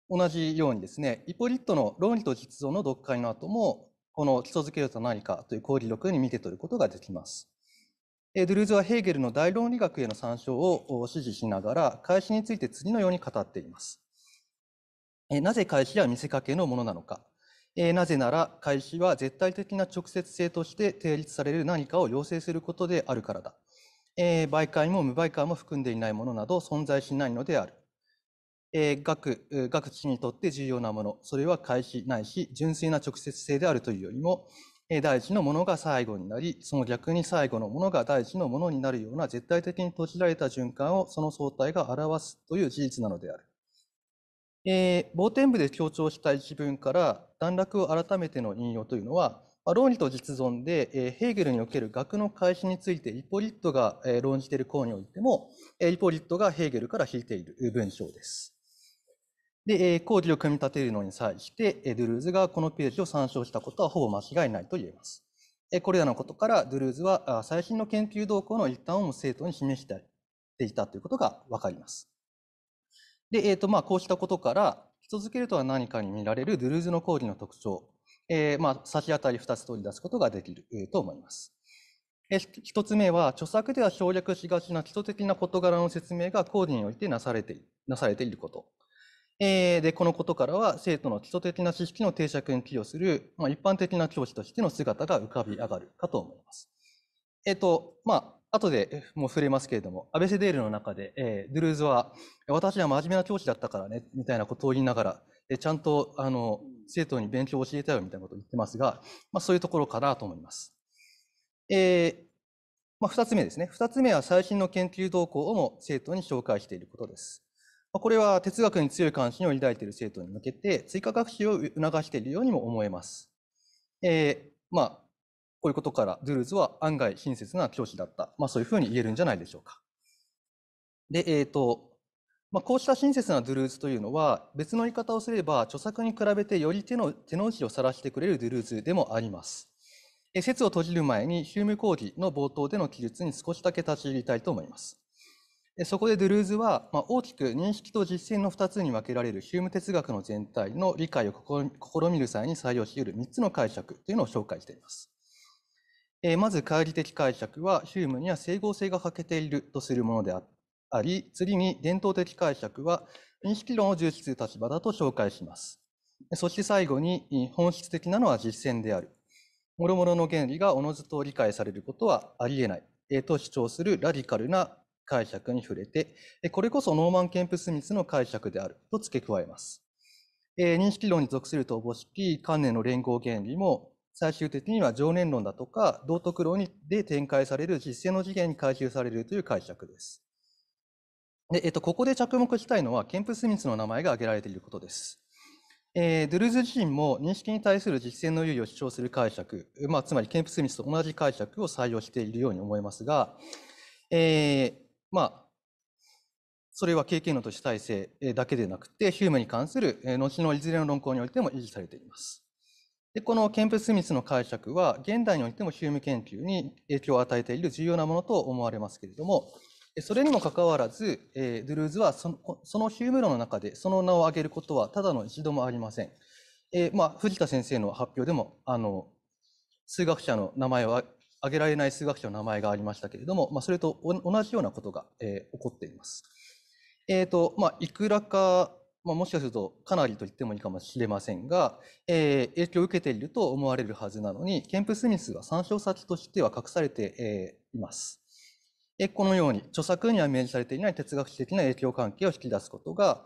Speaker 5: 同じようにですね、イポリットの論理と実像の読解の後も、この基礎づけると何かという講義録に見て取ることができます。ドゥルーズはヘーゲルの大論理学への参照を支持しながら、開始について次のように語っています。なぜ開始は見せかけのものなのか。なぜなら、開始は絶対的な直接性として定立される何かを要請することであるからだ。えー、媒介も無媒介も含んでいないものなど存在しないのである。えー、学、学知にとって重要なもの、それは開始ないし、純粋な直接性であるというよりも、えー、第一のものが最後になり、その逆に最後のものが第一のものになるような絶対的に閉じられた循環をその相対が表すという事実なのである。えー、冒険部で強調した一文から段落を改めての引用というのは、論理と実存で、ヘーゲルにおける学の開始についてリポリットが論じている項においても、リポリットがヘーゲルから引いている文章です。で、講義を組み立てるのに際して、ドゥルーズがこのページを参照したことはほぼ間違いないと言えます。これらのことから、ドゥルーズは最新の研究動向の一端を生徒に示していたということがわかります。で、えっ、ー、と、まあ、こうしたことから、人付づけるとは何かに見られるドゥルーズの講義の特徴えー、まあ、先あたり2つ取り出すことができる、えー、と思います。1つ目は、著作では省略しがちな基礎的な事柄の説明が講義においてなされてなされていること。で、このことからは、生徒の基礎的な知識の定着に寄与する、まあ、一般的な教師としての姿が浮かび上がるかと思います。えっ、と、まあ、後でもう触れますけれども、アベセデールの中で、えー、ドゥルーズは、私は真面目な教師だったからね、みたいなことを言いながら、ちゃんと、あの、生徒に勉強を教えたよみたいなことを言ってますが、まあ、そういうところかなと思います。えーまあ、2つ目ですね。2つ目は最新の研究動向をも生徒に紹介していることです。これは哲学に強い関心を抱いている生徒に向けて追加学習を促しているようにも思えます。えー、まあ、こういうことから、ドゥルーズは案外親切な教師だった。まあ、そういうふうに言えるんじゃないでしょうか。で、えっ、ー、と、まあ、こうした親切なドゥルーズというのは別の言い方をすれば著作に比べてより手の手の内を晒してくれるドゥルーズでもあります。説を閉じる前にヒューム講義の冒頭での記述に少しだけ立ち入りたいと思います。そこでドゥルーズは、まあ、大きく認識と実践の2つに分けられるヒューム哲学の全体の理解を試みる際に採用し得る3つの解釈というのを紹介しています。まず、懐疑的解釈は、ヒュームには整合性が欠けているとするものであっあり、次に伝統的解釈は認識論を重視する立場だと紹介します。そして最後に、本質的なのは実践である。諸々の原理がおのずと理解されることはありえない、と主張するラディカルな解釈に触れて、これこそノーマン・ケンプ・スミスの解釈であると付け加えます。認識論に属するとおぼしき観念の連合原理も、最終的には常念論だとか道徳論で展開される実践の次元に回収されるという解釈です。でえっと、ここで着目したいのは、ケンプ・スミスの名前が挙げられていることです。えー、ドゥルーズ自身も認識に対する実践の有意を主張する解釈、まあ、つまりケンプ・スミスと同じ解釈を採用しているように思いますが、えー、まあ、それは経験の都市体制だけでなくて、ヒュームに関する後のいずれの論考においても維持されています。でこのケンプ・スミスの解釈は、現代においてもヒューム研究に影響を与えている重要なものと思われますけれども、それにもかかわらず、えー、ドゥルーズはそのそのヒューム論の中でその名を挙げることはただの一度もありません。えー、まあ、藤田先生の発表でもあの数学者の名前は挙げられない数学者の名前がありましたけれども、まあ、それと同じようなことが、えー、起こっています。えーとまあ、いくらか、まあ、もしかするとかなりと言ってもいいかもしれませんが、えー、影響を受けていると思われるはずなのにケンプ・スミスは参照先としては隠されて、えー、います。このように著作には明示されていない哲学的な影響関係を引き出すことが、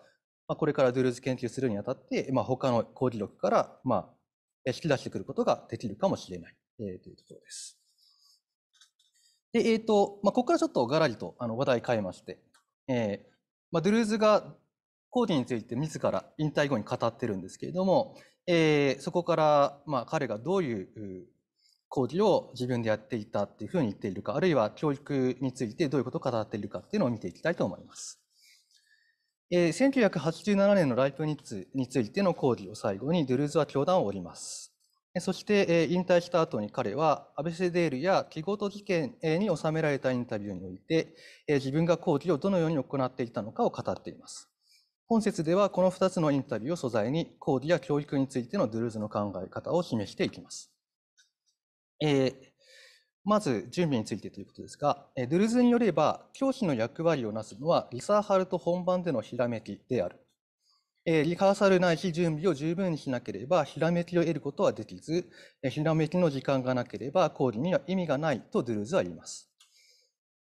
Speaker 5: まこれからドゥルーズ研究するにあたって、ま他の講義録から、ま引き出してくることができるかもしれない、えというところです。で、えっ、ー、と、まあ、ここからちょっとがらりとあの話題変えまして、えー、まあ、ドゥルーズが講義について自ら引退後に語ってるんですけれども、えー、そこから、まあ、彼がどういう講義を自分でやっていたっていうふうに言っているか、あるいは教育についてどういうことを語っているかっていうのを見ていきたいと思います。えー、1987年のライプニッツについての講義を最後にドゥルーズは教団をおります。そして、えー、引退した後に彼はアベセデールや記号と事件に収められたインタビューにおいて、えー、自分が講義をどのように行っていたのかを語っています。本節ではこの2つのインタビューを素材に講義や教育についてのドゥルーズの考え方を示していきます。えまず準備についてということですが、えドゥルズによれば、教師の役割をなすのはリサーハルと本番でのひらめきである。えリハーサルないし準備を十分にしなければ、ひらめきを得ることはできず、えひらめきの時間がなければ、講義には意味がないとドゥルーズは言います。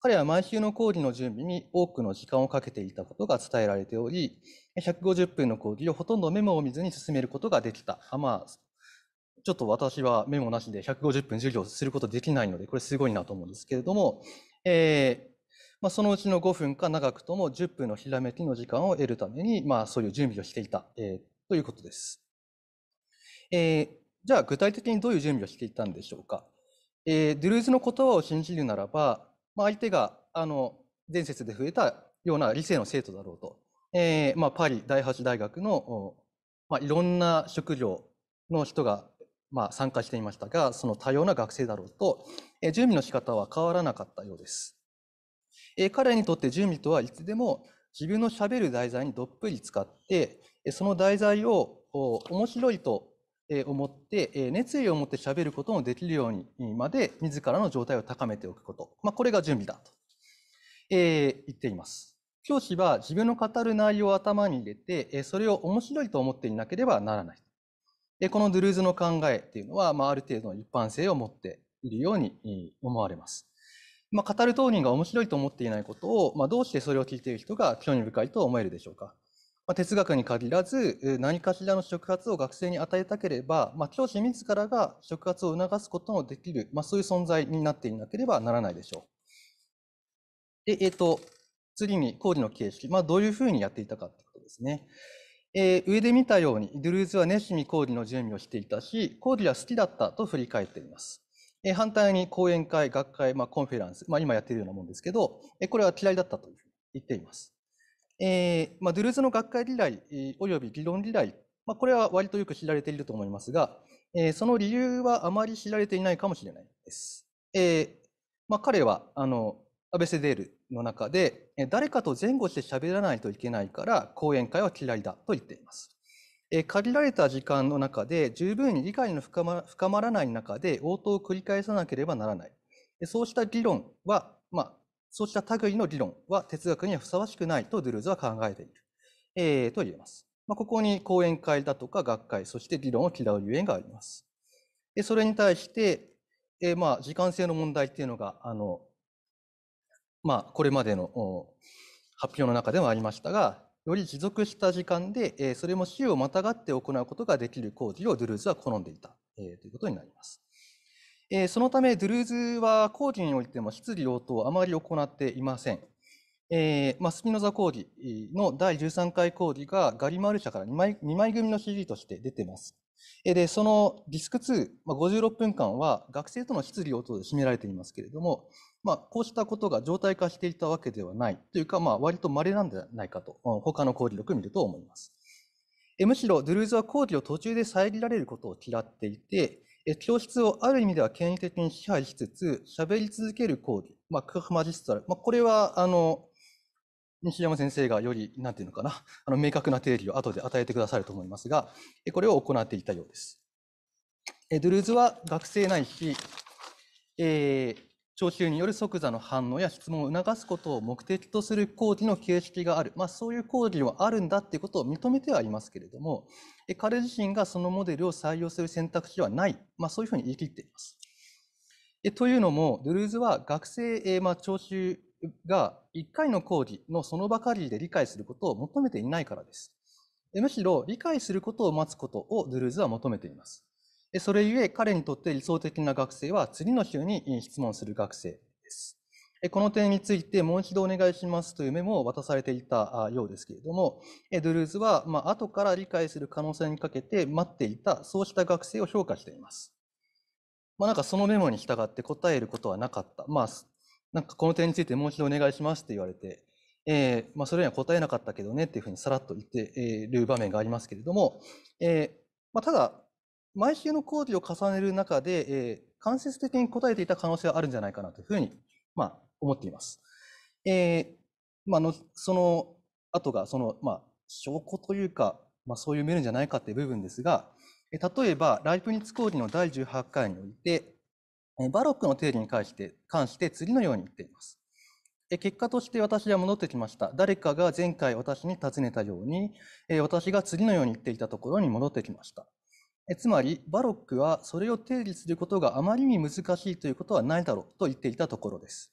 Speaker 5: 彼は毎週の講義の準備に多くの時間をかけていたことが伝えられており、150分の講義をほとんどメモを見ずに進めることができた。まあ、ちょっと私はメモなしで150分授業することできないので、これすごいなと思うんですけれども、えーまあ、そのうちの5分か長くとも10分のひらめきの時間を得るために、まあ、そういう準備をしていた、えー、ということです、えー。じゃあ具体的にどういう準備をしていたんでしょうか。えー、ドゥルーズの言葉を信じるならば、まあ、相手があの前説で増えたような理性の生徒だろうと、えーまあ、パリ第8大学の、まあ、いろんな職業の人がまあ、参加していましたが、その多様な学生だろうと、えー、準備の仕方は変わらなかったようです。えー、彼にとって準備とはいつでも自分のしゃべる題材にどっぷり使って、その題材を面白いと思って、熱意を持ってしゃべることもできるようにまで、自らの状態を高めておくこと。まあ、これが準備だと、えー、言っています。教師は自分の語る内容を頭に入れて、それを面白いと思っていなければならない。で、このドゥルーズの考えっていうのは、まあ、ある程度の一般性を持っているように思われます。まあ、語る当人が面白いと思っていないことを、まあ、どうしてそれを聞いている人が興味深いと思えるでしょうか。まあ、哲学に限らず、何かしらの触発を学生に与えたければ、まあ、教師自らが触発を促すことのできる、まあ、そういう存在になっていなければならないでしょう。で、えっ、ー、と、次に講義の形式、まあ、どういうふうにやっていたかということですね。えー、上で見たように、ドゥルーズは熱心にディの準備をしていたし、コーディは好きだったと振り返っています。えー、反対に講演会、学会、まあ、コンフェランス、まあ、今やっているようなもんですけど、えー、これは嫌いだったというふうに言っています。えーまあ、ドゥルーズの学会嫌来、えー、および議論嫌来、まあ、これは割とよく知られていると思いますが、えー、その理由はあまり知られていないかもしれないです。えーまあ、彼はあのアベセデールの中で、誰かと前後して喋らないといけないから、講演会は嫌いだと言っています。限られた時間の中で十分に理解の深まらない中で応答を繰り返さなければならない。そうした議論は、まあ、そうした類の議論は哲学にはふさわしくないとドゥルーズは考えている、えー、と言えます。まあ、ここに講演会だとか学会、そして議論を嫌うゆえんがあります。それに対して、えー、まあ時間性の問題っていうのがあのまあ、これまでの発表の中ではありましたが、より持続した時間で、それも週をまたがって行うことができる工事をドゥルーズは好んでいた、ということになります。そのため、ドゥルーズは工事においても質疑応答をあまり行っていません。スピノザ工事の第13回工事がガリマル社から2枚 ,2 枚組の CD として出ています。で、そのディスク2、56分間は学生との質疑応答で占められていますけれども、まあ、こうしたことが常態化していたわけではないというか、まあ、割と稀なんではないかと、他の講義録見ると思います。むしろ、ドゥルーズは講義を途中で遮られることを嫌っていて、教室をある意味では権威的に支配しつつ、喋り続ける講義、まあ、クフマジストラル、まあ、これは、あの、西山先生がより、なんていうのかな、あの、明確な定理を後で与えてくださると思いますが、これを行っていたようです。ドゥルーズは学生ないし、えー、聴衆による即座の反応や質問を促すことを目的とする講義の形式がある、まあ、そういう講義はあるんだということを認めてはいますけれども、彼自身がそのモデルを採用する選択肢はない、まあ、そういうふうに言い切っています。というのも、ドゥルーズは学生、まあ、聴衆が1回の講義のそのばかりで理解することを求めていないからです。むしろ理解することを待つことをドゥルーズは求めています。それゆえ彼にとって理想的な学生は次の週に質問する学生です。この点についてもう一度お願いしますというメモを渡されていたようですけれども、ドゥルーズは、まあ、後から理解する可能性にかけて待っていた、そうした学生を評価しています。まあ、なんかそのメモに従って答えることはなかった。まあ、なんかこの点についてもう一度お願いしますって言われて、えーまあ、それには答えなかったけどねっていうふうにさらっと言っている場面がありますけれども、えーまあ、ただ、毎週の講義を重ねる中で、えー、間接的に答えていた可能性はあるんじゃないかなというふうに、まあ、思っています。えーまあの、その後がその、まあ、証拠というか、まあ、そういう見るんじゃないかという部分ですが、例えばライプニッツ講義の第18回において、バロックの定理に関して関して次のように言っています。結果として私は戻ってきました。誰かが前回私に尋ねたように、私が次のように言っていたところに戻ってきました。つまりバロックはそれを定義することがあまりに難しいということはないだろうと言っていたところです。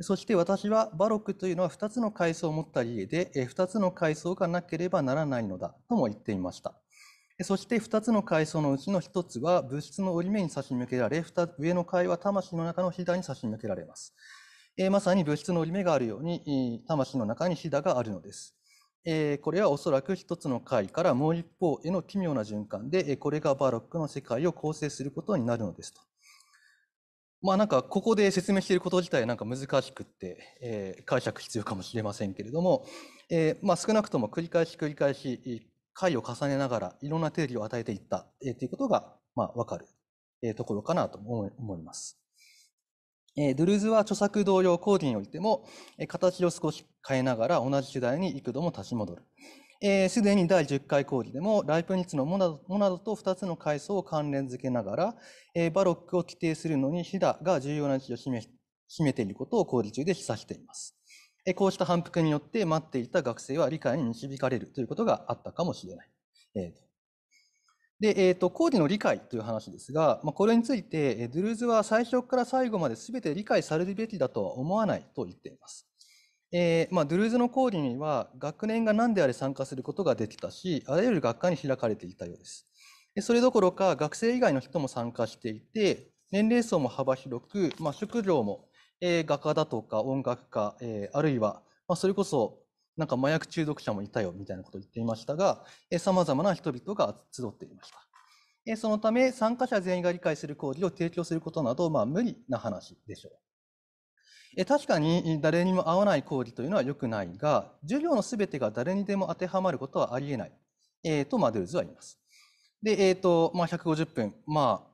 Speaker 5: そして私はバロックというのは2つの階層を持った理由で2つの階層がなければならないのだとも言っていました。そして2つの階層のうちの1つは物質の折り目に差し向けられ、上の階は魂の中のひだに差し向けられます。まさに物質の折り目があるように、魂の中にひだがあるのです。えー、これはおそらく一つの解からもう一方への奇妙な循環で、えー、これがバロックの世界を構成することになるのですと。まあなんかここで説明していること自体なんか難しくって、えー、解釈必要かもしれませんけれども、えー、まあ少なくとも繰り返し繰り返し回を重ねながらいろんな定理を与えていった、えー、ということがまあわかる、えー、ところかなと思います。ドゥルーズは著作同様講義においても、形を少し変えながら同じ主題に幾度も立ち戻る。す、えー、で、に第10回講義でも、ライプニッツのモナドモナドと2つの階層を関連づけながら、えー、バロックを規定するのにシダが重要な位置を占めていることを講義中で示唆しています。えー、こうした反復によって待っていた学生は理解に導かれるということがあったかもしれない。えーで、えーと、工事の理解という話ですが、まあ、これについて、ドゥルーズは最初から最後まで全て理解されるべきだとは思わないと言っています。えーまあ、ドゥルーズの講義には学年が何であれ参加することができたし、あらゆる学科に開かれていたようです。それどころか学生以外の人も参加していて、年齢層も幅広く、まあ、職業も、えー、画家だとか音楽家、えー、あるいは、まあ、それこそなんか麻薬中毒者もいたよみたいなことを言っていましたが、さまざまな人々が集っていました。そのため、参加者全員が理解する講義を提供することなど、まあ、無理な話でしょう。確かに誰にも合わない講義というのは良くないが、授業のすべてが誰にでも当てはまることはありえない、えー、とマドゥーズは言います。で、えー、と、まあ、150分、まあ、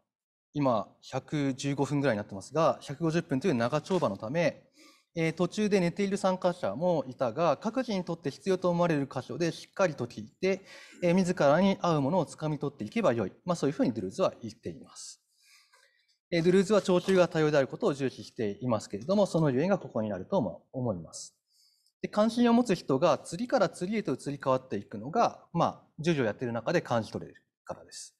Speaker 5: 今、115分ぐらいになってますが、150分という長丁場のため、え途中で寝ている参加者もいたが、各自にとって必要と思われる箇所でしっかりと聞いて、え自らに合うものをつかみ取っていけばよい。まあ、そういうふうにドゥルーズは言っています。えドゥルーズは聴衆が多様であることを重視していますけれども、そのゆえがここになると思います。で関心を持つ人が次から次へと移り変わっていくのが、まあ、徐々やってる中で感じ取れるからです。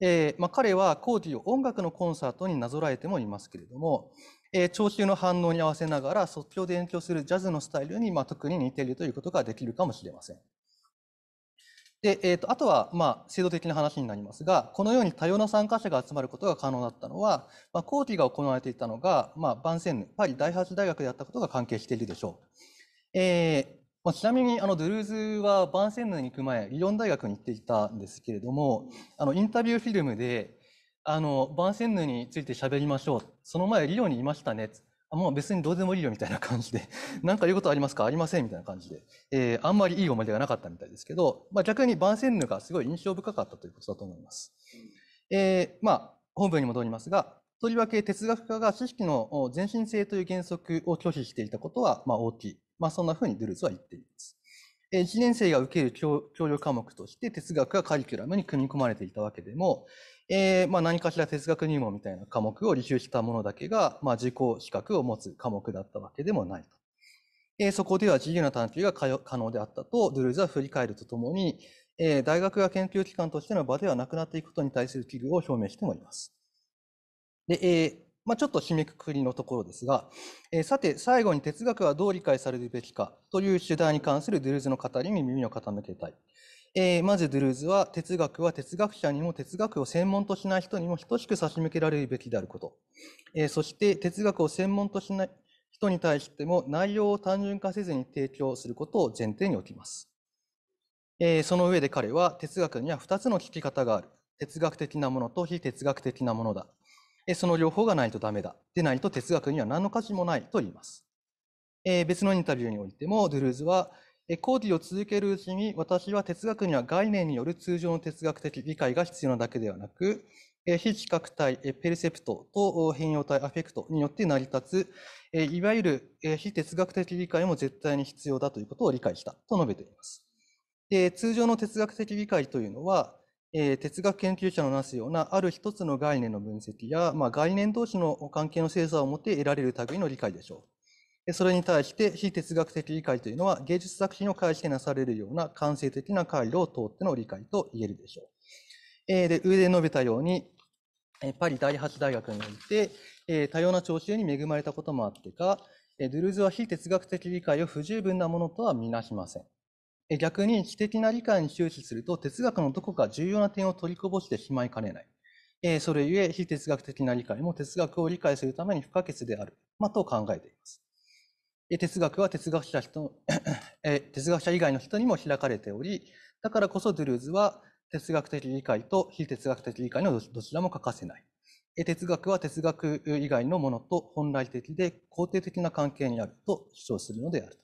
Speaker 5: えーまあ、彼はコーディを音楽のコンサートになぞらえてもいますけれども、え聴衆の反応に合わせながら即興で演奏するジャズのスタイルに、まあ、特に似ているということができるかもしれません。で、えーと、あとは、まあ、制度的な話になりますが、このように多様な参加者が集まることが可能だったのは、まあ、講義が行われていたのが、まあ、バンセンヌ、パリ第8大学であったことが関係しているでしょう。えーまあ、ちなみに、あの、ドゥルーズはバンセンヌに行く前、イオン大学に行っていたんですけれども、あの、インタビューフィルムで、あの、バンセンヌについて喋りましょう。その前、リオにいましたね。あもう別にどうでもいいよみたいな感じで、なんか言うことありますかありませんみたいな感じで、えー、あんまりいい思い出がなかったみたいですけど、まあ、逆にバンセンヌがすごい印象深かったということだと思います。えー、まあ、本文に戻りますが、とりわけ哲学家が知識の全身性という原則を拒否していたことは、まあ、大きい。まあ、そんなふうにドゥルーズは言っています。1年生が受ける教教養科目として哲学がカリキュラムに組み込まれていたわけでも、えー、まあ、何かしら哲学入門みたいな科目を履修したものだけが、まあ、自己資格を持つ科目だったわけでもないと。えー、そこでは自由な探求が可能であったと、ドゥルーズは振り返るとともに、えー、大学や研究機関としての場ではなくなっていくことに対する危惧を表明してもいます。で、えー、まあ、ちょっと締めくくりのところですが、えー、さて、最後に哲学はどう理解されるべきかという主題に関するドゥルーズの語りに耳を傾けたい。えー、まずドゥルーズは哲学は哲学者にも哲学を専門としない人にも等しく差し向けられるべきであること、えー、そして哲学を専門としない人に対しても内容を単純化せずに提供することを前提に置きます、えー、その上で彼は哲学には2つの聞き方がある哲学的なものと非哲学的なものだ、えー、その両方がないとダメだでないと哲学には何の価値もないと言います、えー、別のインタビューにおいてもドゥルーズは講義を続けるうちに、私は哲学には概念による通常の哲学的理解が必要なだけではなく、非知覚体、ペルセプトと変容体、アフェクトによって成り立つ、いわゆる非哲学的理解も絶対に必要だということを理解したと述べています。通常の哲学的理解というのは、哲学研究者のなすようなある一つの概念の分析や、まあ、概念同士の関係の精査をもって得られる類の理解でしょう。それに対して非哲学的理解というのは芸術作品を介してなされるような感性的な回路を通っての理解と言えるでしょう。で上で述べたように、パリ第8大学において、多様な聴衆に恵まれたこともあってか、ドゥルーズは非哲学的理解を不十分なものとはみなしません。逆に知的な理解に終始すると哲学のどこか重要な点を取りこぼしてしまいかねない。それゆえ非哲学的な理解も哲学を理解するために不可欠である、まあ、と考えています。哲学は哲学者人 哲学者以外の人にも開かれており、だからこそドゥルーズは哲学的理解と非哲学的理解のどちらも欠かせない。哲学は哲学以外のものと本来的で肯定的な関係にあると主張するのであると。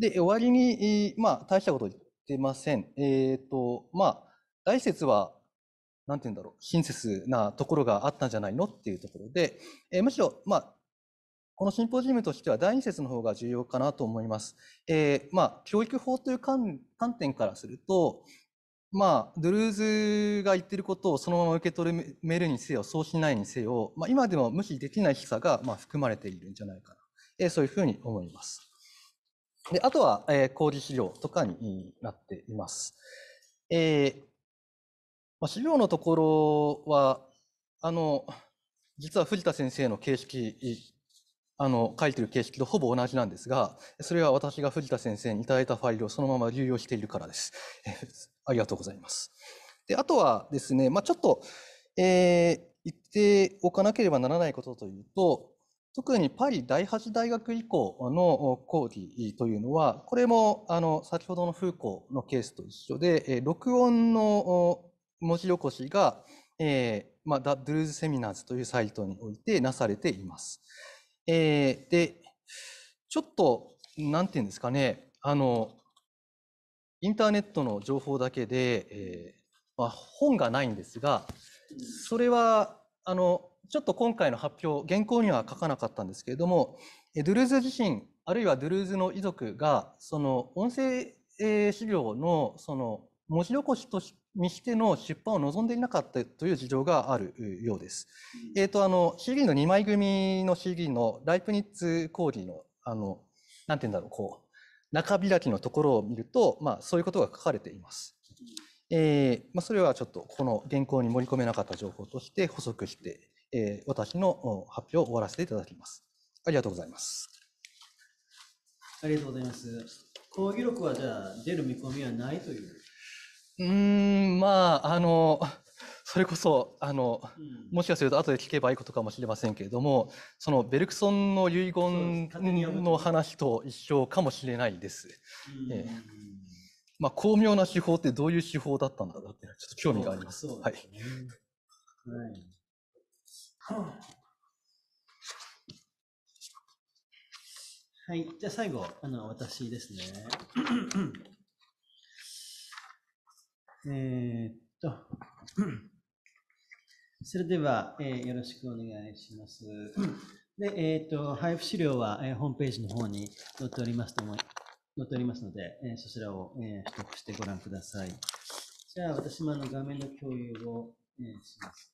Speaker 5: で、終わりに、まあ、大したこと言ってません。えっ、ー、と、まあ、大説は、なんて言うんだろう、親切なところがあったんじゃないのっていうところで、えー、むしろ、まあ、このシンポジウムとしては第2節の方が重要かなと思います。えー、まあ、教育法という観点からすると、まあ、ドゥルーズが言ってることをそのまま受け取めるにせよ、そうしないにせよ、まあ、今でも無視できない示さが、まあ、含まれているんじゃないかな。えー、そういうふうに思います。で、あとは、えー、工資料とかになっています。えー、まあ、資料のところは、あの、実は藤田先生の形式あの書いてる形式とほぼ同じなんですが、それは私が藤田先生にいただいたファイルをそのまま流用しているからです。ありがとうございます。で、あとはですね、まあ、ちょっと、えー、言っておかなければならないことというと、特にパリ第8大学以降の講義というのは、これもあの先ほどのフーコーのケースと一緒で、録音の文字起こしが、えーまあ、ダ・ドゥルーズ・セミナーズというサイトにおいてなされています。えー、で、ちょっと、なんていうんですかね、あの、インターネットの情報だけで、えーまあ、本がないんですが、それは、あの、ちょっと今回の発表、原稿には書かなかったんですけれども、ドゥルーズ自身、あるいはドゥルーズの遺族が、その音声資料のその文字起こしとし見右手の出版を望んでいなかったという事情があるようです。えっ、ー、と、あの、CD の2枚組の CD のライプニッツ講義の、あの、なんて言うんだろう、こう、中開きのところを見ると、まあ、そういうことが書かれています。えー、まあ、それはちょっと、この原稿に盛り込めなかった情報として補足して、えー、私の発表を終わらせていただきます。ありがとうございます。
Speaker 2: ありがとうございます。講義録はじゃあ出る見込みはないという
Speaker 5: うん、まあ、あの、それこそ、あの、もしかすると後で聞けばいいことかもしれませんけれども、そのベルクソンの遺言の話と一緒かもしれないです。ええ、まあ、巧妙な手法ってどういう手法だったんだろうって、ちょっと興味があります。はい。
Speaker 2: はい。はい。じゃあ最後、あの、私ですね。えー、っと、それでは、えー、よろしくお願いします。で、えー、っと、配布資料は、えー、ホームページの方に載っておりますと思い、載っておりますので、えー、そちらを、えー、取得してご覧ください。じゃあ、私もあの画面の共有を、えー、します。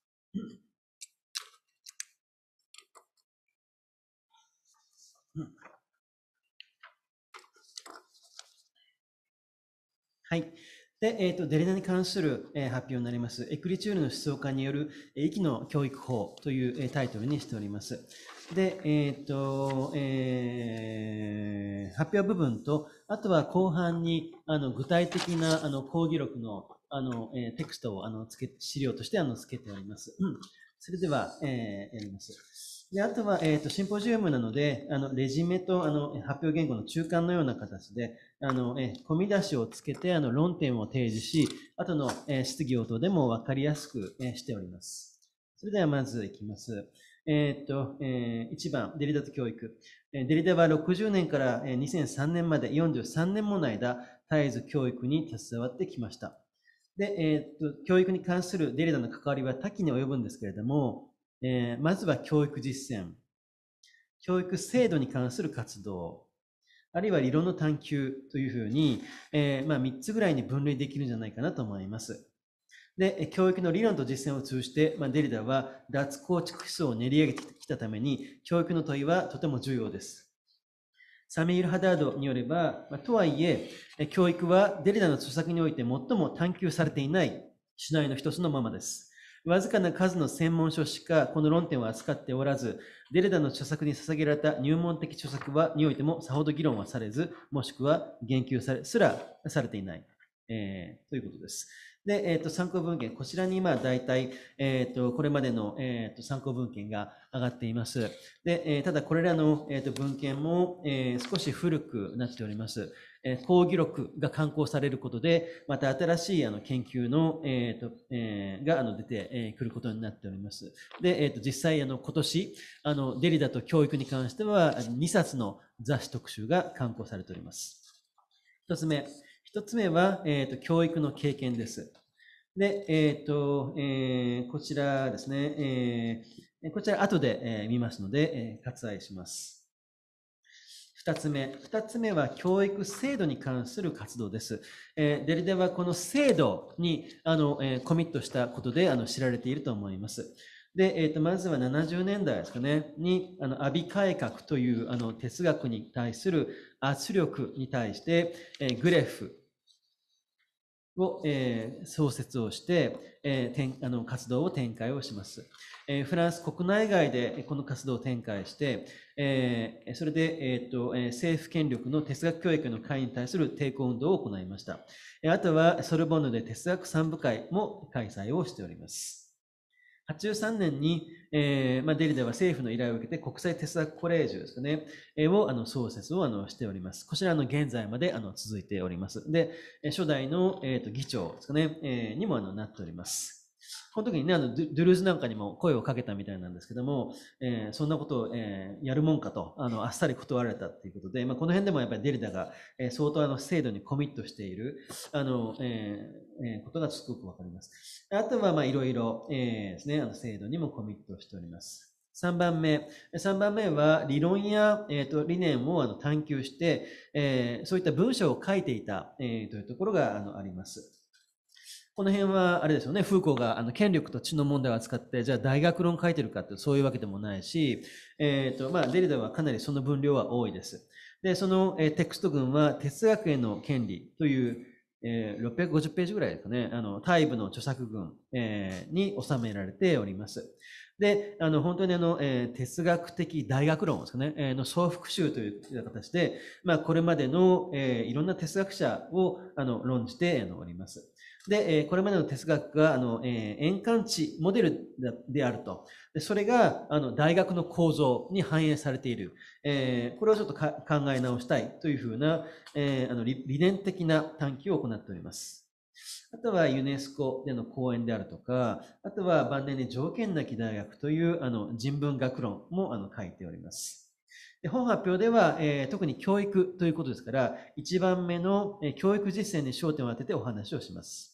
Speaker 2: はい。で、えっ、ー、と、デリナに関する、えー、発表になります。エクリチュールの思想家による、えー、の教育法という、えー、タイトルにしております。で、えっ、ー、と、えー、発表部分と、あとは後半に、あの、具体的な、あの、講義録の、あの、えー、テクストを、あの、つけ、資料として、あの、つけております。うん、それでは、えー、やります。であとは、えーと、シンポジウムなのであのレジメとあの発表言語の中間のような形であの、え込み出しをつけてあの論点を提示しあとの、え質疑応答でも分かりやすく、えしております。それではまずいきます。えっ、ー、と、えー、1番、デリダと教育。デリダは60年から2003年まで43年もの間、絶えず教育に携わってきました。で、えっ、ー、と、教育に関するデリダの関わりは多岐に及ぶんですけれども、えー、まずは教育実践、教育制度に関する活動、あるいは理論の探求というふうに、えー、まあ、3つぐらいに分類できるんじゃないかなと思います。で、教育の理論と実践を通じて、まあ、デリダは脱構築思想を練り上げてきたために、教育の問いはとても重要です。サミール・ハダードによれば、まあ、とはいえ、教育はデリダの著作において最も探求されていない主題の一つのままです。わずかな数の専門書しかこの論点を扱っておらず、デレダの著作に捧げられた入門的著作はにおいてもさほど議論はされず、もしくは言及されすらされていない、えー、ということです。で、えーと、参考文献、こちらに今大体、えーと、これまでの、えーと、と参考文献が上がっています。でえー、ただこれらの、えー、と文献も、えー、少し古くなっております。講義録が刊行されることで、また新しいあの研究の、えーとえー、があの出て、えくることになっております。で、えーと、実際あの今年あの、デリダと教育に関しては2冊の雑誌特集が刊行されております。1つ目。1つ目は、えーと、教育の経験です。で、えっ、ー、と、えー、こちらですね、えー、こちら後で、えー、見ますので、えー、割愛します。2つ目。つ目は教育制度に関する活動です。えー、デリデはこの制度にあの、えー、コミットしたことであの知られていると思います。で、えーとまずは70年代ですかね、にあのアビ改革というあの哲学に対する圧力に対して、えー、グレフを、えー、創設をして、えー、あの活動を展開をします。フランス国内外でこの活動を展開して、それで、政府権力の哲学教育の会に対する抵抗運動を行いました。あとはソルボンヌで哲学三部会も開催をしております。83年に、デリダは政府の依頼を受けて国際哲学コレージュですかね、を創設をしております。こちらの現在まで続いております。で、初代の、議長ですかね、にもなっております。この時にね、あのドゥルーズなんかにも声をかけたみたいなんですけども、えー、そんなことを、えー、やるもんかとあのあっさり断られたということで、まあ、この辺でもやっぱりデリダが、えー、相当あの制度にコミットしているあの、ええー、ことがすごくわかります。あとはいろいろですね、あの制度にもコミットしております。3番目。3番目は理論や、えーと、と理念をあの探求して、えそういった文章を書いていた、えというところがあのあります。この辺はあれですよね、フーコーがあの権力と知の問題を扱って、じゃあ大学論書いてるかってそういうわけでもないし、えっ、ー、と、まあ、デリダはかなりその分量は多いです。で、その、えテクスト群は哲学への権利という、えー、650ページぐらいですかね、あの、イ部の著作群、えー、に収められております。で、あの、本当にあの、えー、哲学的大学論ですかね、えー、の総復習という形で、まあ、これまでの、えー、いろんな哲学者を、あの、論じております。で、えこれまでの哲学が、あの、え円環値モデルであると。でそれが、あの、大学の構造に反映されている。えこれをちょっと考え直したいというふうな、えあの理、理念的な探求を行っております。あとはユネスコでの講演であるとか、あとは晩年に条件なき大学というあの人文学論もあの書いております。で本発表では、えー、特に教育ということですから、1番目の、え教育実践に焦点を当ててお話をします。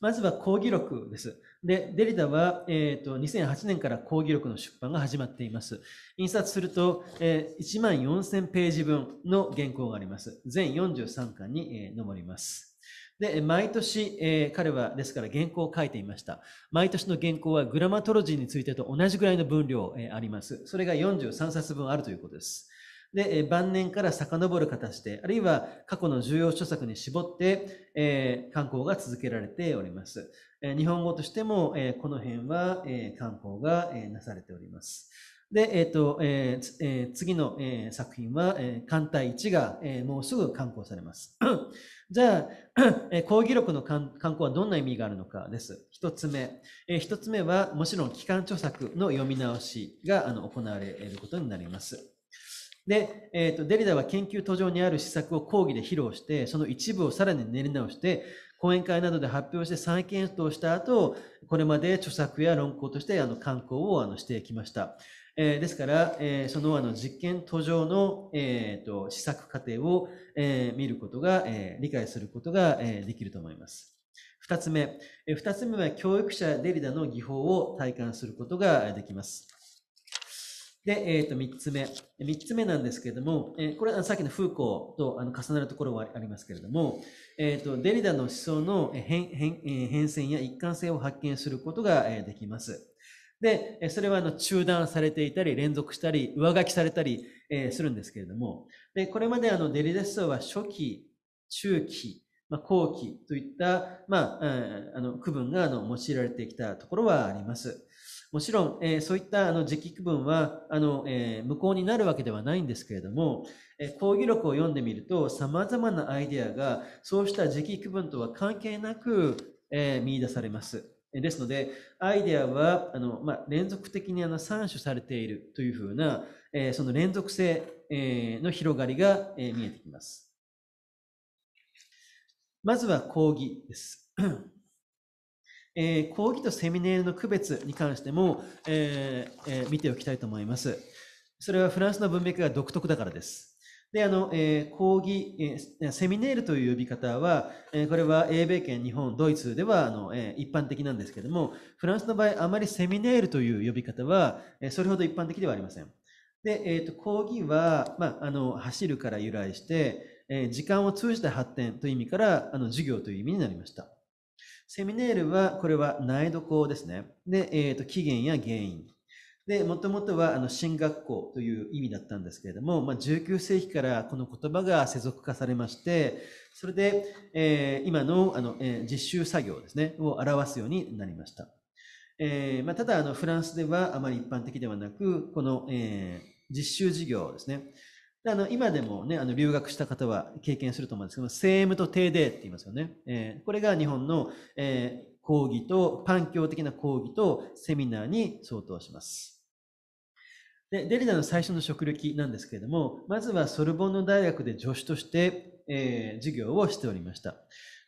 Speaker 2: まずは講義録です。で、デリダは、えーと、と2008年から講義録の出版が始まっています。印刷すると、えー、1万4000ページ分の原稿があります。全43巻に、えー、上ります。で、毎年、えー、彼は、ですから原稿を書いていました。毎年の原稿はグラマトロジーについてと同じぐらいの分量、えー、あります。それが43冊分あるということです。で、晩年から遡る形で、あるいは過去の重要著作に絞って、えー、観光が続けられております。えー、日本語としても、えー、この辺は、えー、観光が、えー、なされております。で、えっ、ー、と、えーえー、次の、えー、作品は、えー、艦隊1が、えー、もうすぐ刊行されます。じゃあ、えー、講義録の刊行はどんな意味があるのかです。一つ目。えー、一つ目は、もちろん機関著作の読み直しがあの行われることになります。で、えーと、デリダは研究途上にある施策を講義で披露して、その一部をさらに練り直して、講演会などで発表して再検討した後、これまで著作や論考としてあの刊行をあのしてきました。えー、ですから、えー、そのあの実験途上の、えーと、試作過程を、えー、見ることが、えー、理解することが、えー、できると思います。二つ目、えー、二つ目は教育者デリダの技法を体感することができます。で、えっ、ー、と、3つ目。3つ目なんですけれども、えこれはさっきの風光とあの重なるところはありますけれども、えっ、ー、と、デリダの思想の変変変遷や一貫性を発見することができます。で、それはあの中断されていたり、連続したり、上書きされたり、えするんですけれども、で、これまであのデリダ思想は初期、中期、まあ、後期といった、まあ、あの区分があの用いられてきたところはあります。もちろん、えー、そういったあの時期区分はあの、えー、無効になるわけではないんですけれども、えー、講義録を読んでみると、さまざまなアイデアが、そうした直期区分とは関係なく、えー、見出されます。ですので、アイデアはあの、まあ、連続的にあの算取されているというふうな、えー、その連続性、えー、の広がりが、えー、見えてきます。まずは講義です。えー、講義とセミネールの区別に関しても、えーえー、見ておきたいと思います。それはフランスの文脈が独特だからです。で、あの、えー、講義、えー、セミネールという呼び方は、えー、これは英米圏、日本、ドイツではあの、えー、一般的なんですけども、フランスの場合、あまりセミネールという呼び方は、えー、それほど一般的ではありません。で、えーと、と講義は、まあ、あの走るから由来して、えー、時間を通じた発展という意味からあの授業という意味になりました。セミネールは、これは苗床ですね。で、えっ、ー、と、起源や原因。で、もともとは、あの、進学校という意味だったんですけれども、まあ、19世紀からこの言葉が世俗化されまして、それで、えー、今の、あの、えー、実習作業ですね、を表すようになりました。えー、まあ、ただ、あの、フランスではあまり一般的ではなく、この、えー、実習事業ですね。あの今でも、ね、あの留学した方は経験すると思うんですけど、も、cm とテーデーって言いますよね。えー、これが日本の、えー、講義と、パン教的な講義とセミナーに相当します。でデリダの最初の職歴なんですけれども、まずはソルボンヌ大学で助手として、えー、授業をしておりました。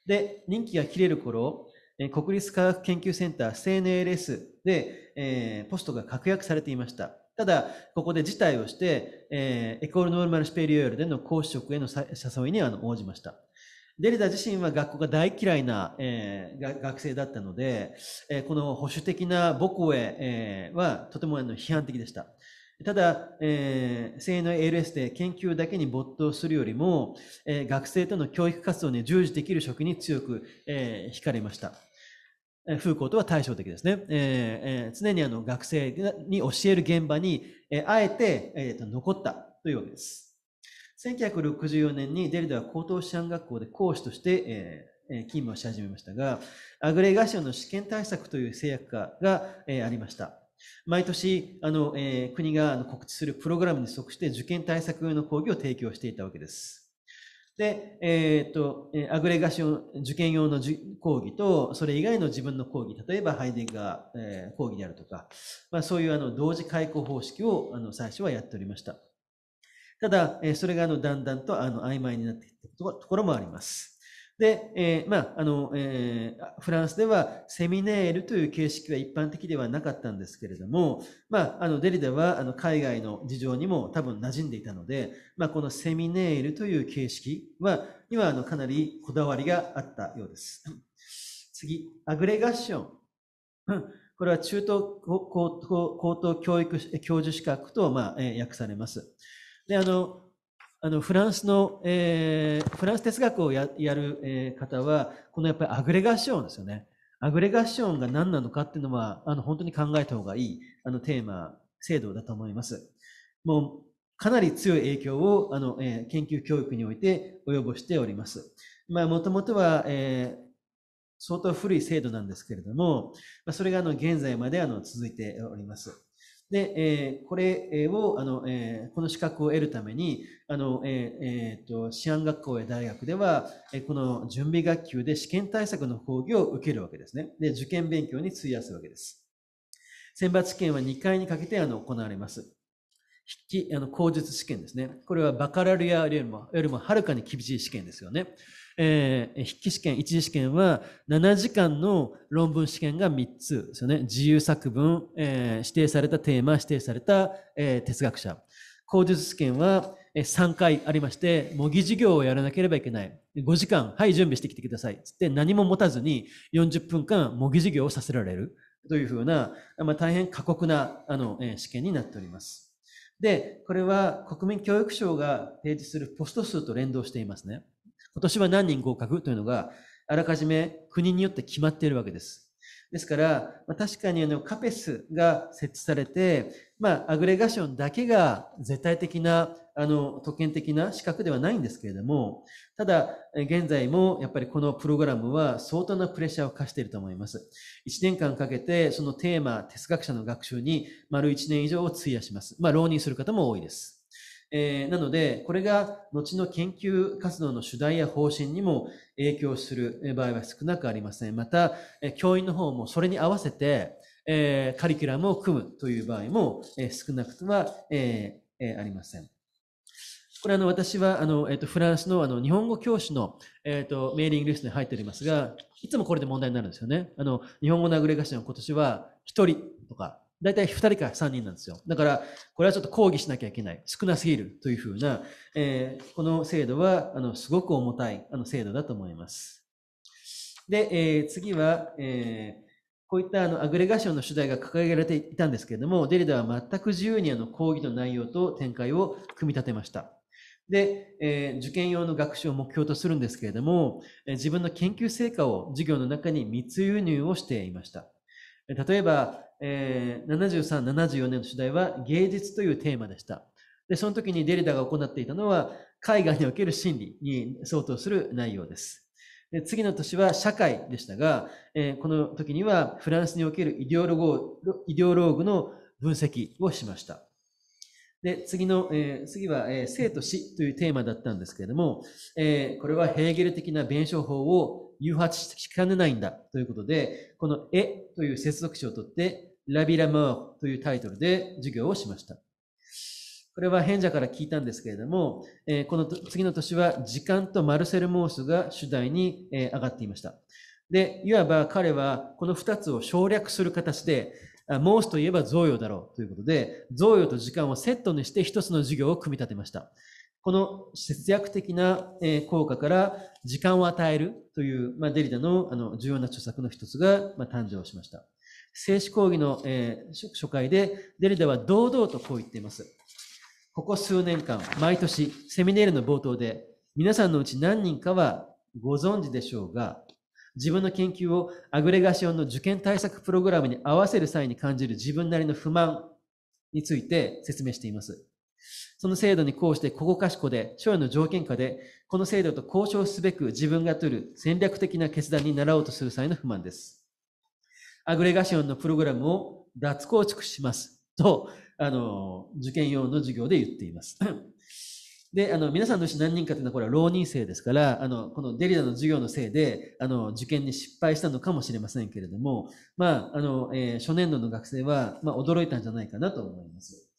Speaker 2: で、任期が切れる頃、国立科学研究センター CNLS で、えー、ポストが確約されていました。ただ、ここで辞退をして、えー、エコール・ノーマル・スペリオールでの講師職への誘いにあの応じました。デリダ自身は学校が大嫌いな、えー、学生だったので、えー、この保守的な母校へ、えー、はとてもあの批判的でした。ただ、えー、性の ALS で研究だけに没頭するよりも、えー、学生との教育活動に従事できる職に強く、えー、惹かれました。フーコートは対照的ですね。えー、常にあの学生に教える現場に、えあえて、えー、と残ったというわけです。1964年にデルでは高等師範学校で講師として、え勤務をし始めましたが、アグレガシオの試験対策という制約化が、えありました。毎年あの、え国が告知するプログラムに即して受験対策用の講義を提供していたわけです。で、えっ、と、アグレガション、受験用の講義と、それ以外の自分の講義、例えばハイデガー、え講義であるとか、まあ、そういうあの同時解雇方式をあの最初はやっておりました。ただ、えそれがあのだんだんとあの曖昧になっていくところもあります。で、えー、まあ、あの、えー、フランスではセミネールという形式は一般的ではなかったんですけれども、まあ、あの、デリダは、あの、海外の事情にも多分馴染んでいたので、まあ、このセミネールという形式は、今、あの、かなりこだわりがあったようです。次、アグレガッション。これは中等高等教育教授資格と、まあ、えー、訳されます。で、あの、あの、フランスの、えー、フランス哲学をややる、えー、方は、このやっぱりアグレガションですよね。アグレガションが何なのかっていうのは、あの、本当に考えた方がいい、あの、テーマ、制度だと思います。もう、かなり強い影響を、あの、えー、研究教育において及ぼしております。まあ、もともとは、えー、相当古い制度なんですけれども、まあ、それが、あの、現在まで、あの、続いております。で、えー、これを、あの、えー、この資格を得るために、あの、えー、えー、と、市安学校や大学では、えこの準備学級で試験対策の講義を受けるわけですね。で、受験勉強に費やすわけです。選抜試験は2回にかけて、あの、行われます。筆記、あの、口述試験ですね。これはバカラリアよりも、よりもはるかに厳しい試験ですよね。えー、筆記試験、一次試験は7時間の論文試験が3つですよね。自由作文、えー、指定されたテーマ、指定された、えー、哲学者。口述試験は3回ありまして、模擬授業をやらなければいけない。5時間、はい、準備してきてください。つって何も持たずに40分間模擬授業をさせられる。というふうな、まあ、大変過酷なあの、えー、試験になっております。で、これは国民教育省が提示するポスト数と連動していますね。今年は何人合格というのが、あらかじめ国によって決まっているわけです。ですから、ま確かにあのカペスが設置されて、まあ、アグレガションだけが絶対的なあの特権的な資格ではないんですけれども、ただ、現在もやっぱりこのプログラムは相当なプレッシャーを課していると思います。1年間かけて、そのテーマ、哲学者の学習に丸1年以上を費やします。まあ、浪人する方も多いです。えー、なので、これが後の研究活動の主題や方針にも影響する場合は少なくありません。また、教員の方もそれに合わせて、えー、カリキュラムを組むという場合も、えー、少なくとは、ええー、ありません。これあの私はあの、えーと、フランスのあの日本語教師の、えーと、メーリングリストに入っておりますが、いつもこれで問題になるんですよね。あの日本語殴れ頭レ今年は1人とか大体2人か3人なんですよ。だから、これはちょっと抗議しなきゃいけない。少なすぎるというふうな、えー、この制度は、あの、すごく重たい、あの、制度だと思います。で、えー、次は、えー、こういったあのアグレガションの主題が掲げられていたんですけれども、デリダは全く自由にあの講義の内容と展開を組み立てました。で、えー、受験用の学習を目標とするんですけれども、えー、自分の研究成果を授業の中に密輸入をしていました。例えば、え73、74年の主題は芸術というテーマでした。で、その時にデリダが行っていたのは、海外における心理に相当する内容です。で次の年は社会でしたが、えー、この時にはフランスにおけるイデオロゴ、イデオローグの分析をしました。で、次の、えー、次は、えー、生と死というテーマだったんですけれども、えー、これはヘーゲル的な弁証法を誘発しかねないんだということで、この絵という接続詞をとって、ラビラモーというタイトルで授業をしました。これは変者から聞いたんですけれども、えこの次の年は時間とマルセル・モースが主題に、え上がっていました。で、いわば彼はこの2つを省略する形で、モースといえば贈与だろうということで、贈与と時間をセットにして1つの授業を組み立てました。この節約的な効果から時間を与えるという、まあ、デリダのあの重要な著作の一つが、まあ、誕生しました。静止講義の、えー、初回で、デルダは堂々とこう言っています。ここ数年間、毎年、セミネールの冒頭で、皆さんのうち何人かはご存知でしょうが、自分の研究をアグレガションの受験対策プログラムに合わせる際に感じる自分なりの不満について説明しています。その制度にこうして、ここかしこで、将来の条件下で、この制度と交渉すべく自分が取る戦略的な決断になろうとする際の不満です。アグレガションのプログラムを脱構築しますと、あの、受験用の授業で言っています。で、あの、皆さんのうち何人かというのはこれは浪人生ですから、あの、このデリダの授業のせいで、あの、受験に失敗したのかもしれませんけれども、まあ、あの、えー、初年度の学生は、まあ、驚いたんじゃないかなと思います。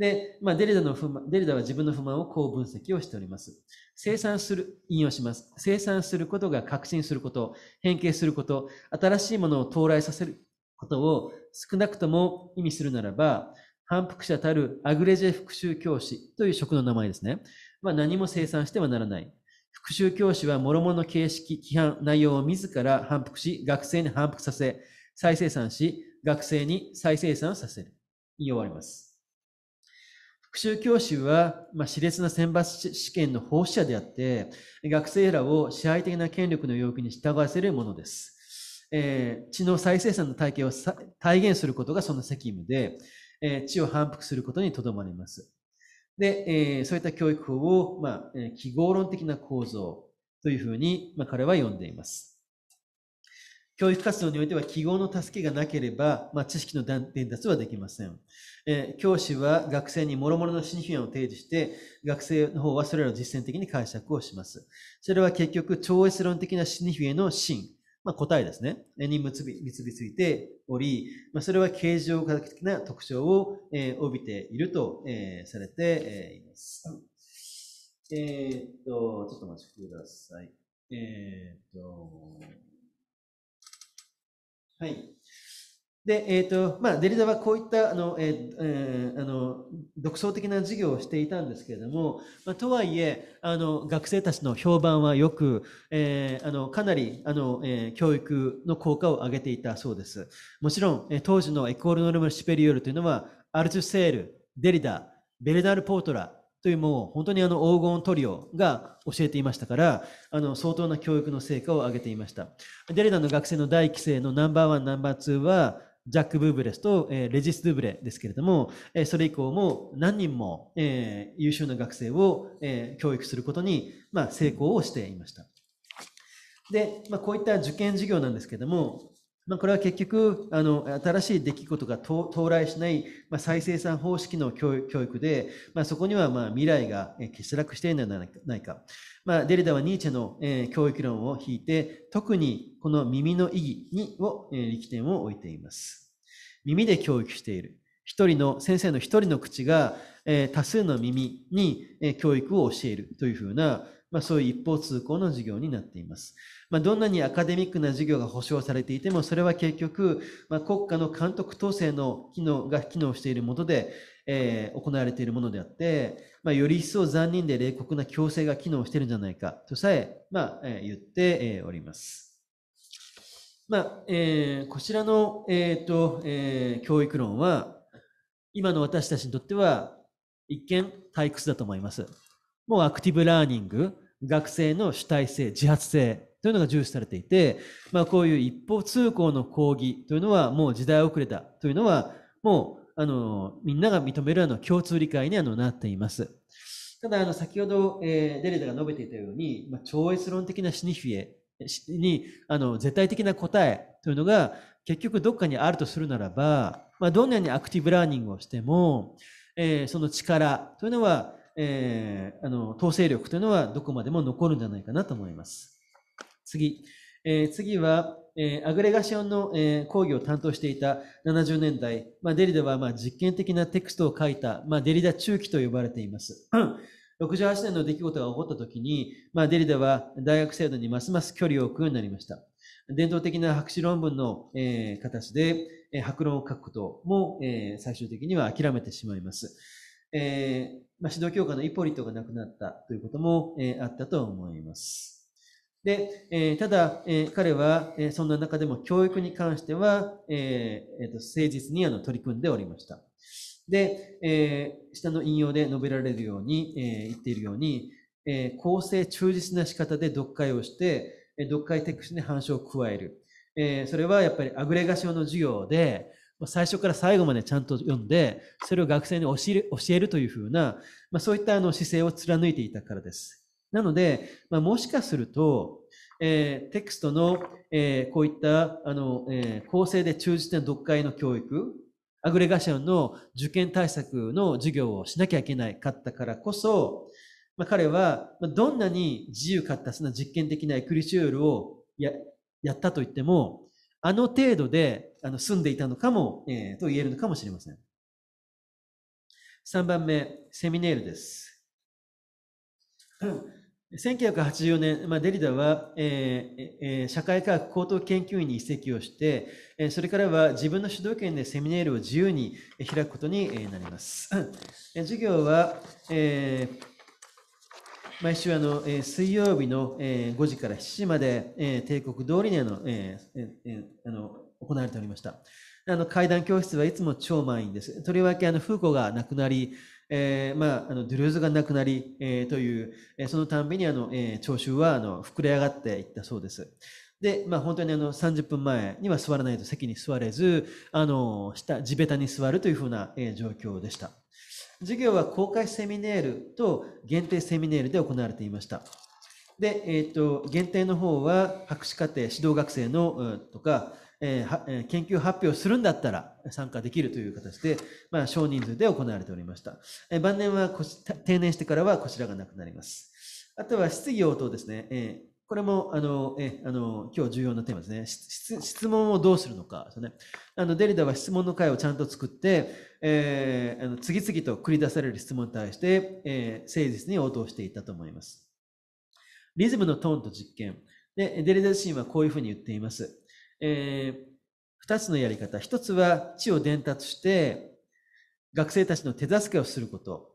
Speaker 2: で、まあ、デリダの不満、デリダは自分の不満をこう分析をしております。生産する、引用します。生産することが革新すること、変形すること、新しいものを到来させることを少なくとも意味するならば、反復者たるアグレジェ復讐教師という職の名前ですね。まあ、何も生産してはならない。復讐教師は諸々の形式、規範、内容を自ら反復し、学生に反復させ、再生産し、学生に再生産させる。言い終わります。復習教師は、まあ、熾烈な選抜試験の奉仕者であって、学生らを支配的な権力の要求に従わせるものです。えー、知能再生産の体系を体現することがその責務で、えー、知を反復することにとどまります。で、えー、そういった教育法を、まあ、記号論的な構造というふうに、まあ、彼は呼んでいます。教育活動においては記号の助けがなければ、まあ、知識の伝達はできません。えー、教師は学生に諸々の新品を提示して、学生の方はそれらを実践的に解釈をします。それは結局、超越論的な新品への真、まあ、答えですね、に結び結びついており、まあ、それは形状化的な特徴を、えー、帯びていると、えー、されて、えー、います。えー、っと、ちょっとお待ちください。えー、っと、はい。で、えっ、ー、と、まあ、デリダはこういった、あの、えー、あの、独創的な授業をしていたんですけれども、まあ、とはいえ、あの、学生たちの評判はよく、えー、あの、かなり、あの、えー、教育の効果を上げていたそうです。もちろん、えー、当時のエコールノルムシペリオルというのは、アルトセール、デリダ、ベルダル・ポートラ、というもう本当にあの黄金トリオが教えていましたからあの相当な教育の成果を上げていましたデレダの学生の第1期生のナンバーワンナンバーツーはジャック・ブーブレスと、えレジス・ドゥブレですけれども、えそれ以降も何人も、え優秀な学生を、え教育することに、ま成功をしていました。で、まあ、こういった受験授業なんですけれども、まあ、これは結局あの新しい出来事が到来しない、まあ、再生産方式の教育で、まあ、そこにはまあ未来が欠落しているのではないか、まあ、デリダはニーチェの、えー、教育論を引いて特にこの耳の意義にを、えー、力点を置いています耳で教育している一人の先生の一人の口が、えー、多数の耳に、えー、教育を教えるというふうなまあ、そういう一方通行の授業になっています。まあ、どんなにアカデミックな授業が保障されていても、それは結局、まあ、国家の監督統制の機能が機能しているもので、えー、行われているものであって、まあ、より一層残忍で冷酷な強制が機能しているんじゃないかとさえ、まあえー、言って、えー、おります。まあえー、こちらの、えーとえー、教育論は、今の私たちにとっては一見退屈だと思います。もうアクティブラーニング、学生の主体性、自発性というのが重視されていて、まあ、こういう一方通行の講義というのはもう時代遅れたというのは、もうあのみんなが認めるあの共通理解にあのなっています。ただ、あの先ほど、えー、デレダが述べていたように、まあ、超越論的なシニフィエにあの絶対的な答えというのが結局どっかにあるとするならば、まあ、どんなにアクティブラーニングをしても、えー、その力というのはえー、あの統制力というのはどこまでも残るんじゃないかなと思います。次、えー、次は、えー、アグレガションの、えー、講義を担当していた70年代、まあ、デリでは、まあ、実験的なテクストを書いた、まあ、デリダ中期と呼ばれています。68年の出来事が起こった時に、まあ、デリでは大学制度にますます距離を置くようになりました。伝統的な博士論文の、えー、形で、えー、博論を書くことも、えー、最終的には諦めてしまいます。えまあ、指導教科のイポリトが亡くなったということも、えあったと思います。で、えただ、え彼は、えそんな中でも教育に関しては、ええー、と誠実にあの取り組んでおりました。で、え下の引用で述べられるように、え言っているように、え公正忠実な仕方で読解をして、読解テクストに反証を加える。えそれはやっぱりアグレガションの授業で、最初から最後までちゃんと読んで、それを学生に教えるというふうな、まあ、そういったあの姿勢を貫いていたからです。なので、まあ、もしかすると、えー、テキストの、えー、こういったあの、えー、構成で忠実な読解の教育、アグレガシャンの受験対策の授業をしなきゃいけないかったからこそ、まあ、彼はどんなに自由かったその実験的なエクリチュールをややったと言っても、あの程度であの住んでいたのかも、えー、と言えるのかもしれません。3番目、セミネールです。1984 年、まあ、デリダは、えーえー、社会科学高等研究院に移籍をして、えそれからは自分の主導権でセミネールを自由に開くことになります。授業は、えー毎週あの、えー、水曜日の、えー、5時から7時まで、えー、帝国通りにあの、えーえー、あの行われておりました。あの階段教室はいつも超満員です。とりわけあの風ーが亡くなり、えーまあ、あのドゥルーズが亡くなり、えー、という、えー、そのたんびにあの、えー、聴衆はあの膨れ上がっていったそうです。で、まあ、本当にあの30分前には座らないと席に座れず、あの下地べたに座るというふうな、えー、状況でした。授業は公開セミネールと限定セミネールで行われていました。で、えっ、ー、と、限定の方は博士課程、指導学生のとか、えー、研究発表するんだったら参加できるという形で、まあ、少人数で行われておりました。えー、晩年は定年してからはこちらがなくなります。あとは質疑応答ですね。えー、これも、あの、えー、あの、今日重要なテーマですね。質問をどうするのかね。あの、デリダは質問の会をちゃんと作って、えー、あの次々と繰り出される質問に対して、えー、誠実に応答していたと思います。リズムのトーンと実験。で、デリデ自身はこういうふうに言っています。えー、二つのやり方。一つは知を伝達して、学生たちの手助けをすること。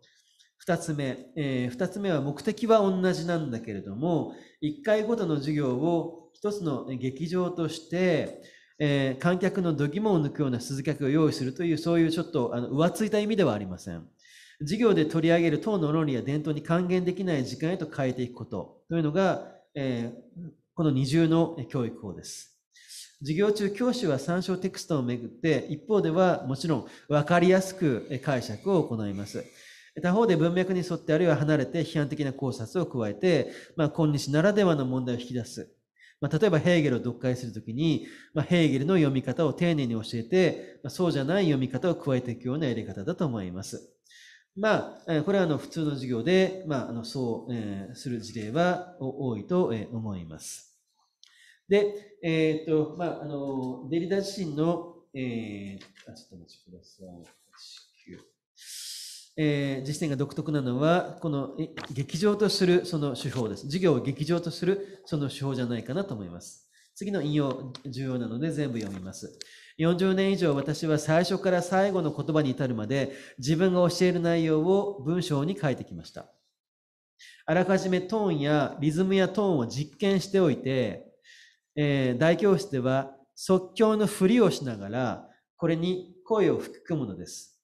Speaker 2: 二つ目、えー、二つ目は目的は同じなんだけれども、一回ごとの授業を一つの劇場として、えー、観客の度肝を抜くような鈴客を用意するという、そういうちょっとあの浮ついた意味ではありません。授業で取り上げる党の論理や伝統に還元できない時間へと変えていくことというのが、えー、この二重の教育法です。授業中、教師は参照テクストをめぐって、一方ではもちろん分かりやすく解釈を行います。他方で文脈に沿ってあるいは離れて批判的な考察を加えて、まあ、今日ならではの問題を引き出す。まあ、例えばヘーゲルを読解するときに、まあ、ヘーゲルの読み方を丁寧に教えて、まあ、そうじゃない読み方を加えていくようなやり方だと思います。まあ、これはあの普通の授業で、まあ、あのそう、えー、する事例は多いと思います。で、えー、っと、まあ、あの、デリダ自身の、えー、あ、ちょっとお待ちください。えー、実践が独特なのは、この劇場とするその手法です。授業を劇場とするその手法じゃないかなと思います。次の引用、重要なので全部読みます。40年以上私は最初から最後の言葉に至るまで自分が教える内容を文章に書いてきました。あらかじめトーンやリズムやトーンを実験しておいて、えー、大教室では即興のふりをしながらこれに声を吹むのです。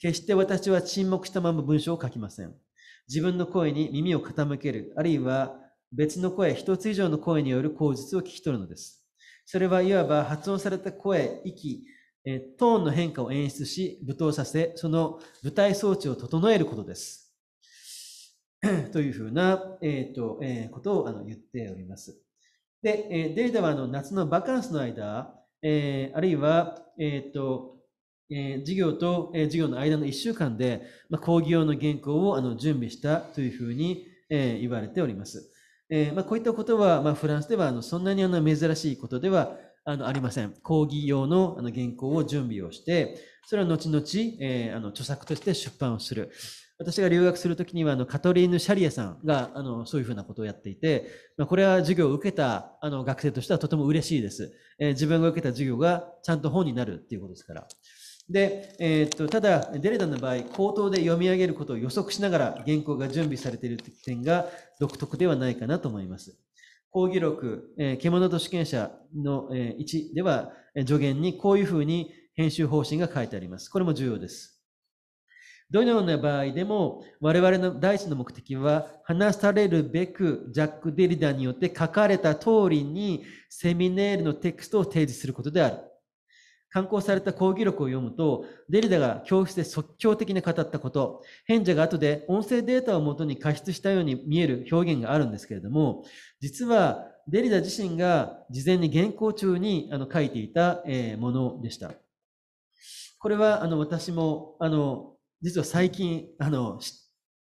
Speaker 2: 決して私は沈黙したまま文章を書きません。自分の声に耳を傾ける、あるいは別の声、一つ以上の声による口述を聞き取るのです。それはいわば発音された声、息、トーンの変化を演出し、舞踏させ、その舞台装置を整えることです。というふうな、えっ、ー、とえー、ことをあの言っております。で、えー、デルタはあの夏のバカンスの間、えー、あるいは、えっ、ー、とえー、授業と、えー、授業の間の1週間で、まあ、講義用の原稿をあの準備したというふうに、えー、言われております。えまあ、こういったことは、まあ、フランスではあのそんなにあの珍しいことではあのありません。講義用のあの原稿を準備をして、それは後々、えあの著作として出版をする。私が留学するときにはあのカトリーヌ・シャリエさんがあのそういうふうなことをやっていて、まあ、これは授業を受けたあの学生としてはとても嬉しいです、えー、自分が受けた授業がちゃんと本になるっていうことですから。で、えー、っとただ、デレダの場合、口頭で読み上げることを予測しながら原稿が準備されている点が独特ではないかなと思います。講義録、えー、獣と主権者の、えー、1では、助言にこういうふうに編集方針が書いてあります。これも重要です。どのような場合でも、我々の第一の目的は、話されるべく、ジャック・デリダによって書かれた通りに、セミネールのテクストを提示することである。刊行された講義録を読むと、デリダが教室で即興的に語ったこと、変者が後で音声データをもとに過失したように見える表現があるんですけれども、実はデリダ自身が事前に原稿中にあの書いていたものでした。これはあの私もあの実は最近あの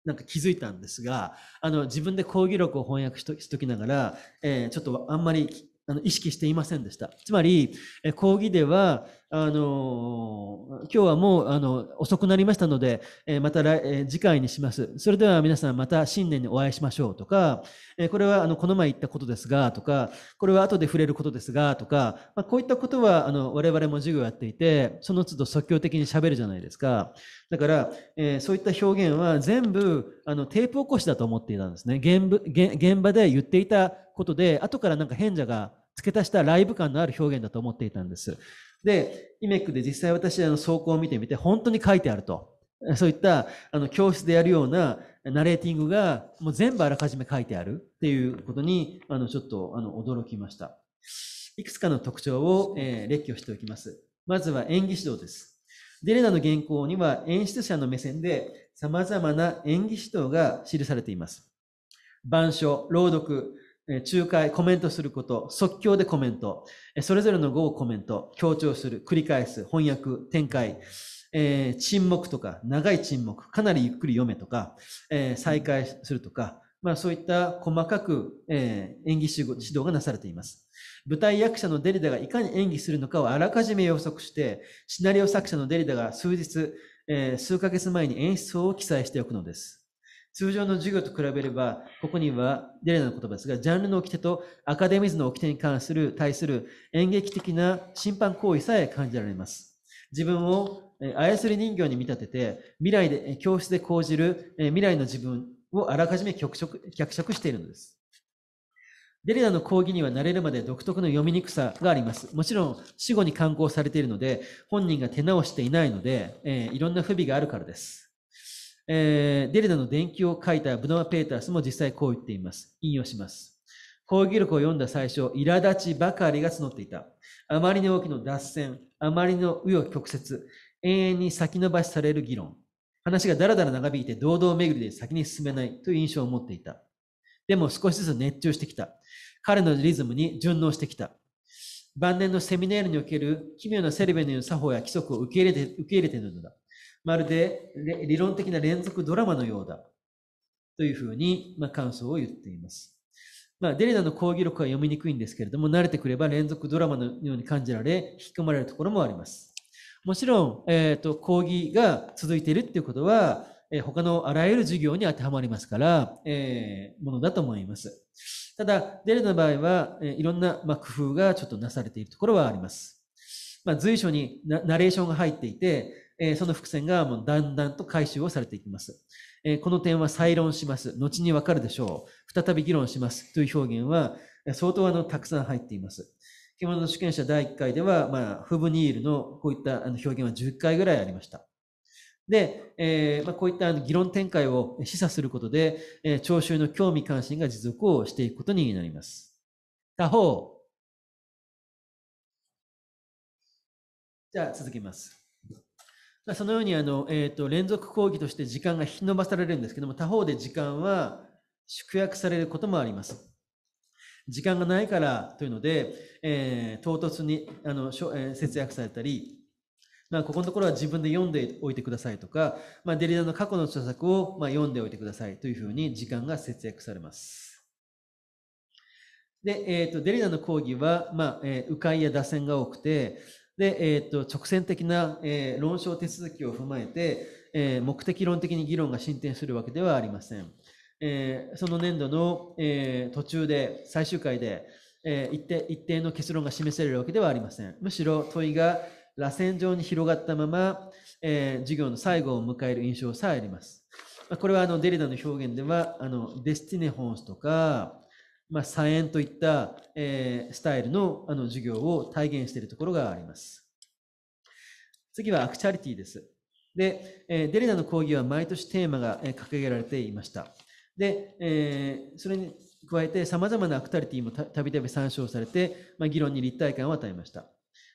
Speaker 2: なんか気づいたんですが、あの自分で講義録を翻訳しときながら、えー、ちょっとあんまりあの意識していませんでした。つまり、講義では、あの今日はもうあの遅くなりましたので、えまた来、え次回にします。それでは皆さんまた新年にお会いしましょうとか、えこれはあのこの前言ったことですがとか、これは後で触れることですがとか、まあ、こういったことはあの我々も授業やっていて、その都度即興的に喋るじゃないですか。だから、えそういった表現は全部あのテープ起こしだと思っていたんですね。現現場で言っていたことで、後からなんか変者が付け足したライブ感のある表現だと思っていたんです。で、イメックで実際私、あの、走行を見てみて、本当に書いてあると。そういった、あの、教室でやるようなナレーティングが、もう全部あらかじめ書いてあるっていうことに、あの、ちょっと、あの、驚きました。いくつかの特徴を、えー、列挙しておきます。まずは演技指導です。デレナの原稿には演出者の目線で様々な演技指導が記されています。板書、朗読、仲介、コメントすること、即興でコメント、それぞれの語をコメント、強調する、繰り返す、翻訳、展開、えー、沈黙とか、長い沈黙、かなりゆっくり読めとか、えー、再開するとか、まあそういった細かく、えー、演技指導がなされています。舞台役者のデリダがいかに演技するのかをあらかじめ予測して、シナリオ作者のデリダが数日、えー、数ヶ月前に演出を記載しておくのです。通常の授業と比べれば、ここにはデレナの言葉ですが、ジャンルの掟とアカデミズの掟に関する、対する演劇的な審判行為さえ感じられます。自分を操り人形に見立てて、未来で、教室で講じる未来の自分をあらかじめ脚色脚色しているのです。デレナの講義には慣れるまで独特の読みにくさがあります。もちろん死後に刊行されているので、本人が手直していないので、えー、いろんな不備があるからです。えー、デルダの伝記を書いたブノア・ペータースも実際こう言っています。引用します。抗議力を読んだ最初、苛立ちばかりが募っていた。あまりの大きの脱線、あまりの右を曲折、永遠に先延ばしされる議論。話がだらだら長引いて堂々巡りで先に進めないという印象を持っていた。でも少しずつ熱中してきた。彼のリズムに順応してきた。晩年のセミナールにおける奇妙なセレベの作法や規則を受け入れて、受け入れているのだ。まるで理論的な連続ドラマのようだ。というふうに、ま感想を言っています。まあ、デレナの講義録は読みにくいんですけれども、慣れてくれば連続ドラマのように感じられ、引き込まれるところもあります。もちろん、えっ、ー、と、講義が続いているっていうことは、えー、他のあらゆる授業に当てはまりますから、えー、ものだと思います。ただ、デレナの場合は、えいろんな、ま工夫がちょっとなされているところはあります。まあ、随所にナレーションが入っていて、えその伏線がもうだんだんと回収をされていきます。えこの点は再論します。後にわかるでしょう。再び議論しますという表現は相当あのたくさん入っています。獣の主権者第1回では、まあ、フブニールのこういったあの表現は10回ぐらいありました。で、えー、まあ、こういった議論展開を示唆することで、えー、聴衆の興味関心が持続をしていくことになります。他方、じゃあ続きます。そのようにあの、えーと、連続講義として時間が引き延ばされるんですけども、他方で時間は縮約されることもあります。時間がないからというので、えー、唐突にあの、えー、節約されたり、まあ、ここのところは自分で読んでおいてくださいとか、まあ、デリダの過去の著作を、まあ、読んでおいてくださいというふうに時間が節約されます。で、えーとデリダの講義は、まあえー、迂回や打線が多くて、で、えーと、直線的な、えー、論証手続きを踏まえて、えー、目的論的に議論が進展するわけではありません。えー、その年度の、え途中で、最終回で、え一定、一定の結論が示されるわけではありません。むしろ問いが螺旋状に広がったまま、え授業の最後を迎える印象さえあります。これはあのデリダの表現では、あのデスティネホンスとか、まあ、サイといった、えー、スタイルのあの授業を体現しているところがあります。次はアクチャリティです。で、えー、デリナの講義は毎年テーマが、えー、掲げられていました。で、えー、それに加えて様々なアクタリティもたびたび参照されて、まあ、議論に立体感を与えました。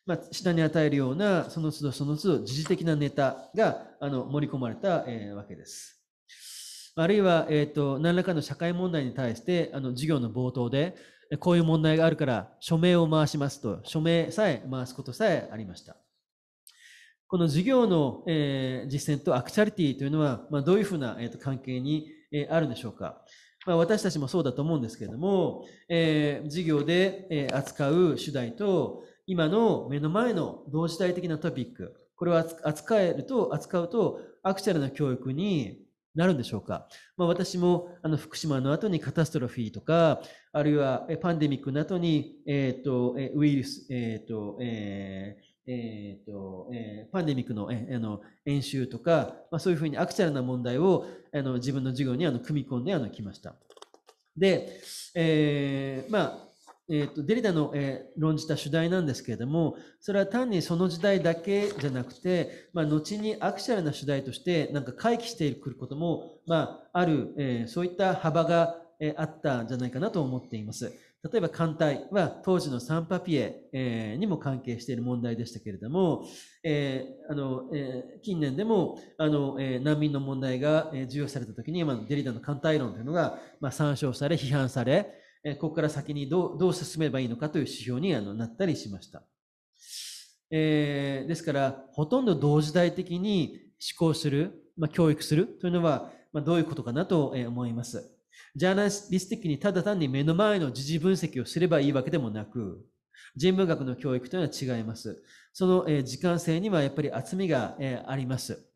Speaker 2: まあ、下に与えるようなその都度その都度時事的なネタがあの盛り込まれた、えー、わけです。あるいは、えーと、何らかの社会問題に対してあの授業の冒頭でこういう問題があるから署名を回しますと署名さえ回すことさえありました。この授業の、えー、実践とアクチャリティというのは、まあ、どういうふうな、えーと、関係に、えー、あるんでしょうか。まあ、私たちもそうだと思うんですけれども、えー、授業で、え扱う主題と今の目の前の同時代的なトピックこれを扱えると扱うとアクチャルな教育になるんでしょうか、まあ、私もあの福島の後にカタストロフィーとかあるいはパンデミックの後に、えーと、とウイルス、えーとえーえーとえー、パンデミックの,、えー、あの演習とか、まあ、そういうふうにアクチュアルな問題をあの自分の授業にあの組み込んであのきました。で、えー、まあえーと、デリダの、えー、論じた主題なんですけれどもそれは単にその時代だけじゃなくて、まあ、後にアクシャルな主題としてなんか回帰してくることも、まあ、ある、えー、そういった幅が、えー、あったんじゃないかなと思っています。例えば艦隊は当時のサンパピエ、えー、にも関係している問題でしたけれども、えー、あのえー、近年でもあの、え難民の問題が、えー、授与された時に、まあ、デリダの艦隊論というのが、まあ、参照され批判され、えここから先にどうどう進めばいいのかという指標にあのなったりしました。えー、ですから、ほとんど同時代的に思考する、まあ、教育するというのは、まあ、どういうことかなと思います。ジャーナリスト的にただ単に目の前の時事分析をすればいいわけでもなく、人文学の教育というのは違います。その、え時間性にはやっぱり厚みが、えあります。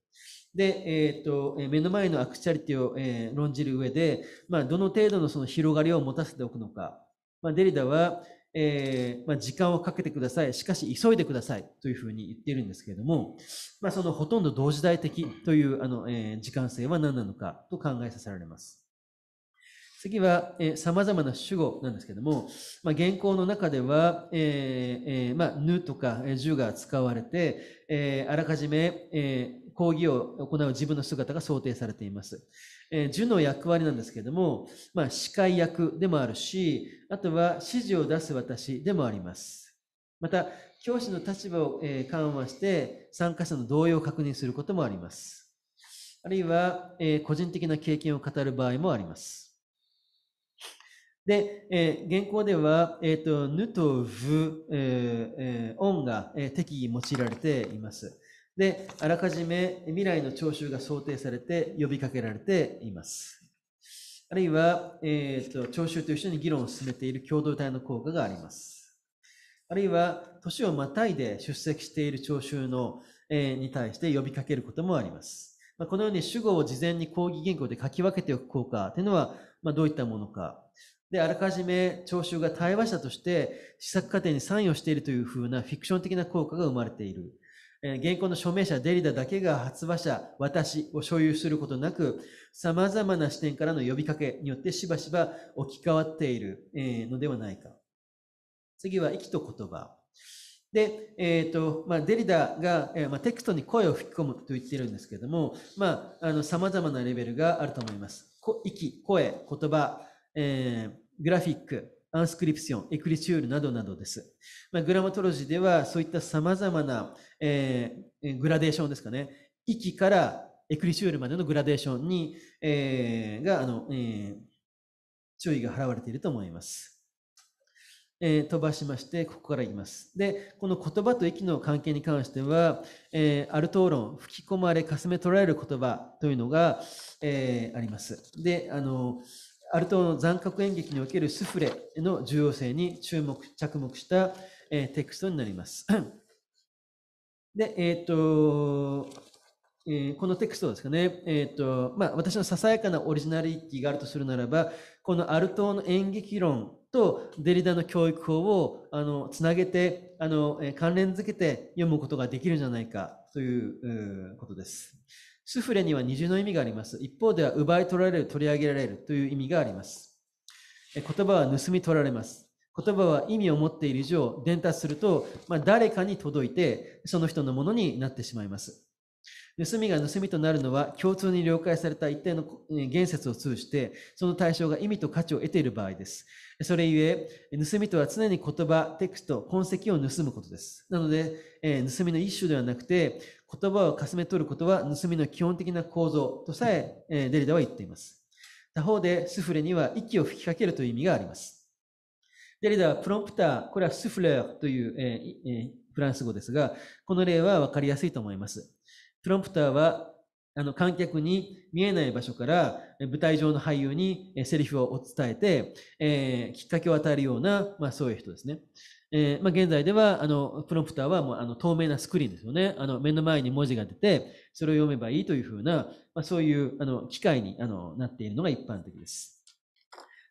Speaker 2: で、えーと、目の前のアクチャリティを、えー、論じる上で、まあ、どの程度のその広がりを持たせておくのか、まあ、デリダは、えー、まあ、時間をかけてくださいしかし急いでくださいというふうに言っているんですけれども、まそのほとんど同時代的というあの、えー、時間性は何なのかと考えさせられます。次は、え様々な主語なんですけども、まあ、原稿の中では、えーえー、まあ、ぬとか、えー、じゅが使われて、えー、あらかじめ、え講義を行う自分の姿が想定されています。えー、主の役割なんですけれども、まあ、司会役でもあるし、あとは指示を出す私でもあります。また、教師の立場を、えー、緩和して、参加者の同意を確認することもあります。あるいは、えー、個人的な経験を語る場合もあります。で、えー、現行では、えっ、ー、と、ぬとぶ、えーえー、音が、えー、適宜用いられています。で、あらかじめ未来の聴衆が想定されて呼びかけられています。あるいは、えーと、と聴衆と一緒に議論を進めている共同体の効果があります。あるいは、年をまたいで出席している聴衆の、えー、に対して呼びかけることもあります。まあ、このように主語を事前に講義原稿で書き分けておく効果というのは、まあ、どういったものか。で、あらかじめ聴衆が対話者として試作過程に参与しているというふうなフィクション的な効果が生まれている。現行の署名者デリダだけが発話者、私を所有することなく、様々な視点からの呼びかけによってしばしば置き換わっているのではないか。次は息と言葉。で、えっ、ー、と、まあ、デリダが、えー、まあ、テクストに声を吹き込むと言っているんですけれども、まあ、あの、様々なレベルがあると思います。息、声、言葉、えー、グラフィック、アンスクリプション、エクリチュールなどなどです。まあ、グラマトロジーではそういった様々な、えー、グラデーションですかね。息からエクリチュールまでのグラデーションに、えー、が、あの、えー、注意が払われていると思います。えー、飛ばしまして、ここからいきます。で、この言葉と息の関係に関しては、えー、アルトーロン、吹き込まれ、かすめ取られる言葉というのが、えー、あります。で、あの、アルトの残酷演劇におけるスフレの重要性に注目着目した、えー、テクストになります。で、えっ、ー、と、えー、このテクストですかね、えっ、ー、とまあ、私のささやかなオリジナリティがあるとするならば、このアルトーの演劇論とデリダの教育法をあのつなげてあの、え関連づけて読むことができるんじゃないかということです。スフレには二重の意味があります。一方では奪い取られる、取り上げられるという意味があります。言葉は盗み取られます。言葉は意味を持っている以上、伝達すると、まあ、誰かに届いて、その人のものになってしまいます。盗みが盗みとなるのは共通に了解された一定の言説を通じてその対象が意味と価値を得ている場合です。それゆえ盗みとは常に言葉、テクスト、痕跡を盗むことです。なので、え盗みの一種ではなくて言葉をかすめ取ることは盗みの基本的な構造とさえデリダは言っています。他方でスフレには息を吹きかけるという意味があります。デリダはプロンプター、これはスフレーという、えーえー、フランス語ですが、この例はわかりやすいと思います。プロンプターはあの観客に見えない場所から舞台上の俳優にセリフを伝えて、えー、きっかけを与えるような、まあ、そういう人ですね。えー、まあ、現在ではあのプロンプターはもうあの透明なスクリーンですよねあの目の前に文字が出てそれを読めばいいというふうな、まあ、そういうあの機械にあのなっているのが一般的です。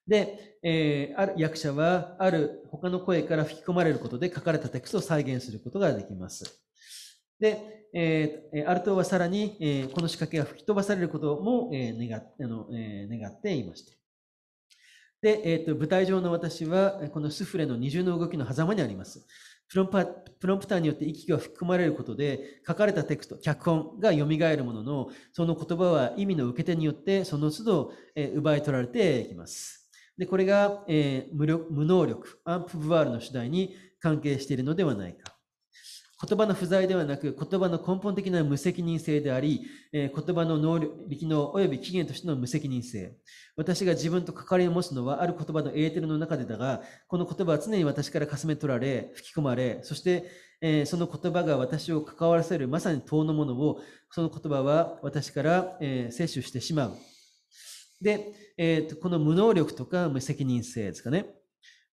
Speaker 2: で、えー、ある役者はある他の声から吹き込まれることで書かれたテクストを再現することができます。で、えー、アルトはさらに、えー、この仕掛けが吹き飛ばされることも、えー、願あの、えー、願っていました。で、えーと、舞台上の私はこのスフレの二重の動きの狭間にありますプロンププロンプターによって息が含まれることで書かれたテクスト脚本が蘇るもののその言葉は意味の受け手によってその都度、えー、奪い取られていきますでこれが、えー、無無能力アンプ・ブワールの主題に関係しているのではないか言葉の不在ではなく、言葉の根本的な無責任性であり、えー、言葉の能力能及び起源としての無責任性。私が自分と関わりを持つのは、ある言葉のエーテルの中でだが、この言葉は常に私からかすめ取られ、吹き込まれ、そして、えー、その言葉が私を関わらせるまさに遠のものを、その言葉は私から、えー、摂取してしまう。で、えーと、この無能力とか無責任性ですかね。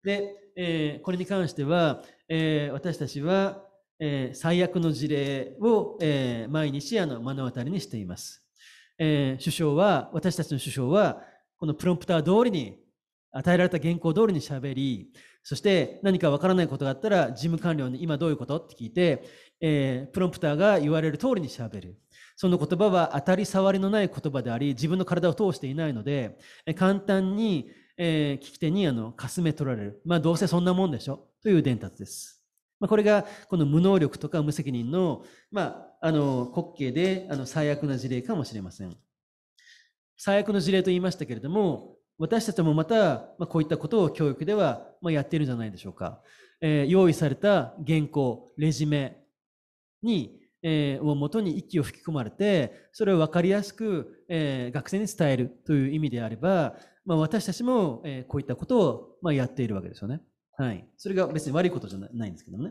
Speaker 2: で、えー、これに関しては、えー、私たちは、えー、最悪の事例を、えー、毎日あの目の当たりにしています、えー、首相は、私たちの首相は、このプロンプター通りに、与えられた原稿通りに喋り、そして何かわからないことがあったら、事務官僚に今どういうことって聞いて、えー、プロンプターが言われる通りに喋る。その言葉は当たり障りのない言葉であり、自分の体を通していないので、え簡単に、えー、聞き手にあのかすめ取られる。まあどうせそんなもんでしょという伝達です。まあ、これがこの無能力とか無責任の,、まあ、あの滑稽であの最悪な事例かもしれません。最悪の事例と言いましたけれども、私たちもまた、まこういったことを教育では、まやっているんじゃないでしょうか。えー、用意された原稿、レジュメに、えー、をもとに息を吹き込まれて、それを分かりやすく、えー、学生に伝えるという意味であれば、まあ、私たちも、えこういったことを、まやっているわけですよね。はい。それが別に悪いことじゃないんですけどね。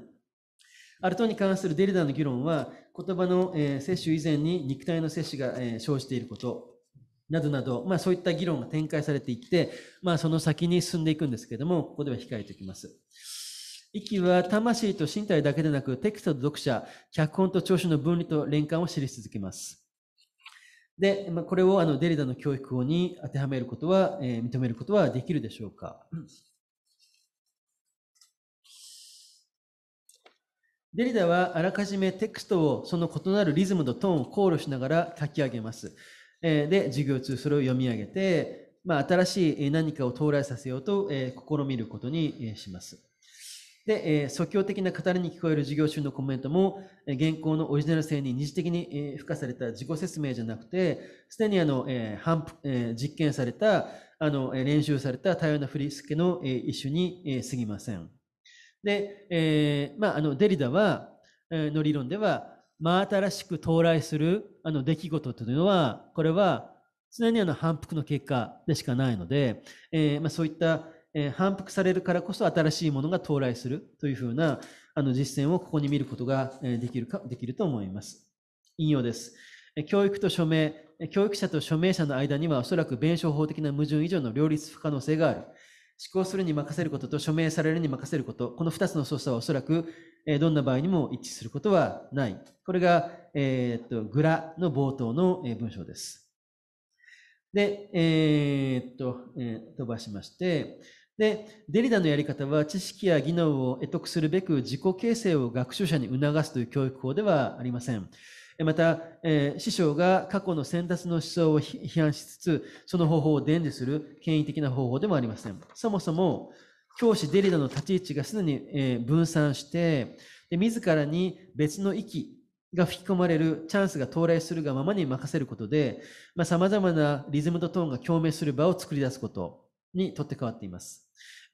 Speaker 2: アルトに関するデリダの議論は、言葉の、えー、摂取以前に肉体の摂取が、え生じていること、などなど、まあそういった議論が展開されていって、まあその先に進んでいくんですけども、ここでは控えておきます。息は魂と身体だけでなく、テキストと読者、脚本と聴取の分離と連関を知り続けます。で、まあ、これをあのデリダの教育法に当てはめることは、えー、認めることはできるでしょうか。デリダはあらかじめテクストをその異なるリズムとトーンを考慮しながら書き上げます。で、授業中それを読み上げて、まあ、新しい何かを到来させようと、試みることにします。で、即興的な語りに聞こえる授業中のコメントも、現行のオリジナル性に二次的に、付加された自己説明じゃなくて、すでにあの、反復実験された、あの、練習された多様な振り付けの、一種に、過ぎません。で、えー、まあ、あの、デリダは、えー、の理論では、真新しく到来する、あの、出来事というのは、これは、常にあの、反復の結果でしかないので、えー、まあ、そういった、えー、反復されるからこそ新しいものが到来するというふうな、あの、実践をここに見ることができるか、できると思います。引用です。教育と署名、教育者と署名者の間にはおそらく弁証法的な矛盾以上の両立不可能性がある。思考するに任せることと署名されるに任せること、この2つの操作はおそらく、えどんな場合にも一致することはない。これが、えー、っと、グラの冒頭の、文章です。で、えー、っと、えー、飛ばしまして、で、デリダのやり方は知識や技能を得得するべく自己形成を学習者に促すという教育法ではありません。また、えー、師匠が過去の先達の思想を批判しつつ、その方法を伝授する権威的な方法でもありません。そもそも、教師デリダの立ち位置がすでに、えー、分散して、で自らに別の域が吹き込まれるチャンスが到来するがままに任せることで、まあ、様々なリズムとトーンが共鳴する場を作り出すことにとって変わっています。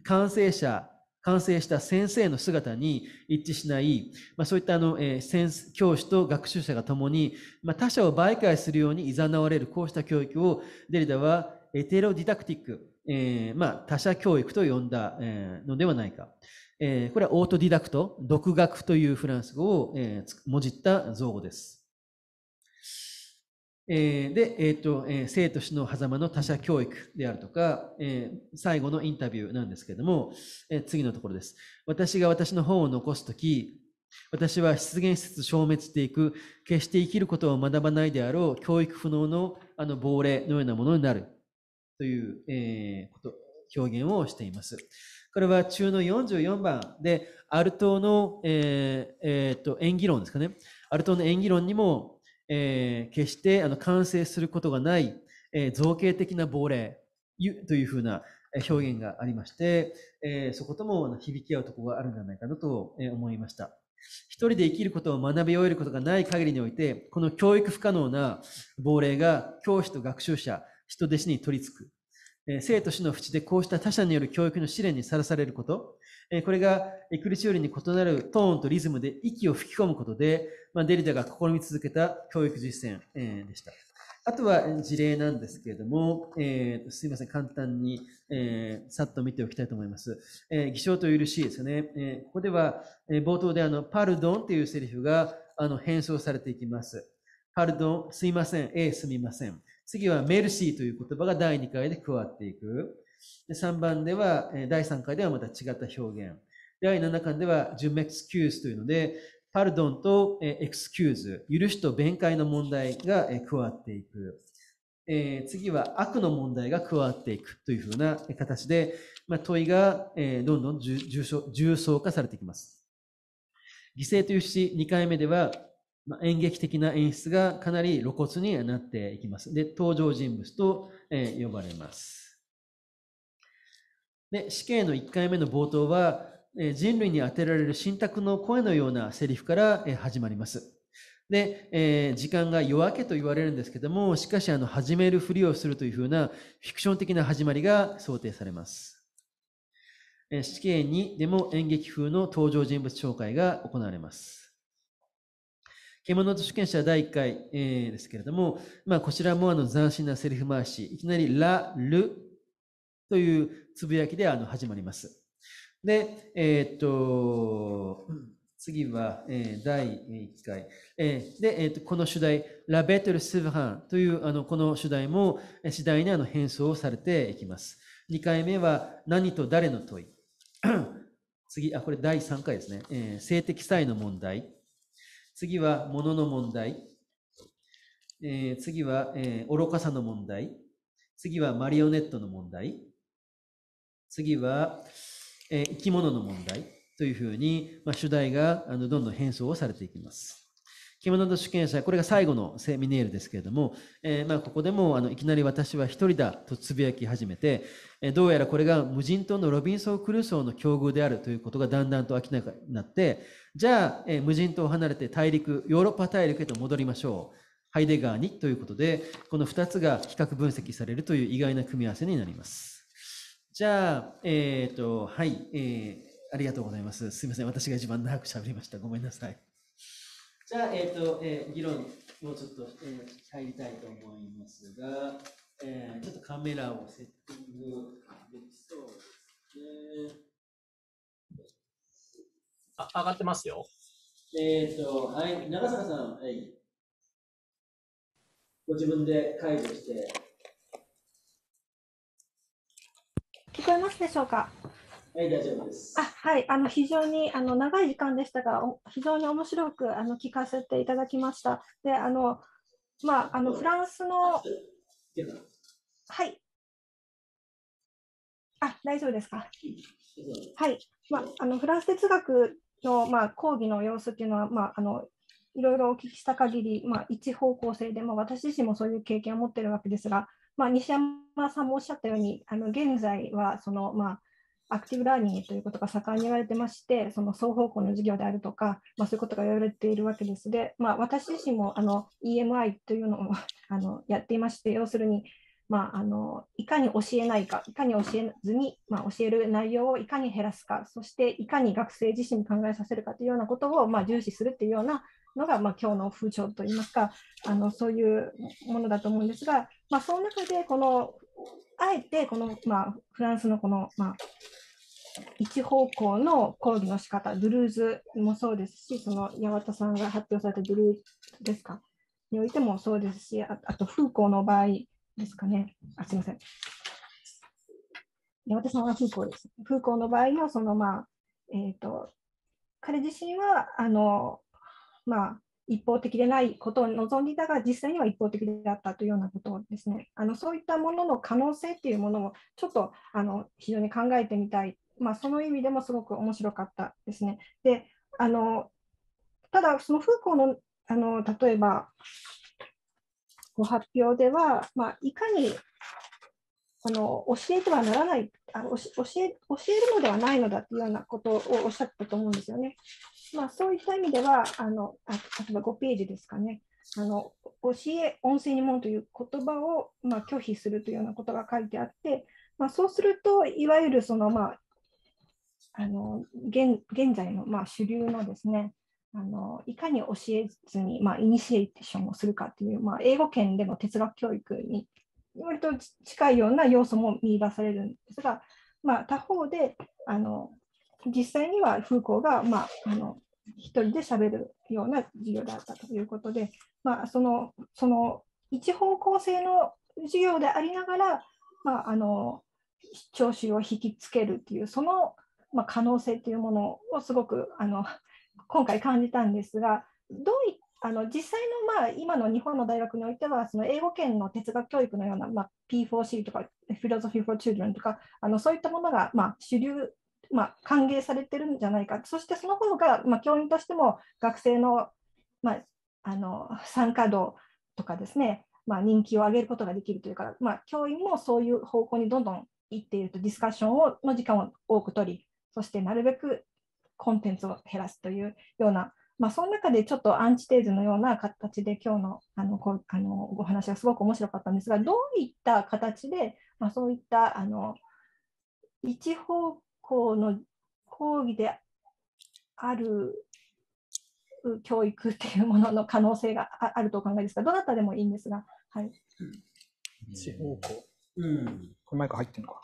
Speaker 2: 完成者完成した先生の姿に一致しない、まあ、そういったあの、えー、教師と学習者が共に、まあ、他者を媒介するように誘われるこうした教育をデリダはエテロディダクティック、えー、まあ、他者教育と呼んだ、えー、のではないか。えこれはオートディダクト、独学というフランス語を、えー、もじった造語です。えで、えーとえー、生と死の狭間の他者教育であるとか、えー、最後のインタビューなんですけれども、えー、次のところです。私が私の本を残すとき、私は出現しつつ消滅していく、決して生きることを学ばないであろう教育不能のあの亡霊のようなものになるという、えー、こと表現をしています。これは中の44番で、アルトの、えーえーと演技論ですかね。アルトの演技論にもえー、決してあの完成することがない、えー、造形的な亡霊というふうな表現がありまして、えー、そことも響き合うところがあるんじゃないかなと思いました。一人で生きることを学び終えることがない限りにおいて、この教育不可能な亡霊が教師と学習者、人弟子に取り付く。生と死の淵でこうした他者による教育の試練にさらされること、これがクリシよりに異なるトーンとリズムで息を吹き込むことで、まあ、デリダが試み続けた教育実践でした。あとは事例なんですけれども、えー、すいません、簡単に、えー、さっと見ておきたいと思います。えー、偽証と許しですね。えここでは、え冒頭であの、パルドンというセリフがあの変装されていきます。パルドン、すいません、えー、すみません。次はメルシーという言葉が第2回で加わっていく。3番では、第3回ではまた違った表現。第7巻では、ジュメクスキューズというので、パルドンとエクスキューズ、許しと弁解の問題が加わっていく。えー、次は悪の問題が加わっていくというふうな形で、まあ、問いが、えー、どんどん重層化されていきます。犠牲というし、2回目では、まあ、演劇的な演出がかなり露骨になっていきます。で、登場人物と、えー、呼ばれます。で死刑の1回目の冒頭は、え人類に当てられる信託の声のようなセリフから、え始まります。で、えー、時間が夜明けと言われるんですけども、しかし、あの、始めるふりをするというふうなフィクション的な始まりが想定されます。えー、死刑にでも演劇風の登場人物紹介が行われます。獣と主権者第1回、えー、ですけれども、まあ、こちらもあの斬新なセリフ回し、いきなり、ラ・ル・というつぶやきであの始まります。で、えー、っと、次は、えー、第1回。えー、で、えー、っと、この主題、ラベトル・スヴァンという、あの、この主題も次第にあの変装されていきます。2回目は、何と誰の問い。次、あ、これ第3回ですね。えー、性的差異の問題。次は、物の問題。えー、次は、えー、愚かさの問題。次は、マリオネットの問題。次は、えー、生き物の問題というふうに、まあ、主題があのどんどん変装をされていきます。着物の主権者、これが最後のセミネールですけれども、えー、まあここでもあのいきなり私は一人だとつぶやき始めて、えー、どうやらこれが無人島のロビンソン・クルーソーの境遇であるということがだんだんと明らかになって、じゃあ、えー、無人島を離れて大陸、ヨーロッパ大陸へと戻りましょう。ハイデガーにということで、この2つが比較分析されるという意外な組み合わせになります。じゃあ、えっ、ー、と、はい、えー、ありがとうございます。すみません、私が一番長く喋りました。ごめんなさい。じゃあ、えっ、ー、と、えー、議論、もうちょっと、えー、入りたいと思いますが、えー、ちょっとカメラをセッティングできそう
Speaker 1: ですね。あ、上がってますよ。
Speaker 6: えっ、ー、と、はい、長坂さん、はい。ご自分で解除して。
Speaker 7: こえますでしょうか。
Speaker 2: はい、大丈夫です。あ、
Speaker 7: はい、あの非常にあの長い時間でしたが、非常に面白くあの聞かせていただきました。で、あのまああのフランスのはい。あ、大丈夫ですか。はい、まああのフランス哲学のまあ講義の様子というのはまああのいろいろお聞きした限り、まあ、一方向性で、も、私自身もそういう経験を持っているわけですが、まあ、西山さんもおっしゃったように、あの現在はその、まあ、アクティブラーニングということが盛んに言われてまして、その双方向の授業であるとか、まあ、そういうことが言われているわけです。で、まあ、私自身もあの EMI というのを あのやっていまして、要するに、まあ、あのいかに教えないか、いかに教えずに、まあ、教える内容をいかに減らすか、そしていかに学生自身に考えさせるかというようなことを、まあ、重視するというようなのが、まあ、今日の風潮といいますかあのそういうものだと思うんですが、まあ、その中でこのあえてこの、まあ、フランスのこの、まあ、一方向の講義の仕方ドゥルーズもそうですしその八幡さんが発表されたドゥルーズですかにおいてもそうですしああと風光の場合ですかねあすいません八幡さんは風光です風光の場合のそのまあえっ、ー、と彼自身はあのまあ、一方的でないことを望んでいたが、実際には一方的であったというようなことですね、あのそういったものの可能性っていうものをちょっとあの非常に考えてみたい、まあ、その意味でもすごく面白かったですね。であのただ、そのフーコーのあの例えばご発表では、まあ、いかにあの教えてはならないあ教え、教えるのではないのだというようなことをおっしゃったと思うんですよね。まあ、そういった意味では、あのあ例えば5ページですかね、あの教え、音声に門という言葉を、まあ、拒否するというようなことが書いてあって、まあ、そうすると、いわゆるその、まあ、あの現現在の、まあ、主流のですね、あのいかに教えずに、まあ、イニシエーションをするかという、まあ、英語圏での哲学教育に割と近いような要素も見いだされるんですが、まあ、他方であの実際にはフーコーが、まあ、あの一人で喋るような授業だったということで、まあ、そのその一方向性の授業でありながら、まあ、あの聴衆を引きつけるっていうその、まあ、可能性というものをすごくあの今回感じたんですがどういあの実際の、まあ、今の日本の大学においてはその英語圏の哲学教育のような、まあ、P4C とか Philosophy for Children とかあのそういったものが、まあ、主流まあ、歓迎されてるんじゃないか、そしてその方が、まあ、教員としても学生の,、まあ、あの参加度とかですね、まあ、人気を上げることができるというか、まあ、教員もそういう方向にどんどん行っていると、ディスカッションをの時間を多く取り、そしてなるべくコンテンツを減らすというような、まあ、その中でちょっとアンチテーゼのような形で、今日のあのこあのご話がすごく面白かったんですが、どういった形で、まあ、そういったあの一方校の講義である教育っていうものの可能性があるとお考えですか、どなたでもいいんですが。はい。
Speaker 4: 地方校。うん。これマイク入ってるのか。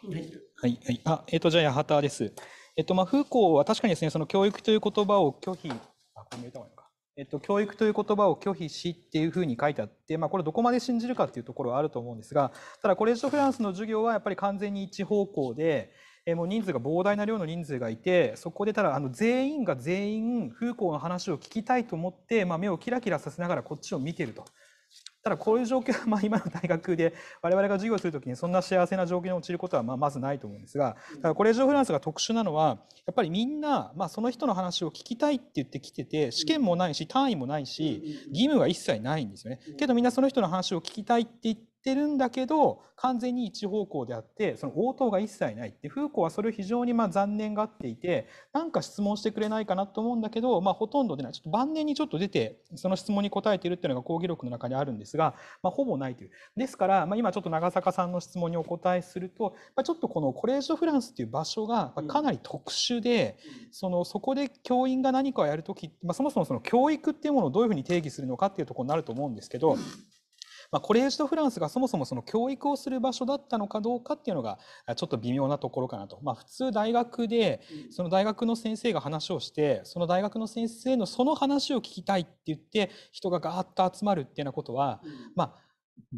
Speaker 4: はい。はい。あ、えっ、ー、と、じゃあ、八幡です。えっ、ー、と、まあ、風光は確かにですね、その教育という言葉を拒否。あ、これ見た方がいいか。えっ、と、教育という言葉を拒否しっていうふうに書いてあって、まあ、これどこまで信じるかっていうところはあると思うんですが、ただ、コレッジ・フランスの授業はやっぱり完全に一方向で、えもう人数が膨大な量の人数がいてそこでただあの全員が全員風ーの話を聞きたいと思って、まあ、目をキラキラさせながらこっちを見てると。ただこういう状況は まあ今の大学で我々が授業する時にそんな幸せな状況に陥ることはまあまずないと思うんですがただコレージ・オ・フランスが特殊なのはやっぱりみんなまあその人の話を聞きたいって言ってきてて試験もないし単位もないし義務は一切ないんですよねけどみんなその人の話を聞きたいって言ってってるんだけど完全に一方向であってその応答が一切ないってフーコーはそれを非常にま残念がっていてなんか質問してくれないかなと思うんだけど、まあ、ほとんど出ないちょっと晩年にちょっと出てその質問に答えているっていうのが講義録の中にあるんですが、まあ、ほぼないというですから、まあ、今ちょっと長坂さんの質問にお答えすると、まあ、ちょっとこのコレージュフランスっていう場所がかなり特殊で、そのそこで教員が何かをやるとき、まあ、そもそもその教育っていうものをどういうふうに定義するのかっていうところになると思うんですけど。まあ、コレージ・ド・フランスがそもそもその教育をする場所だったのかどうかっていうのがちょっと微妙なところかなと、まあ、普通大学でその大学の先生が話をしてその大学の先生のその話を聞きたいって言って人がガーッと集まるっていうようなことは、まあ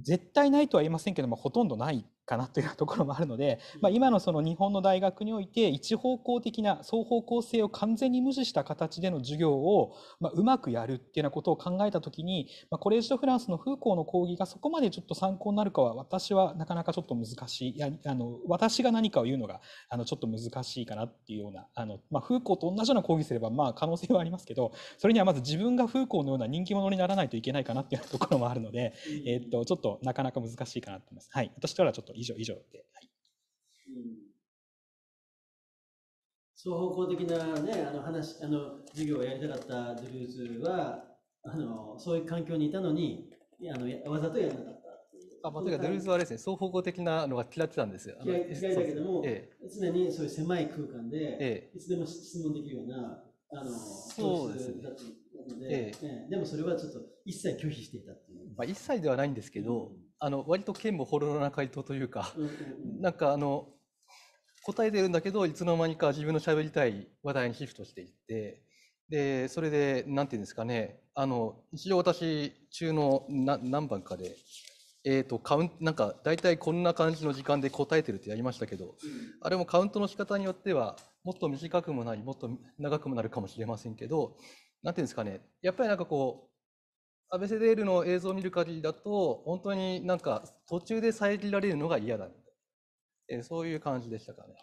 Speaker 4: 絶対ないとは言いませんけどもほとんどないかなというところもあるので、まあ、今のその日本の大学において一方向的な双方向性を完全に無視した形での授業を、まあ、うまくやるっていうようなことを考えた時に、まあ、コレージ・ド・フランスのフーコーの講義がそこまでちょっと参考になるかは私はなかなかちょっと難しいいやあの私が何かを言うのがあのちょっと難しいかなっていうようなあの、まあ、フーコーと同じような講義すればまあ可能性はありますけどそれにはまず自分がフーコーのような人気者にならないといけないかなっていうところもあるので、えー、っとちょっとなかなか難しいかなと思います。はい、私からはちょっと以上、以上で。はい。
Speaker 6: う
Speaker 2: 双方向的なね、あの話、あの、授業をやりたかったドゥルーズは、
Speaker 5: あの、そういう環境にいたのに、あの、わざとやらなかったあ、まあ、というかドゥルーズはですね、双方向的なのが嫌ってたんですよ。嫌い嫌いだけども、ええ、常に
Speaker 2: そういう狭い空間で、ええ、いつでも質問できるような、あの、そうですね。ので、ええ、でもそれはちょっと一切拒
Speaker 5: 否していたって
Speaker 2: い
Speaker 8: う。
Speaker 5: まあ、一切ではないんですけど、うんあの割と剣もほろろな回答というか、なんかあの答えてるんだけどいつの間にか自分の喋りたい話題にシフトしていってでそれで何て言うんですかねあの一応私中の何番かで。えーと、カウンなんか大体こんな感じの時間で答えてるってやりましたけど、うん、あれもカウントの仕方によってはもっと短くもなりもっと長くもなるかもしれませんけど何ていうんですかねやっぱりなんかこ安倍セデールの映像を見る限りだと、本当になんか途中で遮られるのが嫌だえそういう感じでしたかね。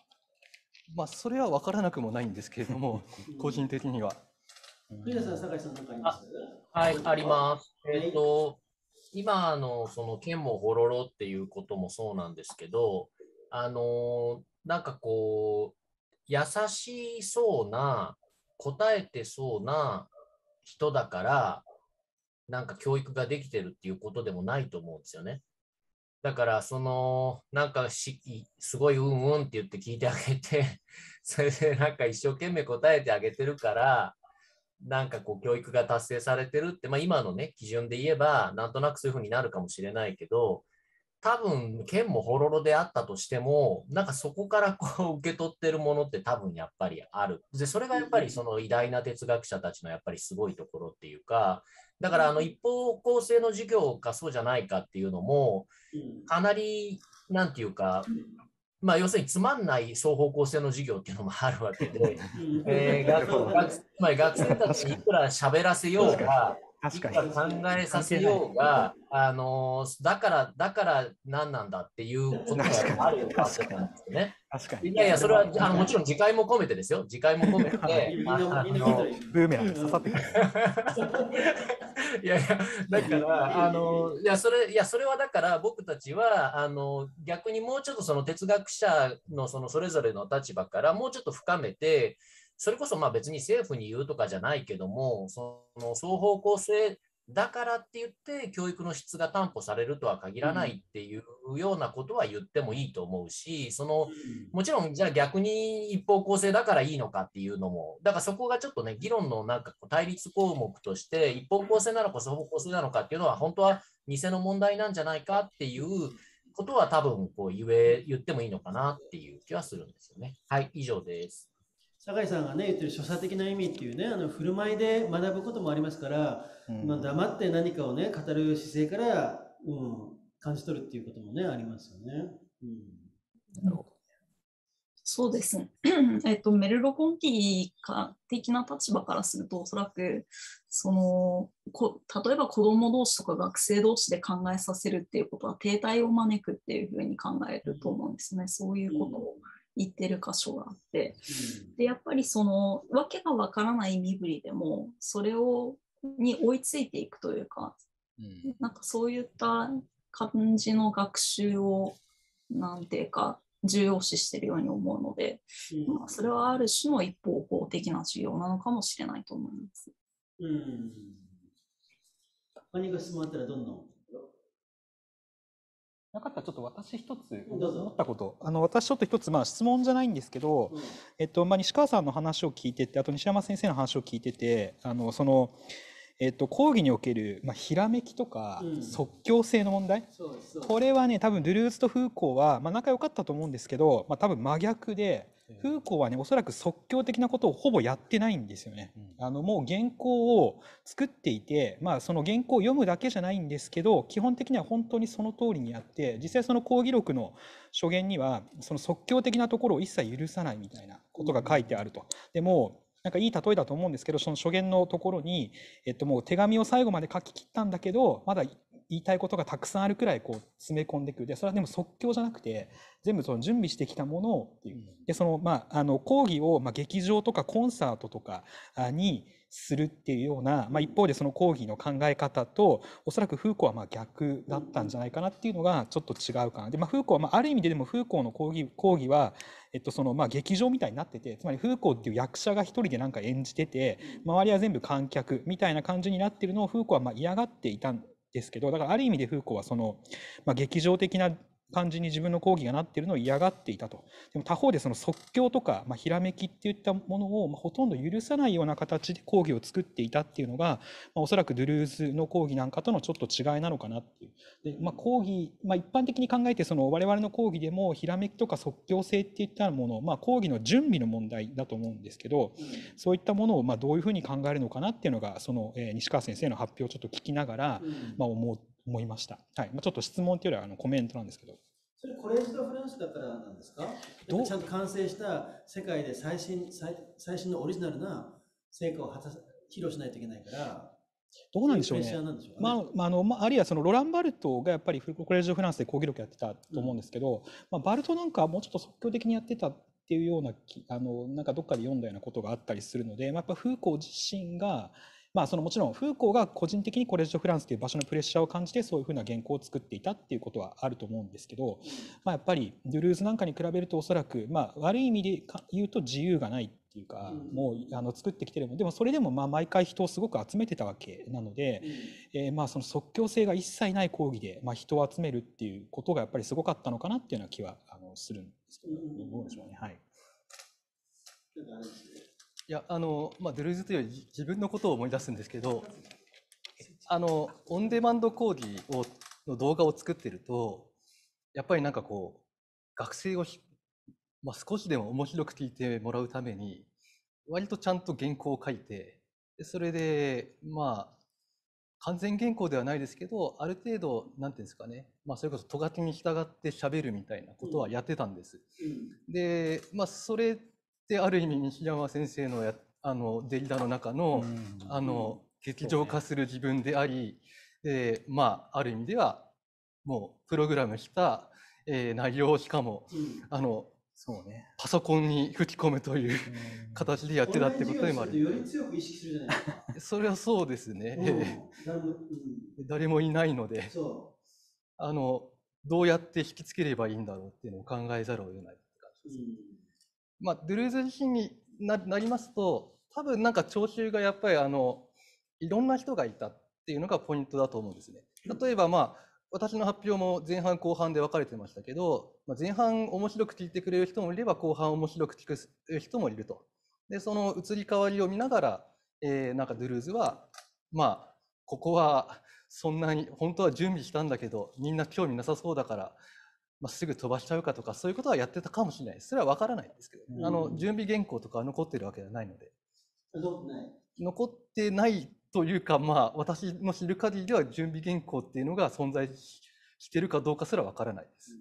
Speaker 5: まあ、それは分からなくもないんですけれども、
Speaker 1: 個人的には。はい、あります。えっ、ー、と、今のその剣もほろろっていうこともそうなんですけど、あのなんかこう、優しそうな、答えてそうな人だから、なんか教育ができてるっていうことでもないと思うんですよね。だから、その、なんかし、すごいうんうんって言って聞いてあげて、それでなんか一生懸命答えてあげてるから、なんかこう、教育が達成されてるって、まあ今のね、基準で言えば、なんとなくそういうふうになるかもしれないけど、多分、県もほろろであったとしても、なんかそこからこう、受け取ってるものって多分やっぱりある。で、それがやっぱりその偉大な哲学者たちのやっぱりすごいところっていうか、だからあの一方向性の授業かそうじゃないかっていうのもかなりなんていうかまあ要するにつまんない双方向性の授業っていうのもあるわけでえー、学まあ、学生たちにいくら喋らせようが考えさせようがあのだからだから何なんだっていうことがあるよわけなんですよね。確かに。いやいや、それはあのもちろん次回も込めてですよ。次回も込めて。ブーメラン刺さってくる。いやいや、だから、あの、いや、それ、いや、それはだから僕たちは、あの、逆にもうちょっとその哲学者のそのそれぞれの立場からもうちょっと深めて、それこそまあ別に政府に言うとかじゃないけども、その双方向性だからって言って教育の質が担保されるとは限らないっていうようなことは言ってもいいと思うしそのもちろんじゃあ逆に一方向性だからいいのかっていうのもだからそこがちょっとね議論のなんかこう対立項目として一方向性なのか双方向性なのかっていうのは本当は偽の問題なんじゃないかっていうことは多分こう言え言ってもいいのかなっていう気はするんですよね。はい以上で
Speaker 2: す酒井さんがね言ってる所作的な意味っていうねあの振る舞いで学ぶこともありますから、うん、まあ、黙って何かをね語る姿勢から、うん、感じ取るっていうこともねありますよね。うん、そうです
Speaker 3: えっと、メルロ・コンティか的な立場からするとおそらくそのこ例えば子ども同士とか学生同士で考えさせるっていうことは停滞を招くっていうふうに考えると思うんですね、そういうことを。言ってる箇所があって、でやっぱりその訳がわからない身振りでもそれをに追いついていくというか、うん、なんかそういった感じの学習を何ていうか重要視してるように思うので、うん、まあ、それはある種の一方向的な授業なのかもしれないと思います。
Speaker 7: うん。
Speaker 2: 他に質問あったらどんどん。な
Speaker 4: かったらちょっと私一つ思ったことあの私ちょっと一つまあ質問じゃないんですけど、うん、えっとまあ、西川さんの話を聞いててあと西山先生の話を聞いててあのその、えっと、講義における、まあ、ひらめきとか、即興性の問題、
Speaker 2: うん、これ
Speaker 4: はね多分ドゥルーズとフーコーは、まあ、仲良かったと思うんですけど、まあ、多分真逆でフーコーはねおそらく即興的なことをほぼやってないんですよね。うん、あのもう原稿を作っていて、まあ、その原稿を読むだけじゃないんですけど基本的には本当にその通りにやって実際その講義録の書言にはその即興的なところを一切許さないみたいなことが書いてあると。でもなんかいい例えだと思うんですけどその初言のところに、えっと、もう手紙を最後まで書き切ったんだけどまだ言いたいことがたくさんあるくらいこう詰め込んでくるでそれはでも即興じゃなくて全部その準備してきたものをっていうでそのまああの講義をまあ劇場とかコンサートとかにするっていうような、まあ、一方でその講義の考え方とおそらくフーコーはまあ逆だったんじゃないかなっていうのがちょっと違うかなで、まあ、フーコーはまあある意味ででもフーコーの講義講義は、えっと、そのまあ劇場みたいになっててつまりフーコーっていう役者が一人でなんか演じてて周りは全部観客みたいな感じになってるのをフーコーはまあ嫌がっていたんですけどだからある意味でフーコーはその、まあ、劇場的な感じに自分の講義がなっているのを嫌がっていたと。でも他方でその即興とか、まあ、ひらめきっていったものを、まあ、ほとんど許さないような形で講義を作っていたっていうのが、まあ、おそらくドゥルーズの講義なんかとのちょっと違いなのかなっていう。でまあ、講義、まあ、一般的に考えてその我々の講義でもひらめきとか即興性っていったもの、まあ、講義の準備の問題だと思うんですけど、そういったものをまあどういうふうに考えるのかなっていうのがその、え西川先生の発表をちょっと聞きながら、まあ、思って。思いました。はい、まあ、ちょっと質問というよりはあのコメントなんですけど。
Speaker 2: それコレージドフランスだからなんですかどちゃんと完成した世界で最新最最新のオリジナルな成果を果たす、披露しないといけないから。
Speaker 4: どうなんでしょうね。うねまあ、まあ、あの、まあ、あるいはそのロランバルトがやっぱりフコレージドフランスで抗議力やってたと思うんですけど、うん、まあ、バルトなんかもうちょっと即興的にやってたっていうようなあのなんかどっかで読んだようなことがあったりするので、まあ、やっぱフーコ自身がまあ、そのもちろんフーコーが個人的にコレッジ・ド・フランスという場所のプレッシャーを感じてそういうふうな原稿を作っていたっていうことはあると思うんですけど、まあ、やっぱりドゥルーズなんかに比べるとおそらく、まあ、悪い意味で言うと自由がないっていうか、もうあの作ってきてるもでもそれでもまあ毎回人をすごく集めてたわけなので、えー、まあその即興性が一切ない講義で、まあ、人を集めるっていうことがやっぱりすごかったのかなっていうような気はあのするんですけど、どうでしょうね。はい、
Speaker 2: あれですね
Speaker 5: や、あの、まあ、デルーズというより自分のことを思い出すんですけど、あの、オンデマンド講義を、の動画を作ってると、やっぱりなんかこう、学生をまあ、少しでも面白く聞いてもらうために、割とちゃんと原稿を書いて、でそれで、まあ、完全原稿ではないですけど、ある程度、なんていうんですかね、まあ、それこそ、とがきに従って喋るみたいなことはやってたんです。うん、で、まあ、それである意味西山先生のやあのデリダの中の,、あの劇場化する自分であり、えー、まあある意味ではもうプログラムした、えー、内容をしかも、うん、あのそうね、パソコンに吹き込むという形でやってたってことでもある。より強く意識するじゃないですか。それはそうですね。うん、誰もいないので、あのどうやって引きつければいいんだろうっていうのを考えざるを得ないって感じです。うんまあ、ドゥルーズ自身にななりますと、多分なんか聴衆がやっぱりあのいろんな人がいたっていうのがポイントだと思うんですね。例えば、まあ、私の発表も前半後半で分かれてましたけど、まあ、前半面白く聞いてくれる人もいれば後半面白く聞く人もいると。でその移り変わりを見ながら、えー、なんかドゥルーズはまあここはそんなに本当は準備したんだけどみんな興味なさそうだからまあ、すぐ飛ばしちゃうかとかそういうことはやってたかもしれないそれは分からないんですけど、うん、あの準備原稿とかは残ってるわけではないので残ってないというか、まあ、私の知る限りでは準備原稿っていうのが存在してるかどうかすら分からないです。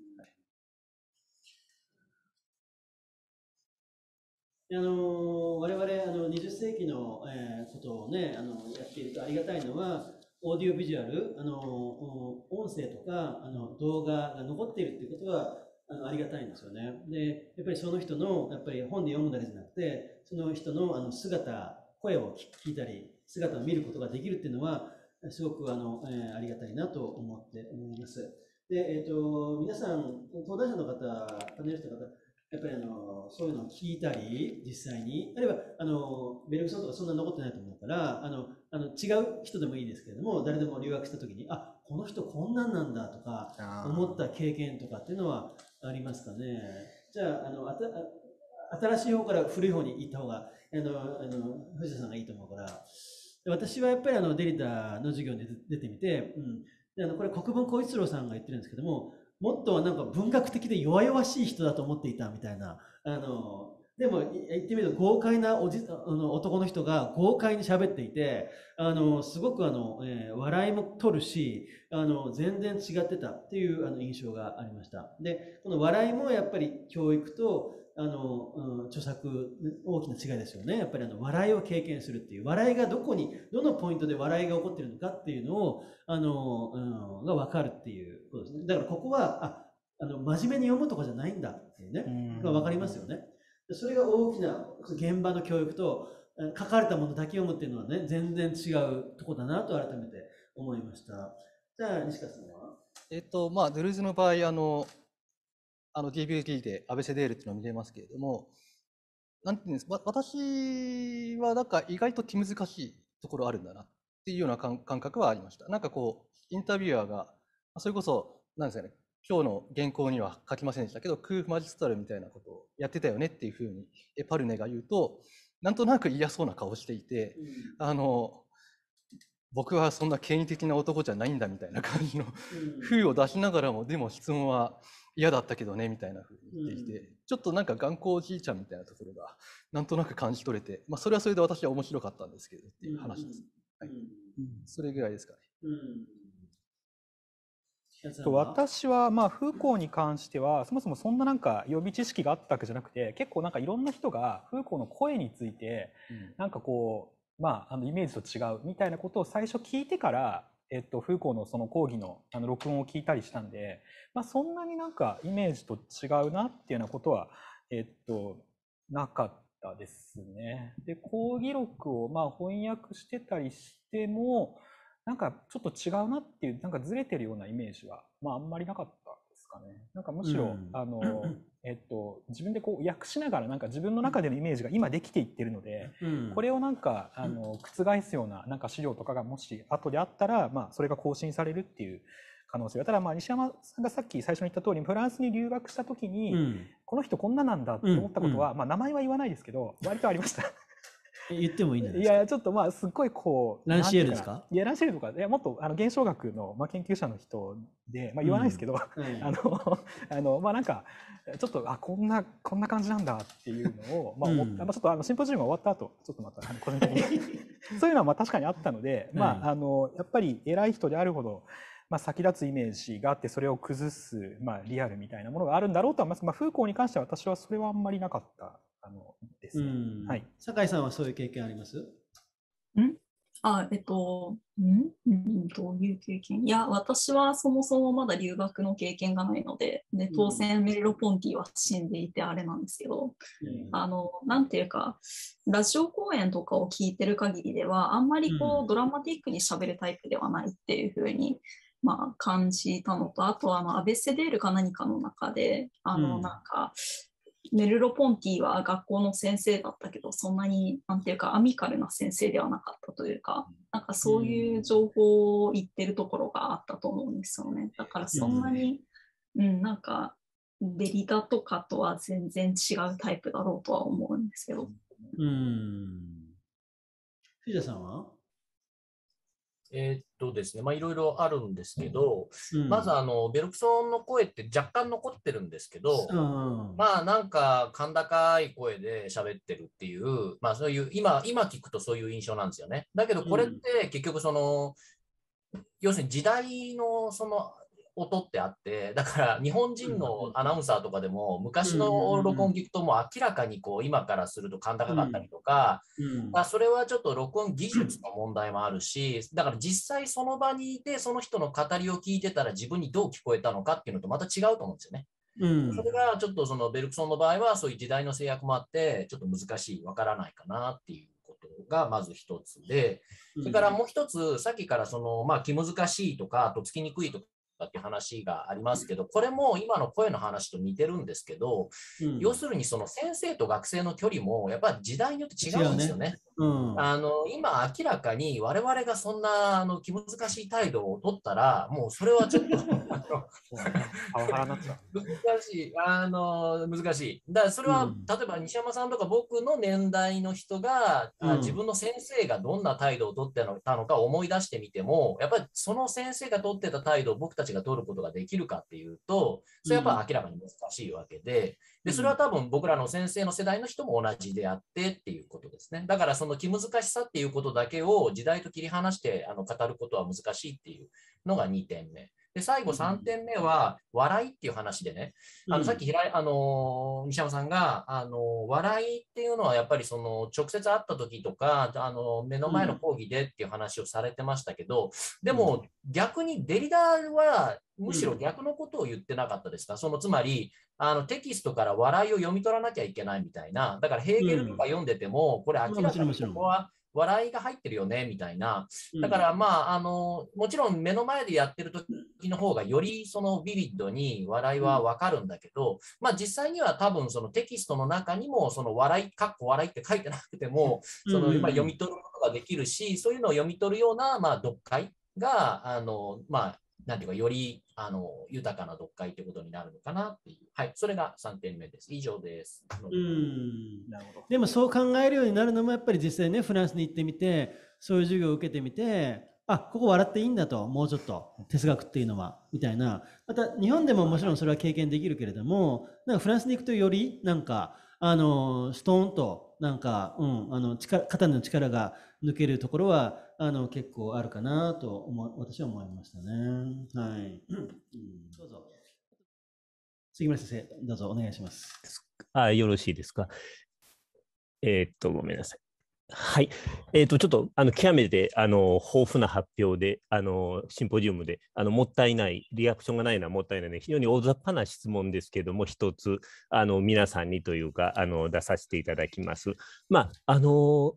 Speaker 2: あの我々あの20世紀の、えー、ことを、ね、あのやっているとありがたいのはオーディオビジュアル、あの、音声とか、あの、動画が残っているっていうことは、あの、ありがたいんですよね。で、やっぱりその人の、やっぱり本で読むだけじゃなくて、その人の、あの、姿、声を聞いたり、姿を見ることができるっていうのは、すごく、あの、えー、ありがたいなと思って思います。で、えっ、ー、と、皆さん、登壇者の方、パネルの方、やっぱりあの、そういうのを聞いたり、実際に、あるいは、あの、メルグソンとかそんな残ってないと思うから、あの、あの違う人でもいいですけれども誰でも留学した時にあこの人こんなんなんだとか思った経験とかっていうのはありますかねじゃああのあた新しい方から古い方に行った方があのあの藤田さんがいいと思うから私はやっぱりあのデリタの授業に出てみて、うん、であのこれ国分光一郎さんが言ってるんですけどももっとなんか文学的で弱々しい人だと思っていたみたいなあのでも言ってみると豪快なおじあの男の人が豪快に喋っていてあのすごくあの、えー、笑いも取るしあの全然違ってたっていうあの印象がありましたでこの笑いもやっぱり教育とあの、うん、著作大きな違いですよねやっぱりあの笑いを経験するっていう笑いがどこにどのポイントで笑いが起こってるのかっていうのをあの、うん、が分かるっていうことですねだからここはああの真面目に読むとかじゃないんだっていうね、うあ、分かりますよね。それが大きな現場の教育と書かれたものだけ読むっていうのはね、全然違うとこだな
Speaker 5: と改めて思いました。
Speaker 2: じゃあ、西川さんは
Speaker 5: えっと、まあ、ドゥルーズの場合、あの、あの DVD でアベセデールっていうのを見れますけれども、なんていうんですか、私はなんか意外と気難しいところあるんだなっていうような感覚はありました。なんかこう、インタビュアーが、それこそ、なんですかね、今日の原稿には書きませんでしたけど、クーフマジストラルみたいなことをやってたよねっていうふうにパルネが言うと、なんとなく嫌そうな顔していて、うん、あの、僕はそんな権威的な男じゃないんだみたいな感じの風を出しながらも、でも質問は嫌だったけどねみたいなふうに言っていて、うん、ちょっとなんか頑固おじいちゃんみたいなところがなんとなく感じ取れて、まあ、それはそれで私は面白かったんですけどっていう話で
Speaker 4: す。うん、はい、それぐらいですかね。私はまあ風光に関してはそもそもそんななんか予備知識があったわけじゃなくて結構なんかいろんな人が風光の声についてなんかこうまああのイメージと違うみたいなことを最初聞いてからえっと風光のその講義のあの録音を聞いたりしたんでまあそんなになんかイメージと違うなっていうようなことはえっとなかったですね。で講義録をまあ翻訳してたりしてもなんかちょっと違うなっていう、なんかずれてるようなイメージは、まああんまりなかったですかね。なんかむしろ、うん、あの、えっと、自分でこう訳しながらなんか自分の中でのイメージが今できていってるので、うん、これをなんかあの覆すようななんか資料とかがもし後であったら、まあ、それが更新されるっていう可能性がただまあ西山さんがさっき最初に言った通りフランスに留学した時に、うん、この人こんななんだって思ったことは、うん、まあ、名前は言わないですけど割とありました。
Speaker 2: 言ってもいいんじゃない
Speaker 4: いやちょっとまあすっごいこうランシエルですかいやランシエルとかいやもっとあの現象学の、まあ、研究者の人で、まあ、言わないですけど、うんうん、あの あのまあなんかちょっとあこんなこんな感じなんだっていうのを、まあ、うん、まあちょっとあのシンポジウム終わった後ちょっとまた個人的に そういうのはまあ確かにあったので、まああのやっぱり偉い人であるほどまあ、先立つイメージがあってそれを崩す、まあ、リアルみたいなものがあるんだろうとは、まあ、フーコーに関しては私はそれはあんまりなかったの
Speaker 2: ですね、ねはい。酒井さんはそういう経験ありますん
Speaker 4: あ、えっと、
Speaker 3: んんどういう経験いや、私はそもそもまだ留学の経験がないので、で当選メルロポンティは死んでいてあれなんですけど、うん、あの、なんていうか、ラジオ公演とかを聞いてる限りでは、あんまりこう、ドラマティックに喋るタイプではないっていうふうに、まあ、感じたのと、あとは、まあ、アベセデールか何かの中で、あの、なんか、メルロ・ポンティは学校の先生だったけどそんなになんていうかアミカルな先生ではなかったというかなんかそういう情報を言ってるところがあったと思うんですよねだからそんなに、うん、なんかデリダとかとは全然違うタイプだろうとは思うんですけど。
Speaker 1: う
Speaker 6: ん。
Speaker 1: 藤田さんはえー、っとですね、まあ、いろいろあるんですけど、うん、まずあの、ベルクソンの声って若干残ってるんですけど、うん、まあなんか、甲高い声で喋ってるっていう、まあそういう、今、今聞くとそういう印象なんですよね。だけどこれって結局その、うん、要するに時代のその音ってあってだから日本人のアナウンサーとかでも昔の録音聞くともう明らかにこう今からすると甲高かったりとか、まそれはちょっと録音技術の問題もあるしだから実際その場にいてその人の語りを聞いてたら自分にどう聞こえたのかっていうのとまた違うと思うんですよね。うん、それがちょっとそのベルクソンの場合はそういう時代の制約もあってちょっと難しいわからないかなっていうことがまず一つでそれからもう一つさっきからそのまあ気難しいとかあとつきにくいとかって話がありますけど、これも今の声の話と似てるんですけど、うん、要するにその先生と学生の距離もやっぱり時代によって違うんですよね。うん、あの今明らかに我々がそんなあの気難しい態度を取ったらもうそれはちょっと
Speaker 4: 難
Speaker 1: しいあの難しいだからそれは、うん、例えば西山さんとか僕の年代の人が、うん、自分の先生がどんな態度を取ってたのか思い出してみてもやっぱりその先生が取ってた態度を僕たちが取ることができるかっていうとそれはやっぱ明らかに難しいわけで、で、それは多分僕らの先生の世代の人も同じであってっていうことですね。だからその気難しさっていうことだけを時代と切り離してあの語ることは難しいっていうのが2点目。で、最後3点目は、笑いっていう話でね、あのさっき平あの、西山さんが、あの、笑いっていうのはやっぱりその、直接会った時とか、あの、目の前の講義でっていう話をされてましたけど、でも逆にデリダーは、むしろ逆のことを言ってなかったですか、そのつまりあのテキストから笑いを読み取らなきゃいけないみたいな、だからヘーゲルとか読んでても、これ明らかにここは笑いが入ってるよねみたいなだからまああのもちろん目の前でやってる時の方がよりそのビビッドに笑いは分かるんだけど、まあ、実際には多分そのテキストの中にもその笑いかっこ笑いって書いてなくてもその読み取ることができるしそういうのを読み取るようなまあ読解があのまあなんていうか、よりあの豊かな読解ということになるのかなっていう、はい、それが3点目です。以上です。
Speaker 2: うんなるほどでもそう考えるようになるのも、やっぱり実際ね、フランスに行ってみて、そういう授業を受けてみて、あここ笑っていいんだと、もうちょっと哲学っていうのは、みたいな、また日本でももちろんそれは経験できるけれども、なんかフランスに行くとより、なんか、あのストーンとなんか、うん、あの力肩の力が抜けるところはあの結構あるかなと思私は思いましたね。はい。どうぞ。杉村先生、どうぞお願いします。
Speaker 8: あよろしいですか。えー、っと、ごめんなさい。はい、えーと、とちょっとあの極めてあの豊富な発表であのシンポジウムであのもったいないリアクションがないのはもったいないね非常に大雑把な質問ですけども一つあの皆さんにというかあの出させていただきます。まああの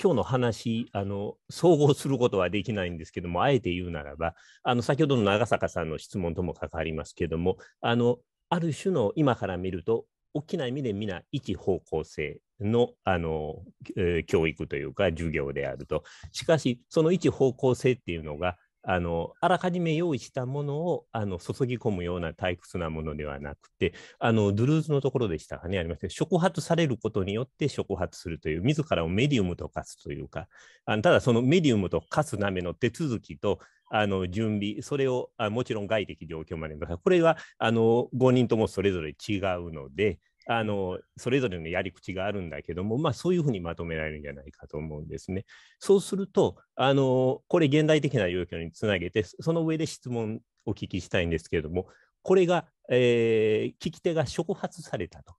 Speaker 8: 今日の話あの総合することはできないんですけどもあえて言うならばあの先ほどの長坂さんの質問とも関わりますけどもあのある種の今から見ると大きな意味で皆一方向性のあの、えー、教育というか授業であるとしかしその一方向性っていうのがあのあらかじめ用意したものをあの注ぎ込むような退屈なものではなくて、あのドゥルーズのところでしたかね、ありました触発されることによって触発するという、自らをメディウムと化すというか、あのただそのメディウムと化すための手続きと、あの準備、それをあもちろん外的状況もありますが、これはあの5人ともそれぞれ違うので、あのそれぞれのやり口があるんだけども、まあ、そういうふうにまとめられるんじゃないかと思うんですね。そうするとあのこれ現代的な要求につなげてその上で質問お聞きしたいんですけれどもこれが、えー、聞き手が触発されたと。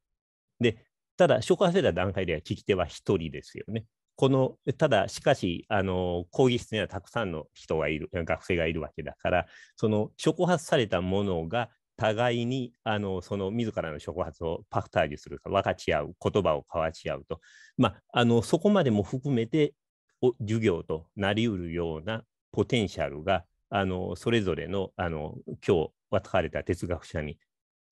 Speaker 8: でただ触発された段階では聞き手は1人ですよね。このただしかしあの講義室にはたくさんの人がいる学生がいるわけだからその触発されたものが互いにあのその自らの触発をパクタージュするか分かち合う言葉を交わし合うと、まあ、あのそこまでも含めて授業となりうるようなポテンシャルがあのそれぞれのあの今日渡された哲学者に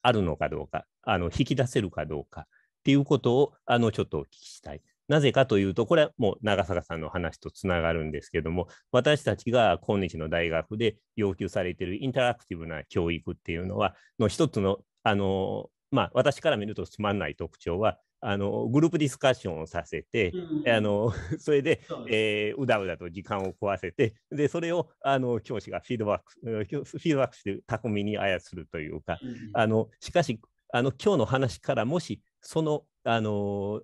Speaker 8: あるのかどうかあの引き出せるかどうかっていうことをあのちょっとお聞きしたい。なぜかというと、これはもう長坂さんの話とつながるんですけども、私たちが今日の大学で要求されているインタラクティブな教育っていうのは、の一つの、あの、まあ、私から見るとつまんない特徴は、あのグループディスカッションをさせて、うん、あの それでうえー、うだうだと時間を壊せてでそれをあの教師がフィードバックフィードバックして巧みに操るというか、うん、あのしかしあの今日の話からもしそのあの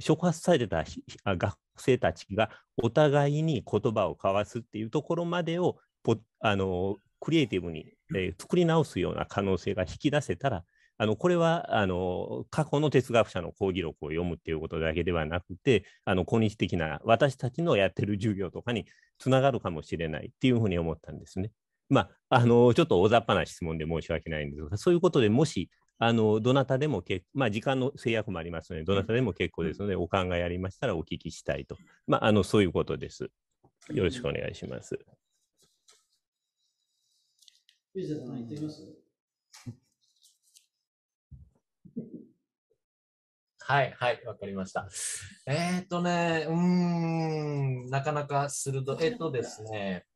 Speaker 8: 触発された学生たちがお互いに言葉を交わすっていうところまでをあのクリエイティブに、えー、作り直すような可能性が引き出せたらあのこれはあの過去の哲学者の講義録を読むっていうことだけではなくてあの今日的な私たちのやってる授業とかにつながるかもしれないっていうふうに思ったんですね。まあ、あのちょっと大雑把な質問で申し訳ないんですがそういうことでもしあのどなたでも結、まあ、時間の制約もありますので、どなたでも結構ですので、お考えありましたらお聞きしたいと、まあ、あのそういうことです。よろしくお願いします。
Speaker 1: ゆうさん、行ってます はい、はい、わかりました。えっ、ー、とね、うん、なかなか鋭い。えっ、ー、とですね、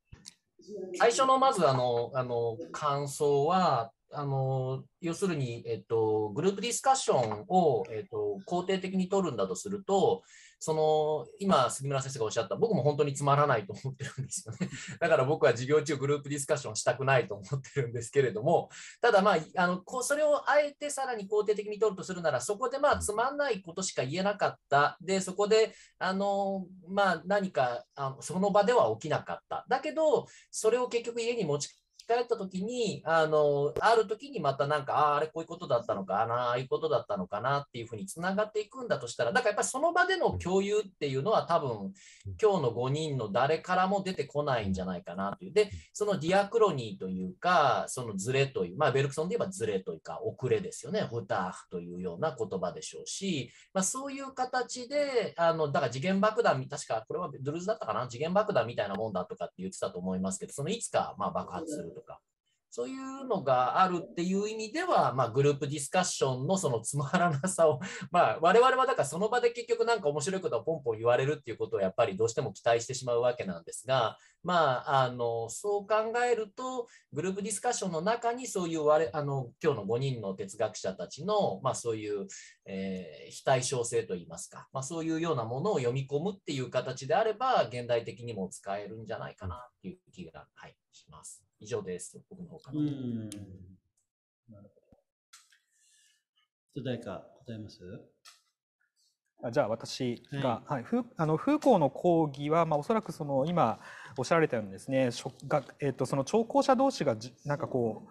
Speaker 1: 最初のまずあの、あの、感想は、あの要するに、えっと、グループディスカッションを、えっと、肯定的に取るんだとすると、その今、杉村先生がおっしゃった、僕も本当につまらないと思ってるんですよね。だから僕は授業中、グループディスカッションしたくないと思ってるんですけれども、ただ、まあ、あのこそれをあえてさらに肯定的に取るとするなら、そこで、まあ、つまんないことしか言えなかった、でそこであの、まあ、何かあのその場では起きなかった、だけど、それを結局家に持ち返った時に、あの、ある時にまたなんか、ああ、あれこういうことだったのかな、ああいうことだったのかなっていうふうにつながっていくんだとしたら、だからやっぱりその場での共有っていうのは多分、今日の5人の誰からも出てこないんじゃないかなという。で、そのディアクロニーというか、そのズレという、まあ、ベルクソンで言えばズレというか、遅れですよね、フターフというような言葉でしょうし、まあ、そういう形で、あの、だから次元爆弾、確かこれはドゥルーズだったかな、次元爆弾みたいなもんだとかって言ってたと思いますけど、そのいつか、まあ、爆発するとか、そういうのがあるっていう意味では、まあ、グループディスカッションのそのつまらなさを、まあ、我々はだからその場で結局なんか面白いことをポンポン言われるっていうことをやっぱりどうしても期待してしまうわけなんですが、まあ、あのそう考えるとグループディスカッションの中にそういう我あの今日の5人の哲学者たちの、まあ、そういう、えー、非対称性といいますか、まあ、そういうようなものを読み込むっていう形であれば現代的にも使えるんじゃないかなっていう気が、はい、します。以上です。僕の方から。うんなるほ
Speaker 4: ど。誰か答えますあじゃあ私が、はい、はい、あの風光の講義は、まあ、おそらくその今おっしゃられたようにですね、しょがえー、とその聴講者同士がじなんかこ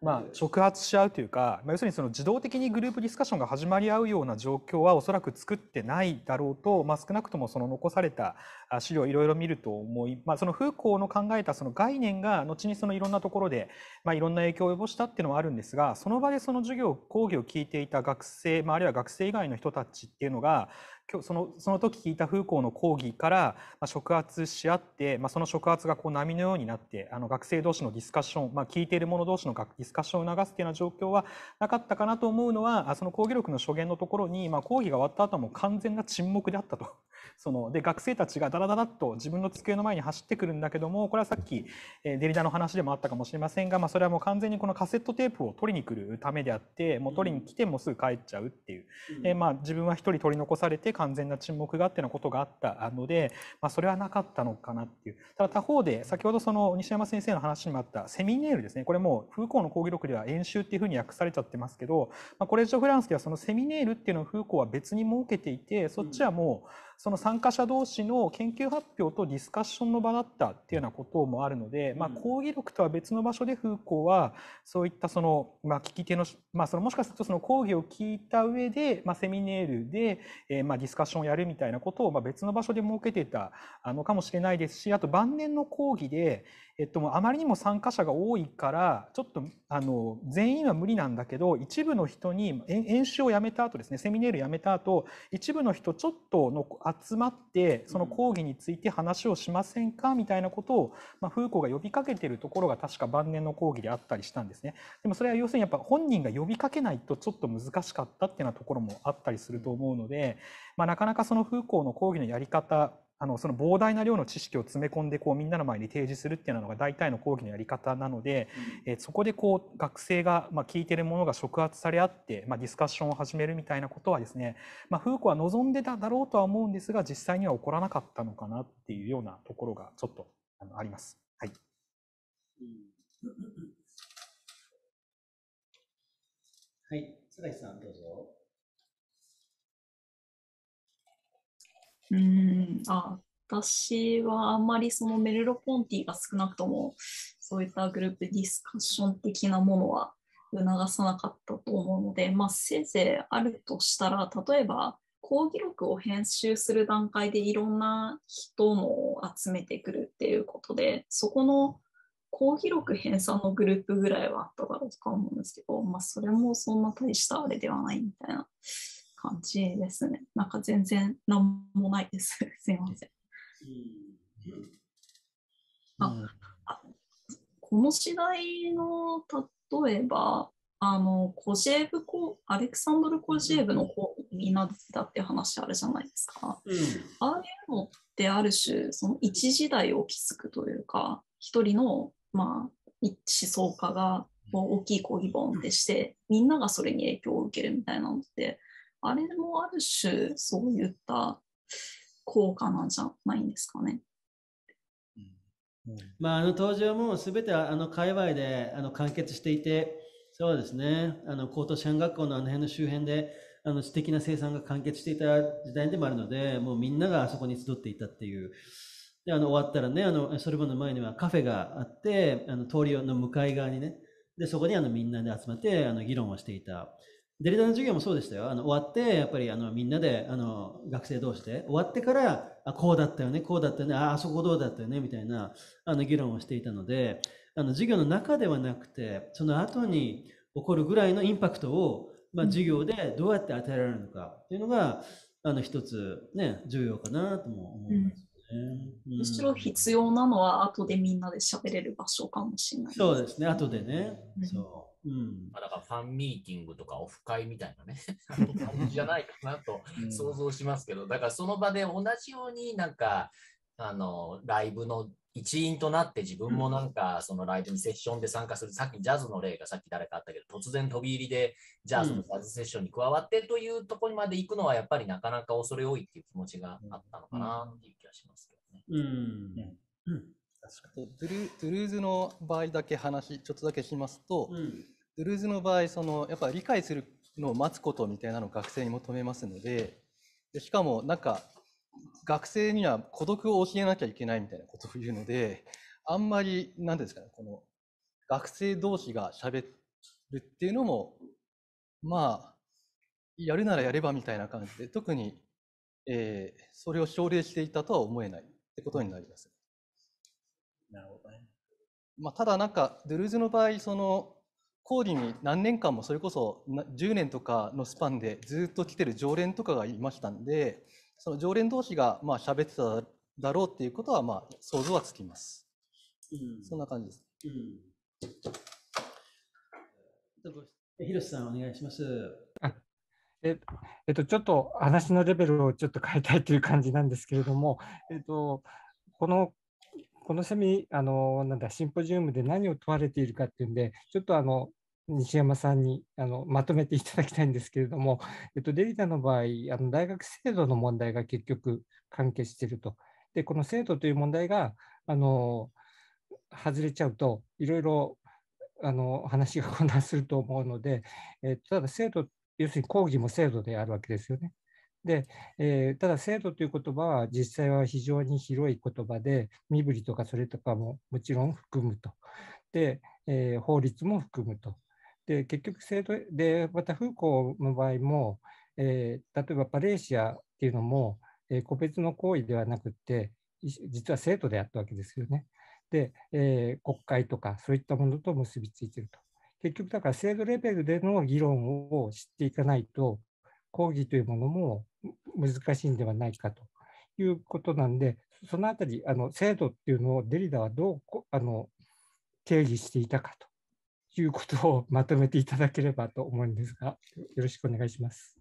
Speaker 4: う、まあ、触発し合うというか、まあ、要するにその自動的にグループディスカッションが始まり合うような状況はおそらく作ってないだろうと、まあ、少なくともその残された資料いろいろ見ると思い、まあ、そのフーコーの考えたその概念が後にそのいろんなところで、いろんな影響を及ぼしたっていうのはあるんですがその場でその授業講義を聞いていた学生、まあ、あるいは学生以外の人たちっていうのが今日そのその時聞いた風光の講義から触発し合って、まあ、その触発がこう波のようになってあの学生同士のディスカッション、まあ、聞いている者同士のディスカッションを促すていうような状況はなかったかなと思うのはその講義録の所言のところに、まあ、講義が終わった後も完全な沈黙であったとそので学生たちがだらだらと自分の机の前に走ってくるんだけどもこれはさっきデリダの話でもあったかもしれませんが、まあ、それはもう完全にこのカセットテープを取りに来るためであってもう取りに来てもすぐ帰っちゃうっていう、えまあ、自分は1人取り残されて完全な沈黙があってのことがあったので、まあ、それはなかったのかなっていうただ他方で先ほどその西山先生の話にもあったセミネールですねこれもうフーコーの講義録では演習っていうふうに訳されちゃってますけど、まあ、コレジ・オ・フランスではそのセミネールっていうのをフーコーは別に設けていてそっちはもう、その参加者同士の研究発表とディスカッションの場だったっていうようなこともあるので、まあ、講義力とは別の場所でフーコーはそういったその、まあ、聞き手の,、まあ、そのもしかするとその講義を聞いた上で、まあ、セミネールで、えー、まあディスカッションをやるみたいなことを、まあ、別の場所で設けてたのかもしれないですしあと晩年の講義で、えっと、あまりにも参加者が多いからちょっとあの全員は無理なんだけど一部の人に演習をやめた後ですねセミネールやめた後一部の人ちょっとの集まってその講義について話をしませんかみたいなことを、まあ、フーコーが呼びかけてるところが確か晩年の講義であったりしたんですね。でもそれは要するにやっぱ本人が呼びかけないとちょっと難しかったっていうようなところもあったりすると思うので、まあ、なかなかそのフーコーの講義のやり方あのその膨大な量の知識を詰め込んでこうみんなの前に提示するっていうのが大体の講義のやり方なので、えそこでこう学生が、ま聞いてるものが触発され合って、まディスカッションを始めるみたいなことはですね、まあ、フーコは望んでただろうとは思うんですが実際には起こらなかったのかなっていうようなところがちょっとあります。はい、はい、
Speaker 3: 井さんどうぞ。うん、あ、私はあんまりそのメルロポンティが少なくとも、そういったグループディスカッション的なものは促さなかったと思うので、まあ、せいぜいあるとしたら、例えば、講義録を編集する段階でいろんな人のを集めてくるっていうことで、そこの講義録編纂のグループぐらいはあっただろうとか思うんですけど、まあ、それもそんな大したあれではないみたいな感じですね。なんか全然何もないです。すいません。あこの時代の例えばあのコジェーブコアレクサンドル・コジェーブの子にみんなでてたって話あるじゃないですか。うん、ああいうのってある種その一時代を築くというか一人の、まあ、思想家が大きい講義本でしてみんながそれに影響を受けるみたいなのってあれもある種、そういった効果なんじゃないんですかね。
Speaker 2: うん、まあ、あの登場も全てあの界隈であの完結していて、そうですね、あの高等支援学校のあの辺の周辺で、あの知的な生産が完結していた時代でもあるので、もうみんながあそこに集っていたっていう。で、あの終わったらね、あのそれボの前にはカフェがあって、あの通りの向かい側にね、でそこにあのみんなで集まってあの議論をしていた。デリタの授業もそうでしたよ。あの終わって、やっぱりあのみんなであの学生同士で、終わってから、あこうだったよね、こうだったよね、ああそこどうだったよね、みたいなあの議論をしていたので、あの授業の中ではなくて、その後に起こるぐらいのインパクトを、まあ、授業でどうやって与えられるのかっていうのが、あの一つ、ね、重要かなとも思います。うんむしろ
Speaker 3: 必要なのは後でみんなで喋れる場所かもしれない、ね、そうで
Speaker 1: すね、後でね。うん、そうん、まあ、だからファンミーティングとかオフ会みたいなね、感じじゃないかなと想像しますけど、だからその場で同じようになんか、あの、ライブの一員となって自分もなんかそのライブにセッションで参加する、さっきジャズの例がさっき誰かあったけど突然飛び入りでじゃあそのジャズセッションに加わってというところまで行くのはやっぱりなかなか恐れ多いっていう気持ちが
Speaker 6: あったのかな
Speaker 1: っていう気がし
Speaker 5: ますけどね。うん、うん、確かにトゥルーズの場合だけ話ちょっとだけしますと、うんドゥルーズの場合、そのやっぱり理解するのを待つことみたいなのを学生に求めますので、でしかもなんか学生には孤独を教えなきゃいけないみたいなことを言うので、あんまり、なんですかね、この学生同士が喋るっていうのも、まあ、やるならやればみたいな感じで、特に、えー、それを奨励していたとは思えないってことになります。なるほどね。まあ、ただなんか、ドゥルーズの場合、その、高利に何年間もそれこそ10年とかのスパンでずっと来てる常連とかがいましたんでその常連同士がまあ喋ってただろうっていうことはまあ想像はつきます。うん、そんな感じです。うん、広
Speaker 2: 瀬
Speaker 6: さんお願いします。ええっと、ちょっと話のレベルをちょっと変えたいという感じなんですけれども、えっと、このこのセミあのなんだシンポジウムで何を問われているかっていうんでちょっとあの西山さんにあのまとめていただきたいんですけれども、えっと、デリタの場合あの大学制度の問題が結局関係しているとでこの制度という問題があの外れちゃうといろいろあの話が混乱すると思うので、えっと、ただ制度要するに講義も制度であるわけですよね。で、えー、ただ制度という言葉は実際は非常に広い言葉で身振りとかそれとかももちろん含むとで、えー、法律も含むとで結局制度でまたフーコーの場合も、えー、例えばパレーシアっていうのも、えー、個別の行為ではなくて実は制度であったわけですよね。で、えー、国会とかそういったものと結びついてると。結局だから制度レベルでの議論を知っていかないと講義というものも難しいんではないかということなんで、そのあたり、あの制度っていうのをデリダはどうあの定義していたかということをまとめていただければと思うんですが、よろしくお願いします。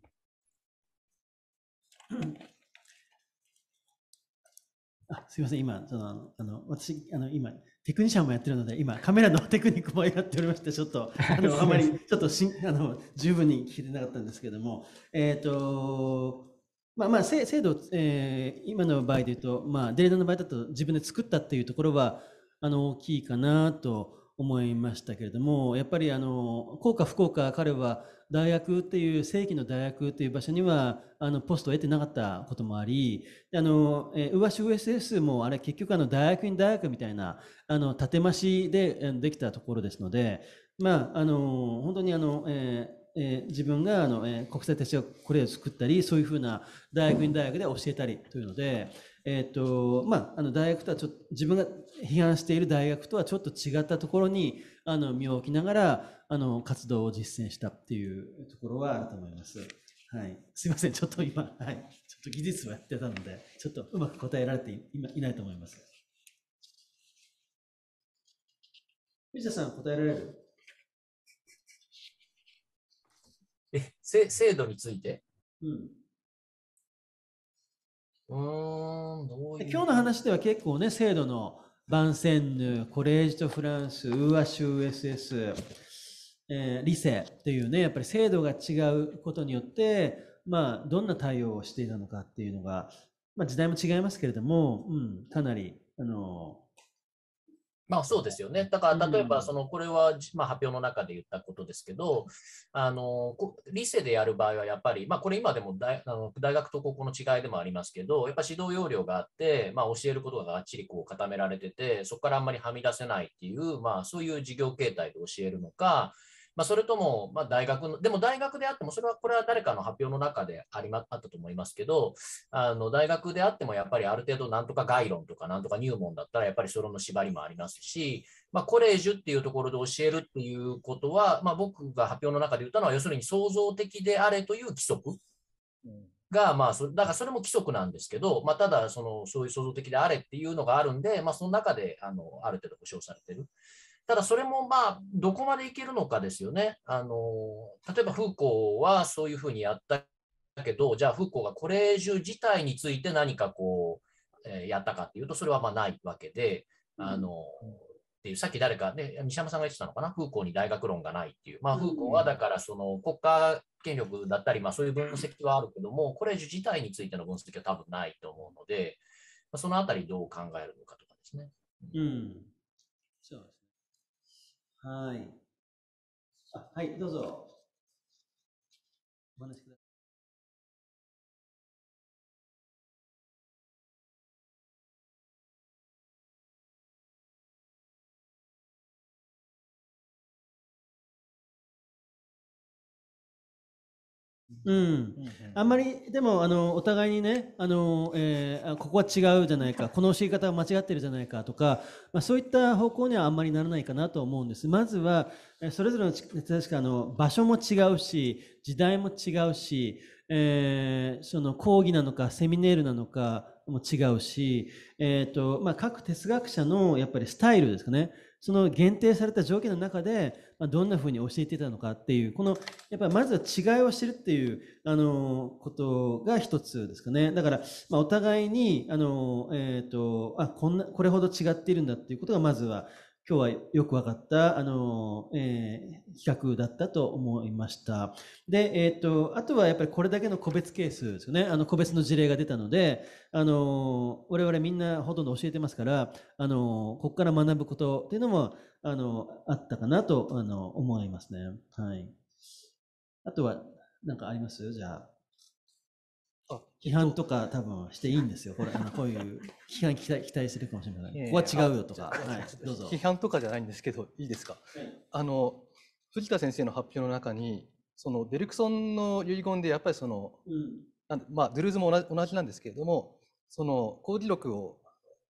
Speaker 2: あすみません、今、そのあの私あの今、テクニシャンもやってるので、今、カメラのテクニックもやっておりまして、ちょっと、あの、あまり、ちょっとしん、あの、十分に聞いてなかったんですけども、えっ、ー、と、まあまあ、制度、えー、今の場合で言うと、まあ、データの場合だと自分で作ったっていうところは、あの、大きいかなと思いましたけれども、やっぱり、あの、効果不効果、彼は、大学っていう正規の大学っていう場所にはあのポストを得てなかったこともありあの、えー、上市 USS もあれ結局あの大学院大学みたいなあの建増しでできたところですので、まあ、あの本当にあの、えーえー、自分があの、えー、国際哲学これを作ったりそういうふうな大学院大学で教えたりというのでえーとまあ、あの大学とはちょっと自分が批判している大学とはちょっと違ったところにあの身を置きながらあの活動を実践したっていうところはあると思います。はい、すいません、ちょっと今、はい、ちょっと技術をやってたので、ちょっとうまく答えられていいないと思います。藤田さん、答えられる
Speaker 1: え制度について、うんうん
Speaker 2: 今日の話では結構ね、制度のバンセンヌ、コレージとフランス、ウーアシュー SS、えー、理性というね、やっぱり制度が違うことによって、まあ、どんな対応をしていたのかっていうのが、まあ、時代も違いますけれども、うん、かなり、あの、
Speaker 1: まあそうですよね。だから例えば、その、これは、まあ発表の中で言ったことですけど、あの、理性でやる場合はやっぱり、まあこれ今でも大あの大学と高校の違いでもありますけど、やっぱ指導要領があって、まあ教えることががっちりこう固められてて、そこからあんまりはみ出せないっていう、まあそういう授業形態で教えるのか、まあ、それとも、まあ、大学の、でも大学であっても、それは、これは誰かの発表の中でありま、あったと思いますけど、あの、大学であっても、やっぱりある程度、なんとか概論とか、なんとか入門だったら、やっぱりそれの縛りもありますし、まあ、コレージュっていうところで教えるっていうことは、まあ、僕が発表の中で言ったのは、要するに創造的であれという規則。うんが、まあ、そだからそれも規則なんですけど、まあ、ただその、そういう創造的であれっていうのがあるんで、まあ、その中であのある程度保証されてる。ただそれもまあどこまでいけるのかですよね。あの例えばフーコーはそういうふうにやったけどじゃあフーコーがこれ以上自体について何かこう、えー、やったかっていうとそれはまあないわけで。あの、うん、っていうさっき誰か、ね、西山さんが言ってたのかな、フーコーに大学論がないっていう、まあ、フーコーはだからその国家権力だったり、まあ、そういう分析はあるけども、これ自体についての分析は多分ないと思うので、まあ、そのあたりどう考えるのかとかですね。うん、そうですはい。あはい、どうぞ。
Speaker 2: お話しください。うん、あんまりでもあのお互いにねあの、えー、ここは違うじゃないか この教え方は間違ってるじゃないかとか、まあ、そういった方向にはあんまりならないかなと思うんですまずはそれぞれの確かあの場所も違うし時代も違うし、えー、その講義なのかセミネールなのかも違うし、えーとまあ、各哲学者のやっぱりスタイルですかねその限定された条件の中でまどんなふうに教えてたのかっていうこのやっぱりまずは違いを知るっていう、あのことが一つですかねだから、まお互いに、あのえーと、あこんなこれほど違っているんだっていうことがまずは今日はよく分かった、あの、えー、だったと思いました。で、えっ、ー、と、あとはやっぱりこれだけの個別ケースですよね。あの、個別の事例が出たので、あの、我々みんなほとんど教えてますから、あの、ここから学ぶことっていうのも、あの、あったかなと、あの、思いますね。はい。あとは、なんかありますじゃあ。批判とか多分していいんですよ。これ、あ
Speaker 5: の、こういう
Speaker 2: 批判期待期待するかもしれない。ここは違うよとか。はい、どうぞ。批
Speaker 5: 判とかじゃないんですけど、いいですか。あの、藤田先生の発表の中に、そのデルクソンの遺言でやっぱりその、うん、まあドゥルーズも同じ同じなんですけれどもその講義録を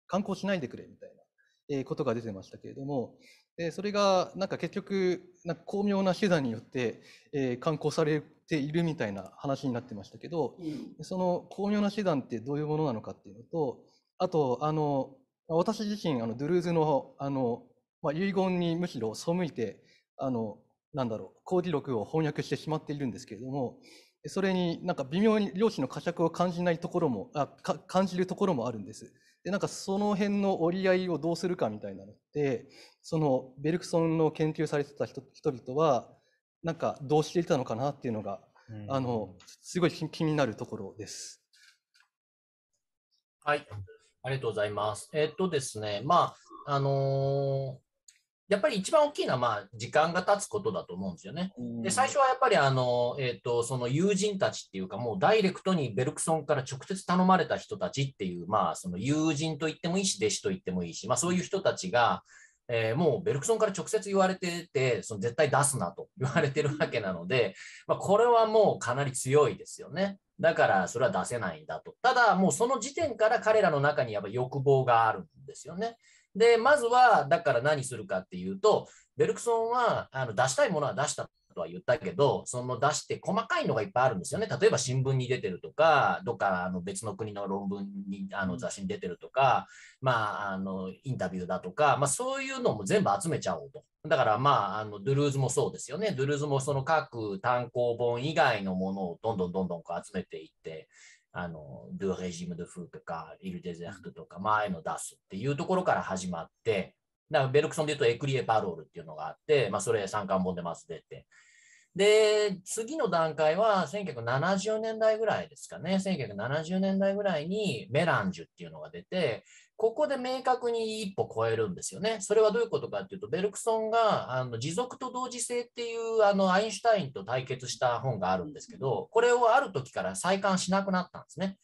Speaker 5: 刊行しないでくれみたいな。えことが出てましたけれども、それがなんか結局、なんか巧妙な手段によって、え刊行されているみたいな話になってましたけど、その巧妙な手段ってどういうものなのかっていうのと、あと、あの私自身、あのドゥルーズのあの、まあ、遺言にむしろ背いて、あのなんだろう、講義録を翻訳してしまっているんですけれども、それになんか微妙に両親の呵責を感じないところもあ感じるところもあるんです。でなんかその辺の折り合いをどうするかみたいなのってそのベルクソンの研究されてた人々はなんかどうしていたのかなっていうのが、うん、あのすごい気になるところです。
Speaker 1: はい、ありがとうございます。えー、っとですね、まああのやっぱり一番大きいのは、まあ、時間が経つことだと思うんですよね。で、最初はやっぱり、あの、えー、と、その友人たちっていうか、もうダイレクトにベルクソンから直接頼まれた人たちっていう、まあ、その友人と言ってもいいし、弟子と言ってもいいし、まあ、そういう人たちが、えー、もうベルクソンから直接言われてて、その絶対出すなと言われてるわけなので、まあ、これはもうかなり強いですよね。だからそれは出せないんだと。ただもうその時点から彼らの中にやっぱ欲望があるんですよね。で、まずは、だから何するかっていうと、ベルクソンはあの出したいものは出したとは言ったけど、その出して細かいのがいっぱいあるんですよね。例えば新聞に出てるとか、どっかあの別の国の論文に、あの雑誌に出てるとか、まあ、あのインタビューだとか、まあ、そういうのも全部集めちゃおうと。だから、まあ、あのドゥルーズもそうですよね。ドゥルーズもその各単行本以外のものをどんどんどんどんこう集めていって、あの、ドゥ・レジム・ドゥ・フーとか、イル・デゼフトとか、前の出すっていうところから始まって、だからベルクソンで言うとエクリエ・パロールっていうのがあって、まあ、それ三冠本でまず出て。で、次の段階は1970年代ぐらいですかね。1970年代ぐらいにメランジュっていうのが出て、ここで明確に一歩超えるんですよね。それはどういうことかっていうと、ベルクソンがあの持続と同時性っていうあのアインシュタインと対決した本があるんですけど、これをある時から再刊しなくなったんですね。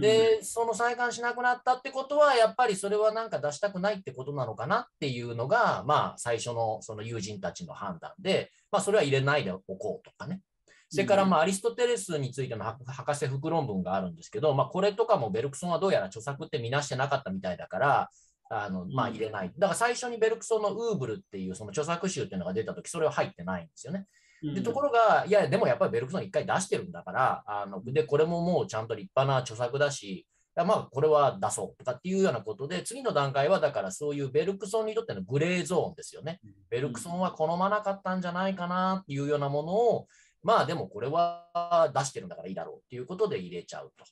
Speaker 1: で、その再刊しなくなったってことは、やっぱりそれはなんか出したくないってことなのかなっていうのが、まあ最初のその友人たちの判断で、まあそれは入れないでおこうとかね。それからまあアリストテレスについての博士副論文があるんですけど、まあ、これとかもベルクソンはどうやら著作って見なしてなかったみたいだから、あのまあ、入れない。だから最初にベルクソンのウーブルっていうその著作集っていうのが出た時、それは入ってないんですよね。でところが、いや、でもやっぱりベルクソン1回出してるんだから、あのでこれももうちゃんと立派な著作だし、まあ、これは出そうとかっていうようなことで、次の段階はだからそういうベルクソンにとってのグレーゾーンですよね。ベルクソンは好まなかったんじゃないかなっていうようなものを、まあでもこれは出してるんだからいいだろうということで入れちゃうと。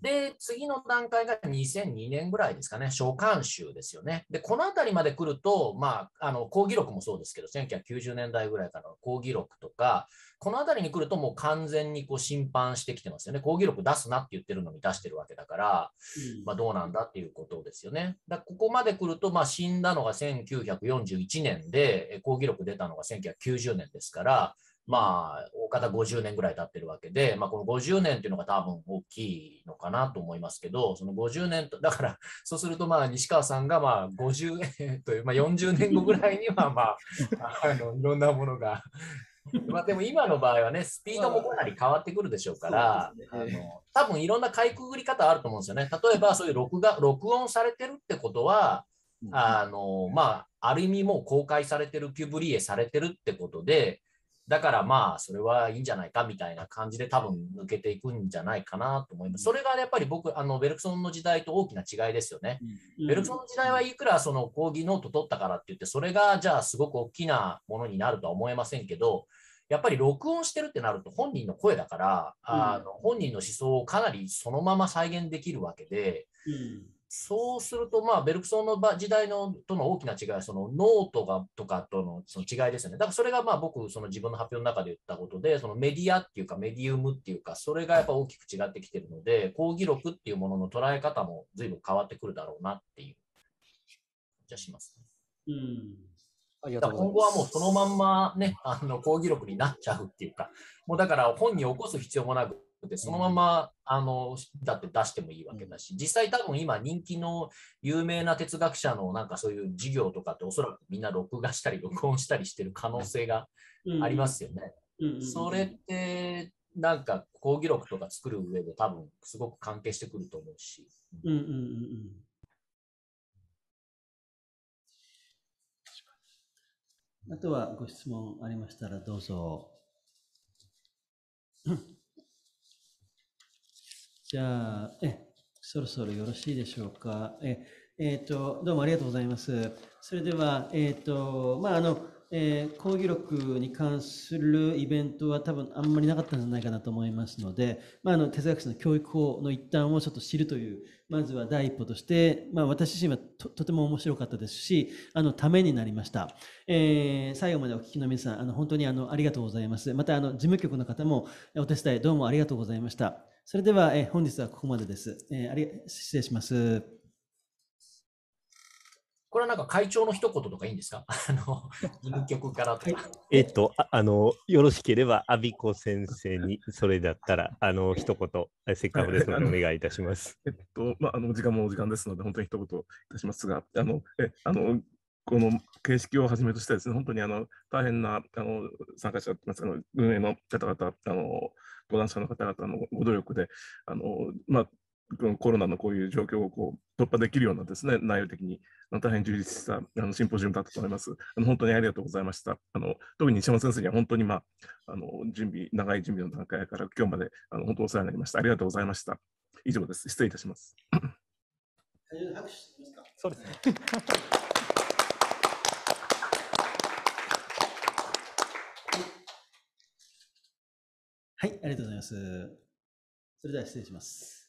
Speaker 1: で、次の段階が2002年ぐらいですかね、書簡集ですよね。で、この辺りまで来ると、まあ、あの、講義録もそうですけど、1990年代ぐらいからの講義録とか、この辺りに来るともう完全にこう審判してきてますよね。講義録出すなって言ってるのに出してるわけだから、まあ、どうなんだっていうことですよね。だここまで来ると、まあ、死んだのが1941年で、講義録出たのが1990年ですから、まあ、大方50年ぐらい経ってるわけで、まあ、この50年っていうのが多分大きいのかなと思いますけど、その50年と、だから、そうすると、まあ、西川さんが、まあ、50年という、まあ、40 年後ぐらいには、まあ、あの、いろんなものがまあでも今の場合はね、スピードもかなり変わってくるでしょうから、ね、あの多分いろんなかいくぐり方あると思うんですよね。例えばそういう録画録音されてるってことは、あのまあ、ある意味もう公開されてる、キュブリエされてるってことで、だからまあ、それはいいんじゃないかみたいな感じで多分抜けていくんじゃないかなと思います。それがやっぱり僕、あのベルクソンの時代と大きな違いですよね。ベルクソンの時代はいくらその講義ノート取ったからって言って、それがじゃあすごく大きなものになるとは思えませんけど、やっぱり録音してるってなると本人の声だから、あの本人の思想をかなりそのまま再現できるわけで、そうすると、まあ、ベルクソンの時代のとの大きな違いは、そのノートがとかとのその違いですよね。だからそれがまあ僕、その自分の発表の中で言ったことで、そのメディアっていうかメディウムっていうか、それがやっぱ大きく違ってきてるので、講義録っていうものの捉え方も随分変わってくるだろうなっていうじゃします、ね。うん。今後はもうそのまんまね、あの講義録になっちゃうっていうか、もうだから本に起こす必要もなく、でそのまま、あのだって出してもいいわけだし、実際多分今人気の有名な哲学者のなんかそういう授業とかっておそらくみんな録画したり録音したりしてる可能性がありますよね。それってなんか講義録とか作る上で多分すごく関係してくると思うし。
Speaker 2: うんうんうんうんあとはご質問ありましたらどうぞ。じゃあ、え、そろそろよろしいでしょうか。え、えっ、ー、と、どうもありがとうございます。それでは、えっ、ー、と、まあ、あの、えー、講義録に関するイベントは多分あんまりなかったんじゃないかなと思いますので、まあ、あの哲学者の教育法の一端をちょっと知るというまずは第一歩として、まあ、私自身はとても面白かったですしあのためになりました、えー、最後までお聞きの皆さんあの本当にあのありがとうございますまたあの事務局の方もお手伝いどうもありがとうございましたそれでは、え本日はここまでです。えあり失礼します。
Speaker 1: これはなんか会長の一言とかいいんですか あの、事務局からとか。は
Speaker 8: い、えっ、とあ、あの、よろしければ、阿ビ子先生に、それだったら、あの、一言、せっかくですので、お願いいたします。えっと、まあ、あの、時間もお時間ですので、本当に一言いたしますが、あの、え、あの、この形式をはじめとしてですね、本当にあの大変なあの参加者、あの運営の方々、あの講談社の方々のご努力で、あのまあ、コロナのこういう状況をこう突破できるようなですね内容的に大変充実したあのシンポジウムだったと思います。あの本当にありがとうございました。あの特に西山先生には本当に、まあ、あの準備長い準備の段階から今日まであの本当お世話になりました。ありがとうございました。以上です。失礼いたします。そうですね
Speaker 2: はい、ありがとうございます。それでは失礼します。